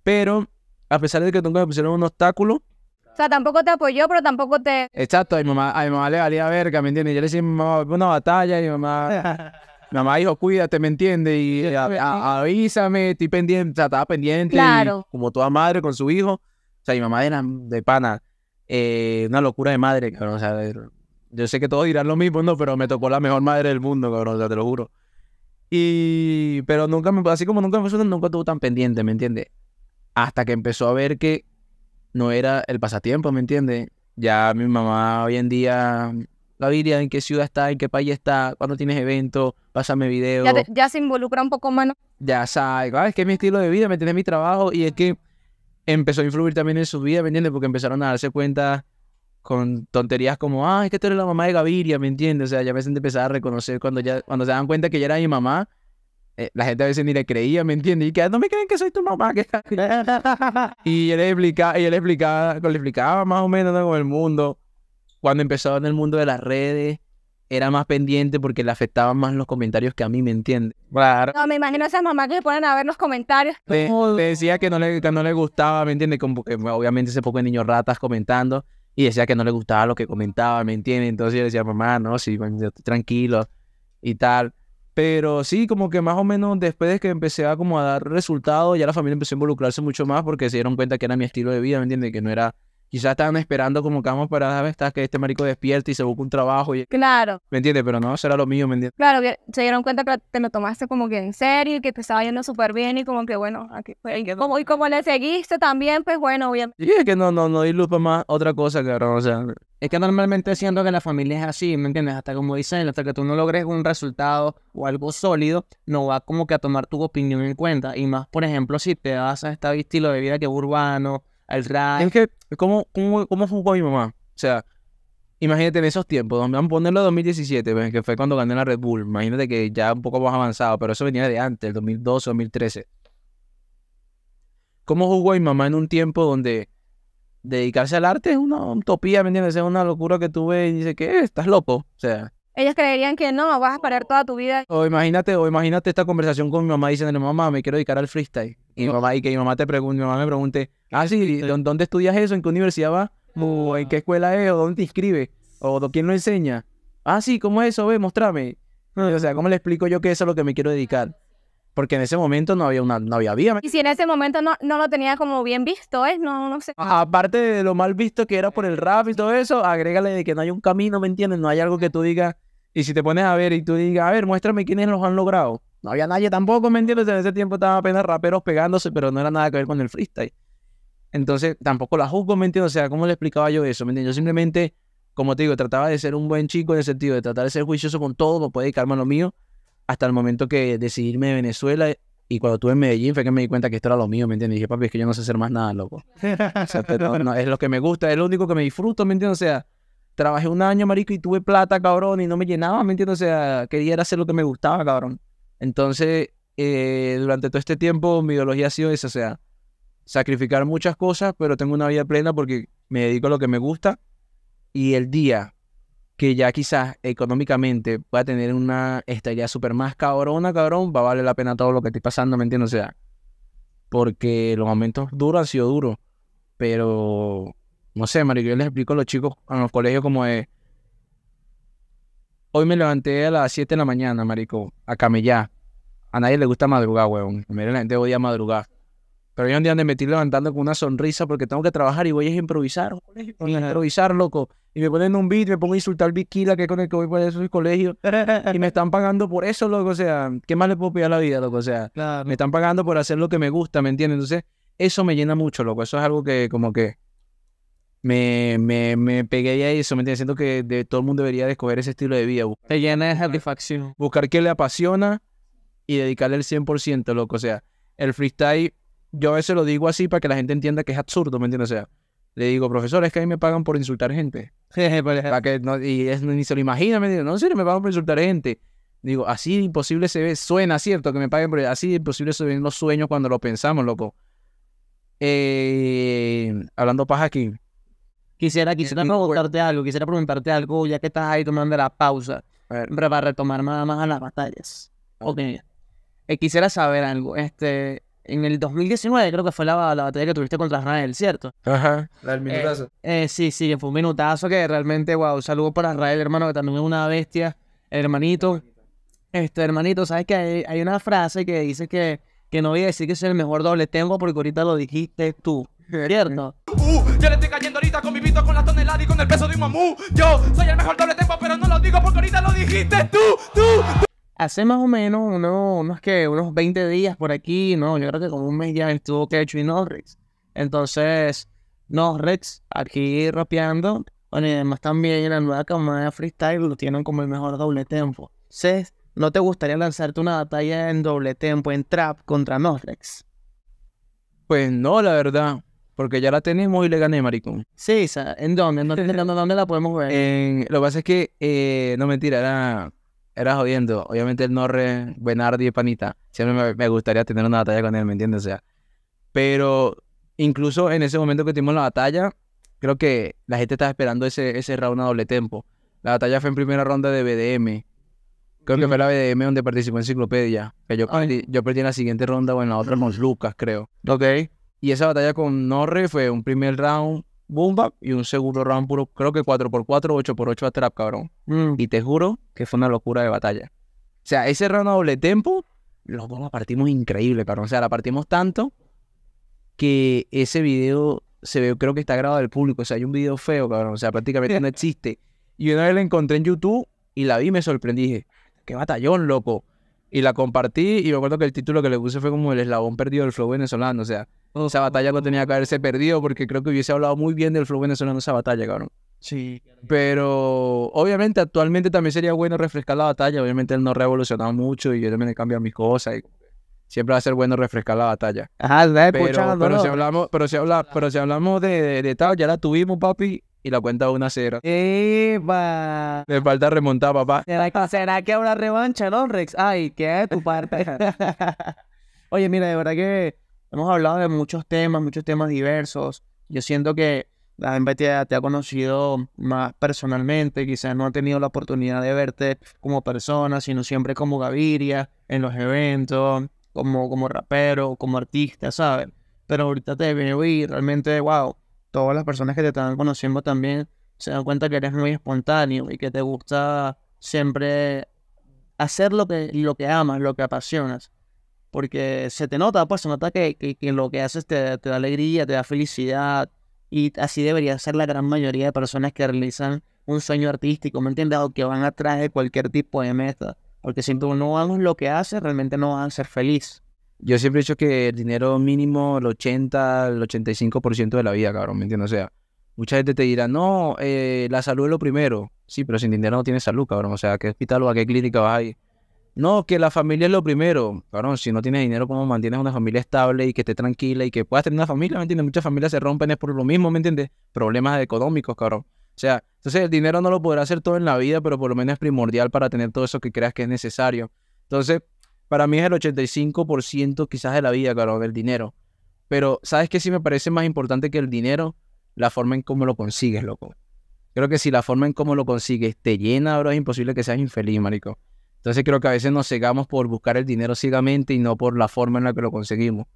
S1: Pero, a pesar de que tengo me pusieron un obstáculo,
S3: o sea, tampoco te apoyó, pero tampoco te...
S1: Exacto, a mi mamá, a mi mamá le valía verga, ¿me entiendes? Yo le decía, mamá, una batalla, y mi mamá... mi mamá dijo, cuídate, ¿me entiendes? Y avísame, estoy pendiente, o sea, estaba pendiente. como toda madre con su hijo. O sea, mi mamá era de pana, eh, una locura de madre, cabrón. O sea, yo sé que todos dirán lo mismo, no, pero me tocó la mejor madre del mundo, cabrón, te lo juro. Y, pero nunca me, así como nunca me nunca estuvo tan pendiente, ¿me entiendes? Hasta que empezó a ver que no era el pasatiempo, ¿me entiendes? Ya mi mamá hoy en día, Gaviria, mm, ¿en qué ciudad está? ¿En qué país está? ¿Cuándo tienes evento? Pásame video.
S3: Ya, se involucra un poco más,
S1: Ya sabes, ah, es que es mi estilo de vida, me tiene mi trabajo y es que empezó a influir también en su vida, ¿me entiendes? Porque empezaron a darse cuenta con tonterías como, ah, es que tú eres la mamá de Gaviria, ¿me entiendes? O sea, ya me empezar a reconocer cuando ya cuando se dan cuenta que ya era mi mamá, eh, la gente a veces ni le creía, ¿me entiende Y que no me creen que soy tu mamá. y él explicaba, y él explicaba, le explicaba más o menos ¿no? el mundo. Cuando empezaba en el mundo de las redes, era más pendiente porque le afectaban más los comentarios que a mí, ¿me entiende Claro. No,
S3: me imagino a esas mamás que se ponen a ver los comentarios.
S1: Le decía que no, le, no le gustaba, ¿me entiende Como que obviamente se poco de niños ratas comentando y decía que no le gustaba lo que comentaba, ¿me entiende Entonces yo decía, mamá, no, sí, estoy tranquilo y tal. Pero sí, como que más o menos después de que empecé a como a dar resultados, ya la familia empezó a involucrarse mucho más porque se dieron cuenta que era mi estilo de vida, ¿me entiendes? Que no era Quizás estaban esperando como que vamos para hasta que este marico despierte y se busque un trabajo. Y... Claro. ¿Me entiendes? Pero no, será lo mío, ¿me entiendes?
S3: Claro, que se dieron cuenta que te lo tomaste como que en serio y que te estaba yendo súper bien y como que bueno, aquí como, y como le seguiste también, pues bueno, bien.
S1: Y es que no, no, no para más otra cosa, cabrón. O sea, es que normalmente siendo que la
S2: familia es así, ¿me entiendes? Hasta como dicen, hasta que tú no logres un resultado o algo sólido, no va como que a tomar tu opinión en cuenta. Y más, por ejemplo, si te vas a este estilo de vida que es urbano,
S1: es que, ¿cómo, cómo, jugó mi mamá? O sea, imagínate en esos tiempos, vamos a ponerlo en 2017, pues, que fue cuando gané la Red Bull. Imagínate que ya un poco más avanzado, pero eso venía de antes, el 2012, 2013. ¿Cómo jugó mi mamá en un tiempo donde dedicarse al arte es una utopía, ¿me entiendes? Es una locura que tuve y dice ¿qué? Eh, estás loco. O sea.
S3: Ellos creerían que no, vas a parar toda tu vida.
S1: O imagínate, o imagínate esta conversación con mi mamá diciéndole, mamá, me quiero dedicar al freestyle y, mamá, y que mi mamá, te pregunte, mi mamá me pregunte, ah, sí, ¿dónde estudias eso? ¿En qué universidad vas? ¿O en qué ah. escuela es? ¿O dónde te inscribes? ¿O quién lo enseña? Ah, sí, ¿cómo es eso? Ve, mostrame. Ah. O sea, ¿cómo le explico yo que eso es lo que me quiero dedicar? Porque en ese momento no había una, no había vía. Y
S3: si en ese momento no, lo tenía como bien visto, ¿eh? No, no sé. Aparte
S1: de lo mal visto que era por el rap y todo eso, agrégale de que no hay un camino, ¿me entiendes? No hay algo que tú digas, y si te pones a ver y tú digas, a ver, muéstrame quiénes los han logrado. No había nadie tampoco, ¿me entiendes? En ese tiempo estaban apenas raperos pegándose, pero no era nada que ver con el freestyle. Entonces, tampoco la juzgo, ¿me entiendes? O sea, ¿cómo le explicaba yo eso? ¿Me entiendes? Yo simplemente, como te digo, trataba de ser un buen chico en el sentido de tratar de ser juicioso con todo, no puedo dedicarme lo mío, hasta el momento que decidirme de Venezuela. Y cuando estuve en Medellín fue que me di cuenta que esto era lo mío, ¿me entiendes? dije, papi, es que yo no sé hacer más nada, loco. O es lo que me gusta, es lo único que me disfruto, ¿me entiendes? O sea, trabajé un año, marico, y tuve plata, cabrón, y no me llenaba, ¿me entiendes? O sea, quería hacer lo que me gustaba, cabrón. Entonces, eh, durante todo este tiempo, mi ideología ha sido esa, o sea, sacrificar muchas cosas, pero tengo una vida plena porque me dedico a lo que me gusta y el día que ya quizás económicamente va a tener una estrella súper más cabrona, cabrón, va a valer la pena todo lo que estoy pasando, ¿me entiendes? O sea, porque los momentos duros han sido duros, pero no sé, marico, yo les explico a los chicos en los colegios como es. Hoy me levanté a las 7 de la mañana, marico, a camellar. A nadie le gusta madrugar, weón. miren la gente odia madrugar. Pero yo un día me estoy levantando con una sonrisa porque tengo que trabajar y voy a improvisar, improvisar, loco. Y me ponen un beat, me pongo a insultar Viquila, que es con el que voy para eso colegio. Y me están pagando por eso, loco. O sea, ¿qué más le puedo pedir a la vida, loco? O sea, me están pagando por hacer lo que me gusta, ¿me entiendes? Entonces, eso me llena mucho, loco. Eso es algo que como que me, pegué a eso, me entiendes? Siento que de, todo el mundo debería descubrir ese estilo de vida. Te llena de satisfacción. Buscar qué le apasiona y dedicarle el 100%, loco. O sea, el freestyle, yo a veces lo digo así para que la gente entienda que es absurdo, ¿me entiendes? O sea, le digo, profesor, es que a mí me pagan por insultar gente. para que no, y ni se lo imagina, ¿me digo, No, en me pagan por insultar gente. Digo, así imposible se ve, suena, ¿cierto? Que me paguen así imposible se ven los sueños cuando lo pensamos, loco. Eh, hablando paja aquí Quisiera, eh, quisiera mm, preguntarte algo, quisiera preguntarte algo, ya que
S2: estás ahí tomando la pausa, para retomar nada más a las batallas. Eh, quisiera saber algo. Este, en el 2019 creo que fue la, batalla que tuviste contra Israel, ¿cierto?
S1: Ajá, la del minutazo.
S2: Eh, sí, sí, fue un minutazo que realmente, wow, saludo para Israel, hermano, que también es una bestia, hermanito. Este, hermanito, sabes que hay, una frase que dice que, que no voy a decir que es el mejor doble tengo porque ahorita lo dijiste tú. Cierto. Uh, yo le estoy cayendo ahorita con
S1: mi pito, con la tonelada y con el peso de un mamú. Yo soy el mejor doble tempo, pero no lo digo porque ahorita lo
S2: dijiste tú, tú. Hace más o menos uno, unos que unos 20 días por aquí, no, yo creo que como un mes ya estuvo Ketchup y Norris. Entonces, Norris aquí rapeando. Bueno, y además también en la nueva camada freestyle lo tienen como el mejor doble tempo. Seth, ¿no te gustaría lanzarte una batalla en
S1: doble tempo, en trap contra Norrex? Pues no, la verdad. Porque ya la tenemos y le gané, maricón. Sí, ¿en dónde? ¿En dónde, en dónde, la podemos ver? lo que pasa es que, eh, no mentira, era, era jodiendo. Obviamente el Norre, Benardi y Panita. Siempre me, gustaría tener una batalla con él, ¿me entiendes? O sea, pero incluso en ese momento que tuvimos la batalla, creo que la gente estaba esperando ese, ese round a doble tempo. La batalla fue en primera ronda de BDM. Creo que fue la BDM donde participó Enciclopedia. Que yo, perdí en la siguiente ronda o en la otra con Lucas, creo. Ok. Y esa batalla con Norre fue un primer round boom bap y un segundo round puro, creo que 4x4, 8x8 a trap, cabrón. Mm. Y te juro que fue una locura de batalla. O sea, ese round a doble tempo, los dos partimos increíble, cabrón. O sea, la partimos tanto que ese video se ve, creo que está grabado del público. O sea, hay un video feo, cabrón. O sea, prácticamente no existe. Y una vez la encontré en YouTube y la vi y me sorprendí. Dije, qué batallón, loco. Y la compartí y me acuerdo que el título que le puse fue como el eslabón perdido del flow venezolano. O sea, esa batalla no tenía que haberse perdido porque creo que hubiese hablado muy bien del flow venezolano esa batalla, cabrón. Sí. Pero obviamente actualmente también sería bueno refrescar la batalla. Obviamente él no ha revolucionado mucho y yo también he cambiado mis cosas. Y siempre va a ser bueno refrescar la batalla. Ajá, pero, pero, si hablamos, pero si hablamos, pero si hablamos de, de, tal, ya la tuvimos, papi y la cuenta 1 a 0. ¡Epa! Me falta remontar, papá.
S2: ¿Será que, ¿Será que habrá revancha, no, Rex? Ay, ¿qué es tu parte? Oye, mira, de verdad que hemos hablado de muchos temas, muchos temas diversos. Yo siento que la gente te, ha, conocido más personalmente, quizás no ha tenido la oportunidad de verte como persona, sino siempre como Gaviria, en los eventos, como, como rapero, como artista, ¿sabes? Pero ahorita te veo y realmente, wow, todas las personas que te están conociendo también se dan cuenta que eres muy espontáneo y que te gusta siempre hacer lo que, lo que amas, lo que apasionas porque se te nota, pues se nota que, lo que haces te, da alegría, te da felicidad, y así debería ser la gran mayoría de personas que realizan un sueño artístico, ¿me entiendes? que van a traer cualquier tipo de meta, porque si tú no haces lo que haces, realmente no van a
S1: ser feliz. Yo siempre he dicho que el dinero mínimo, el 80, el 85% de la vida, cabrón, ¿me entiendes? O sea, mucha gente te dirá, no, eh, la salud es lo primero. Sí, pero sin dinero no tienes salud, cabrón. O sea, qué hospital o a qué clínica vas a ir? No, que la familia es lo primero. cabrón, si no tienes dinero, ¿cómo mantienes una familia estable y que esté tranquila y que puedas tener una familia? ¿Me entiendes? Muchas familias se rompen es por lo mismo, ¿me entiendes? Problemas económicos, cabrón. O sea, entonces el dinero no lo podrá hacer todo en la vida, pero por lo menos es primordial para tener todo eso que creas que es necesario. Entonces, para mí es el 85% quizás de la vida, cabrón, del dinero. Pero, ¿sabes qué? Sí me parece más importante que el dinero, la forma en cómo lo consigues, loco. Creo que si la forma en cómo lo consigues te llena, bro, es imposible que seas infeliz, marico. Entonces creo que a veces nos cegamos por buscar el dinero ciegamente y no por la forma en la que lo conseguimos.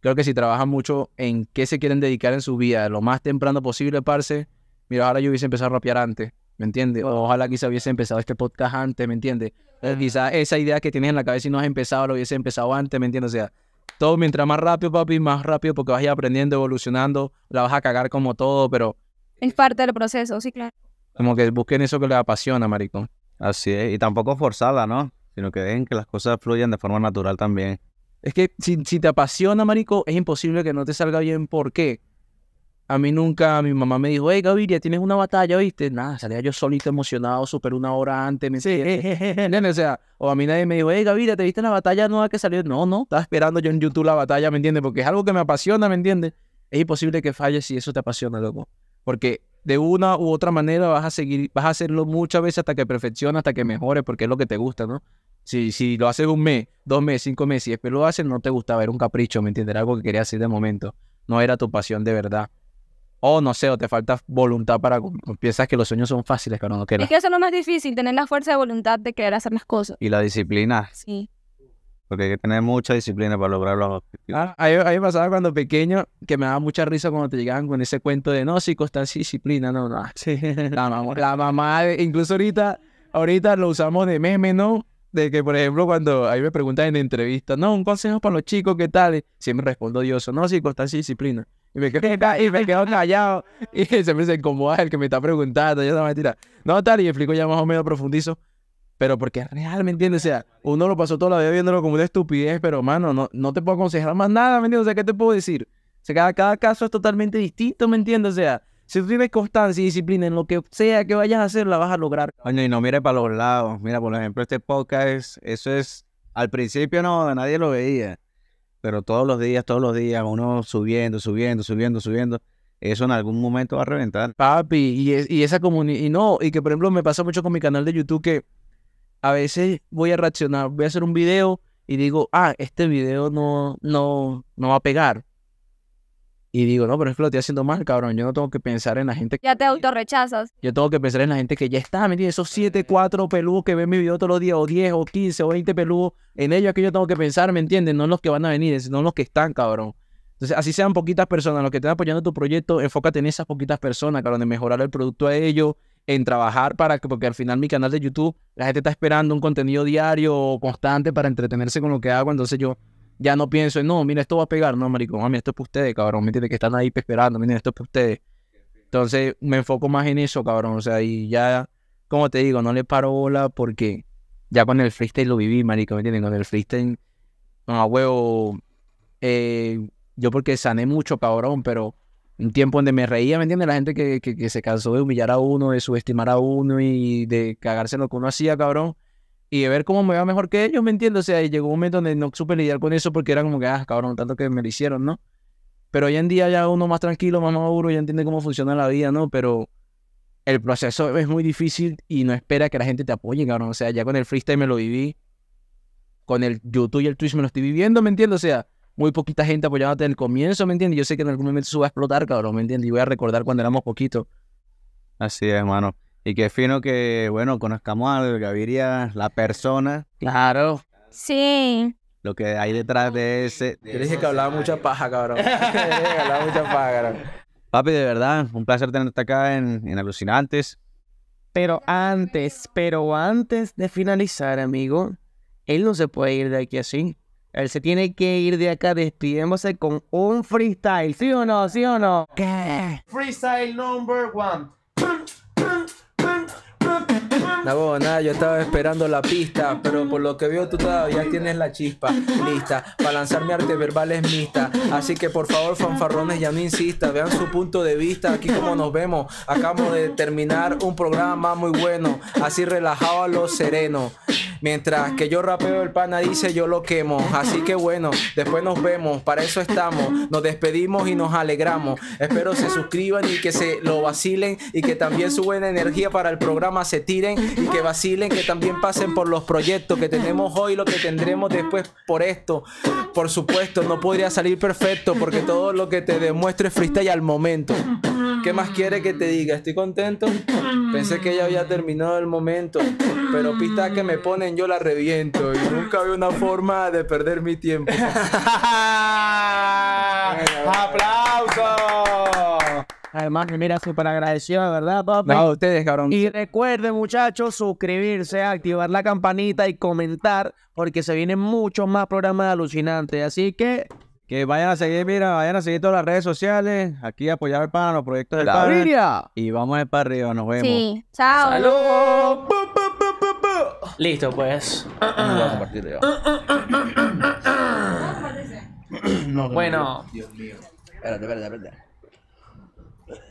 S1: Creo que si trabajan mucho en qué se quieren dedicar en su vida, lo más temprano posible, parce, mira, ahora yo hubiese empezado a rapear antes, ¿me entiendes? Ojalá quizá hubiese empezado este podcast antes, ¿me entiendes? Ah. Quizá esa idea que tienes en la cabeza y no has empezado, lo hubiese empezado antes, ¿me entiendes? O sea, todo mientras más rápido, papi, más rápido porque vas a ir aprendiendo, evolucionando, la vas a cagar como todo, pero...
S3: Es parte del proceso, sí, claro.
S1: Como que busquen eso que les apasiona, maricón. Así es, y tampoco forzada, ¿no? Sino que dejen que las cosas fluyan de forma natural también. Es que si, te apasiona, marico, es imposible que no te salga bien. ¿Por qué? A mí nunca, mi mamá me dijo, hey, Gaviria, tienes una batalla, ¿viste? Nada, salía yo solito emocionado, super una hora antes, ¿me sí. ¿entiendes? o sea, a mí nadie me dijo, hey, Gaviria, ¿te viste la batalla nueva que salió? No, no, estaba esperando yo en YouTube la batalla, ¿me entiendes? Porque es algo que me apasiona, ¿me entiendes? Es imposible que falles si eso te apasiona, loco. Porque de una u otra manera vas a seguir, vas a hacerlo muchas veces hasta que perfecciona, hasta que mejore, porque es lo que te gusta, ¿no? Si, si lo haces un mes, dos meses, cinco meses y después lo haces, no te gustaba, era un capricho, ¿me entiendes? algo que querías hacer de momento, no era tu pasión de verdad. O no sé, o te falta voluntad para... Piensas que los sueños son fáciles, pero no que Es que
S3: eso es lo más difícil, tener la fuerza de voluntad de querer hacer las cosas.
S1: Y la disciplina. Sí porque hay que tener mucha disciplina para lograr los objetivos. Ah, a, mí, pasaba cuando pequeño que me daba mucha risa cuando te llegaban con ese cuento de no, si constancia disciplina, no, no. Ah, la, mamá, la mamá, incluso ahorita, ahorita lo usamos de meme, ¿no? De que, por ejemplo, cuando a mí me preguntan en entrevista, no, un consejo para los chicos, ¿qué tal? Siempre respondo yo eso, no, si constancia disciplina. Y me, quedo, callado. Y me se incomoda el que me está preguntando. yo se No, tal, y explico ya más o menos profundizo. Pero porque realmente, ¿entiendes? O sea, uno lo pasó toda la vida viéndolo como una estupidez, pero mano, no, no te puedo aconsejar más nada, ¿me entiendes? O sea, ¿qué te puedo decir? O cada, caso es totalmente distinto, ¿me entiendes? O sea, si tú tienes constancia y disciplina en lo que sea que vayas a hacer, la vas a lograr. Oye, y no mire para los lados. Mira, por ejemplo, este podcast, eso es, al principio no, nadie lo veía, pero todos los días, todos los días, uno subiendo, subiendo, subiendo, subiendo eso en algún momento va a reventar. Papi, y, y esa comunidad, y no, y que por ejemplo me pasa mucho con mi canal de YouTube que a veces voy a reaccionar, voy a hacer un video y digo, ah, este video no, no, va a pegar. Y digo, no, pero es que lo estoy haciendo mal, cabrón. Yo no tengo que pensar en la gente.
S3: Ya te autorrechazas.
S1: Yo tengo que pensar en la gente que ya está, ¿me entiendes? Esos 7, 4 peludos que ven mi video todos los días, o 10, o 15, o 20 peludos, en ellos es que yo tengo que pensar, ¿me entiendes? No en los que van a venir, sino en los que están, cabrón. Entonces, así sean poquitas personas los que estén apoyando tu proyecto, enfócate en esas poquitas personas, cabrón, de mejorar el producto a ellos, en trabajar para que, porque al final mi canal de YouTube, la gente está esperando un contenido diario constante para entretenerse con lo que hago, entonces yo ya no pienso, no, mira, esto va a pegar, no, maricón, mami, esto es para ustedes, cabrón, me entiendes que están ahí esperando, miren, esto es para ustedes. Entonces me enfoco más en eso, cabrón, o sea, y ya, como te digo, no le paro bola porque ya con el freestyle lo viví, marico ¿me entiendes? Con el freestyle, no, huevo, eh, yo porque sané mucho, cabrón, pero un tiempo donde me reía, ¿me entiendes? La gente que, se cansó de humillar a uno, de subestimar a uno y de cagarse en lo que uno hacía, cabrón. Y de ver cómo me va mejor que ellos, ¿me entiendes? O sea, llegó un momento donde no supe lidiar con eso porque era como que, ah, cabrón, tanto que me lo hicieron, ¿no? Pero hoy en día ya uno más tranquilo, más maduro, ya entiende cómo funciona la vida, ¿no? Pero el proceso es muy difícil y no espera que la gente te apoye, cabrón. O sea, ya con el freestyle me lo viví. Con el YouTube y el Twitch me lo estoy viviendo, ¿me entiendes? O sea, muy poquita gente apoyándote en el comienzo, ¿me entiendes? Yo sé que en algún momento eso va a explotar, cabrón, ¿me entiendes? Y voy a recordar cuando éramos poquitos. Así es, hermano. Y qué fino que, bueno, conozcamos a Gaviria, la persona. Claro.
S3: Sí.
S1: Lo que hay detrás de ese. Yo dije que hablaba mucha paja, cabrón. hablaba mucha paja, cabrón. Papi, de verdad, un placer tenerte acá en, en Alucinantes. Pero antes,
S2: pero antes de finalizar, amigo, él no se puede ir de aquí así. Él se tiene que ir de acá despidiéndose con un freestyle. ¿Sí o no? ¿Sí o no? ¿Qué? Freestyle number one.
S1: Nabo, nada, yo estaba esperando la pista, pero por lo que veo tú todavía tienes la chispa lista para lanzar mi arte verbal es mixta. Así que por favor, fanfarrones, ya no insista, vean su punto de vista, aquí como nos vemos. Acabamos de terminar un programa muy bueno, así relajado a lo sereno. Mientras que yo rapeo, el pana dice yo lo quemo. Así que bueno, después nos vemos, para eso estamos. Nos despedimos y nos alegramos. Espero se suscriban y que se lo vacilen y que también su buena energía para el programa se tiren y que vacilen, que también pasen por los proyectos que tenemos hoy, lo que tendremos después por esto. Por supuesto, no podría salir perfecto porque todo lo que te demuestre es freestyle al momento. ¿Qué más quiere que te diga? Estoy contento. Pensé que ya había terminado el momento, pero pista que me ponen yo la reviento y nunca veo una forma de perder mi tiempo. ¡Aplausos!
S2: Además, mira, súper agradecido, ¿verdad, papi? No, ustedes, cabrón. Y recuerden, muchachos, suscribirse, activar la campanita y comentar, porque se vienen muchos más programas
S1: alucinantes. Así que. Que vayan a seguir, mira, vayan a seguir todas las redes sociales. Aquí apoyar para los proyectos de la familia. Y vamos a ir para arriba, nos vemos. Sí,
S3: chao. Saludos.
S1: Listo, pues. No,
S3: bueno. Dios mío.
S1: Espérate, espérate, espérate.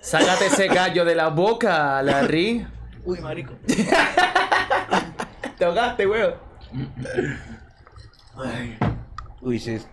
S2: Sácate ese gallo de la boca, Larry.
S3: Uy, marico. Te ahogaste, weón.
S1: Uy, sí.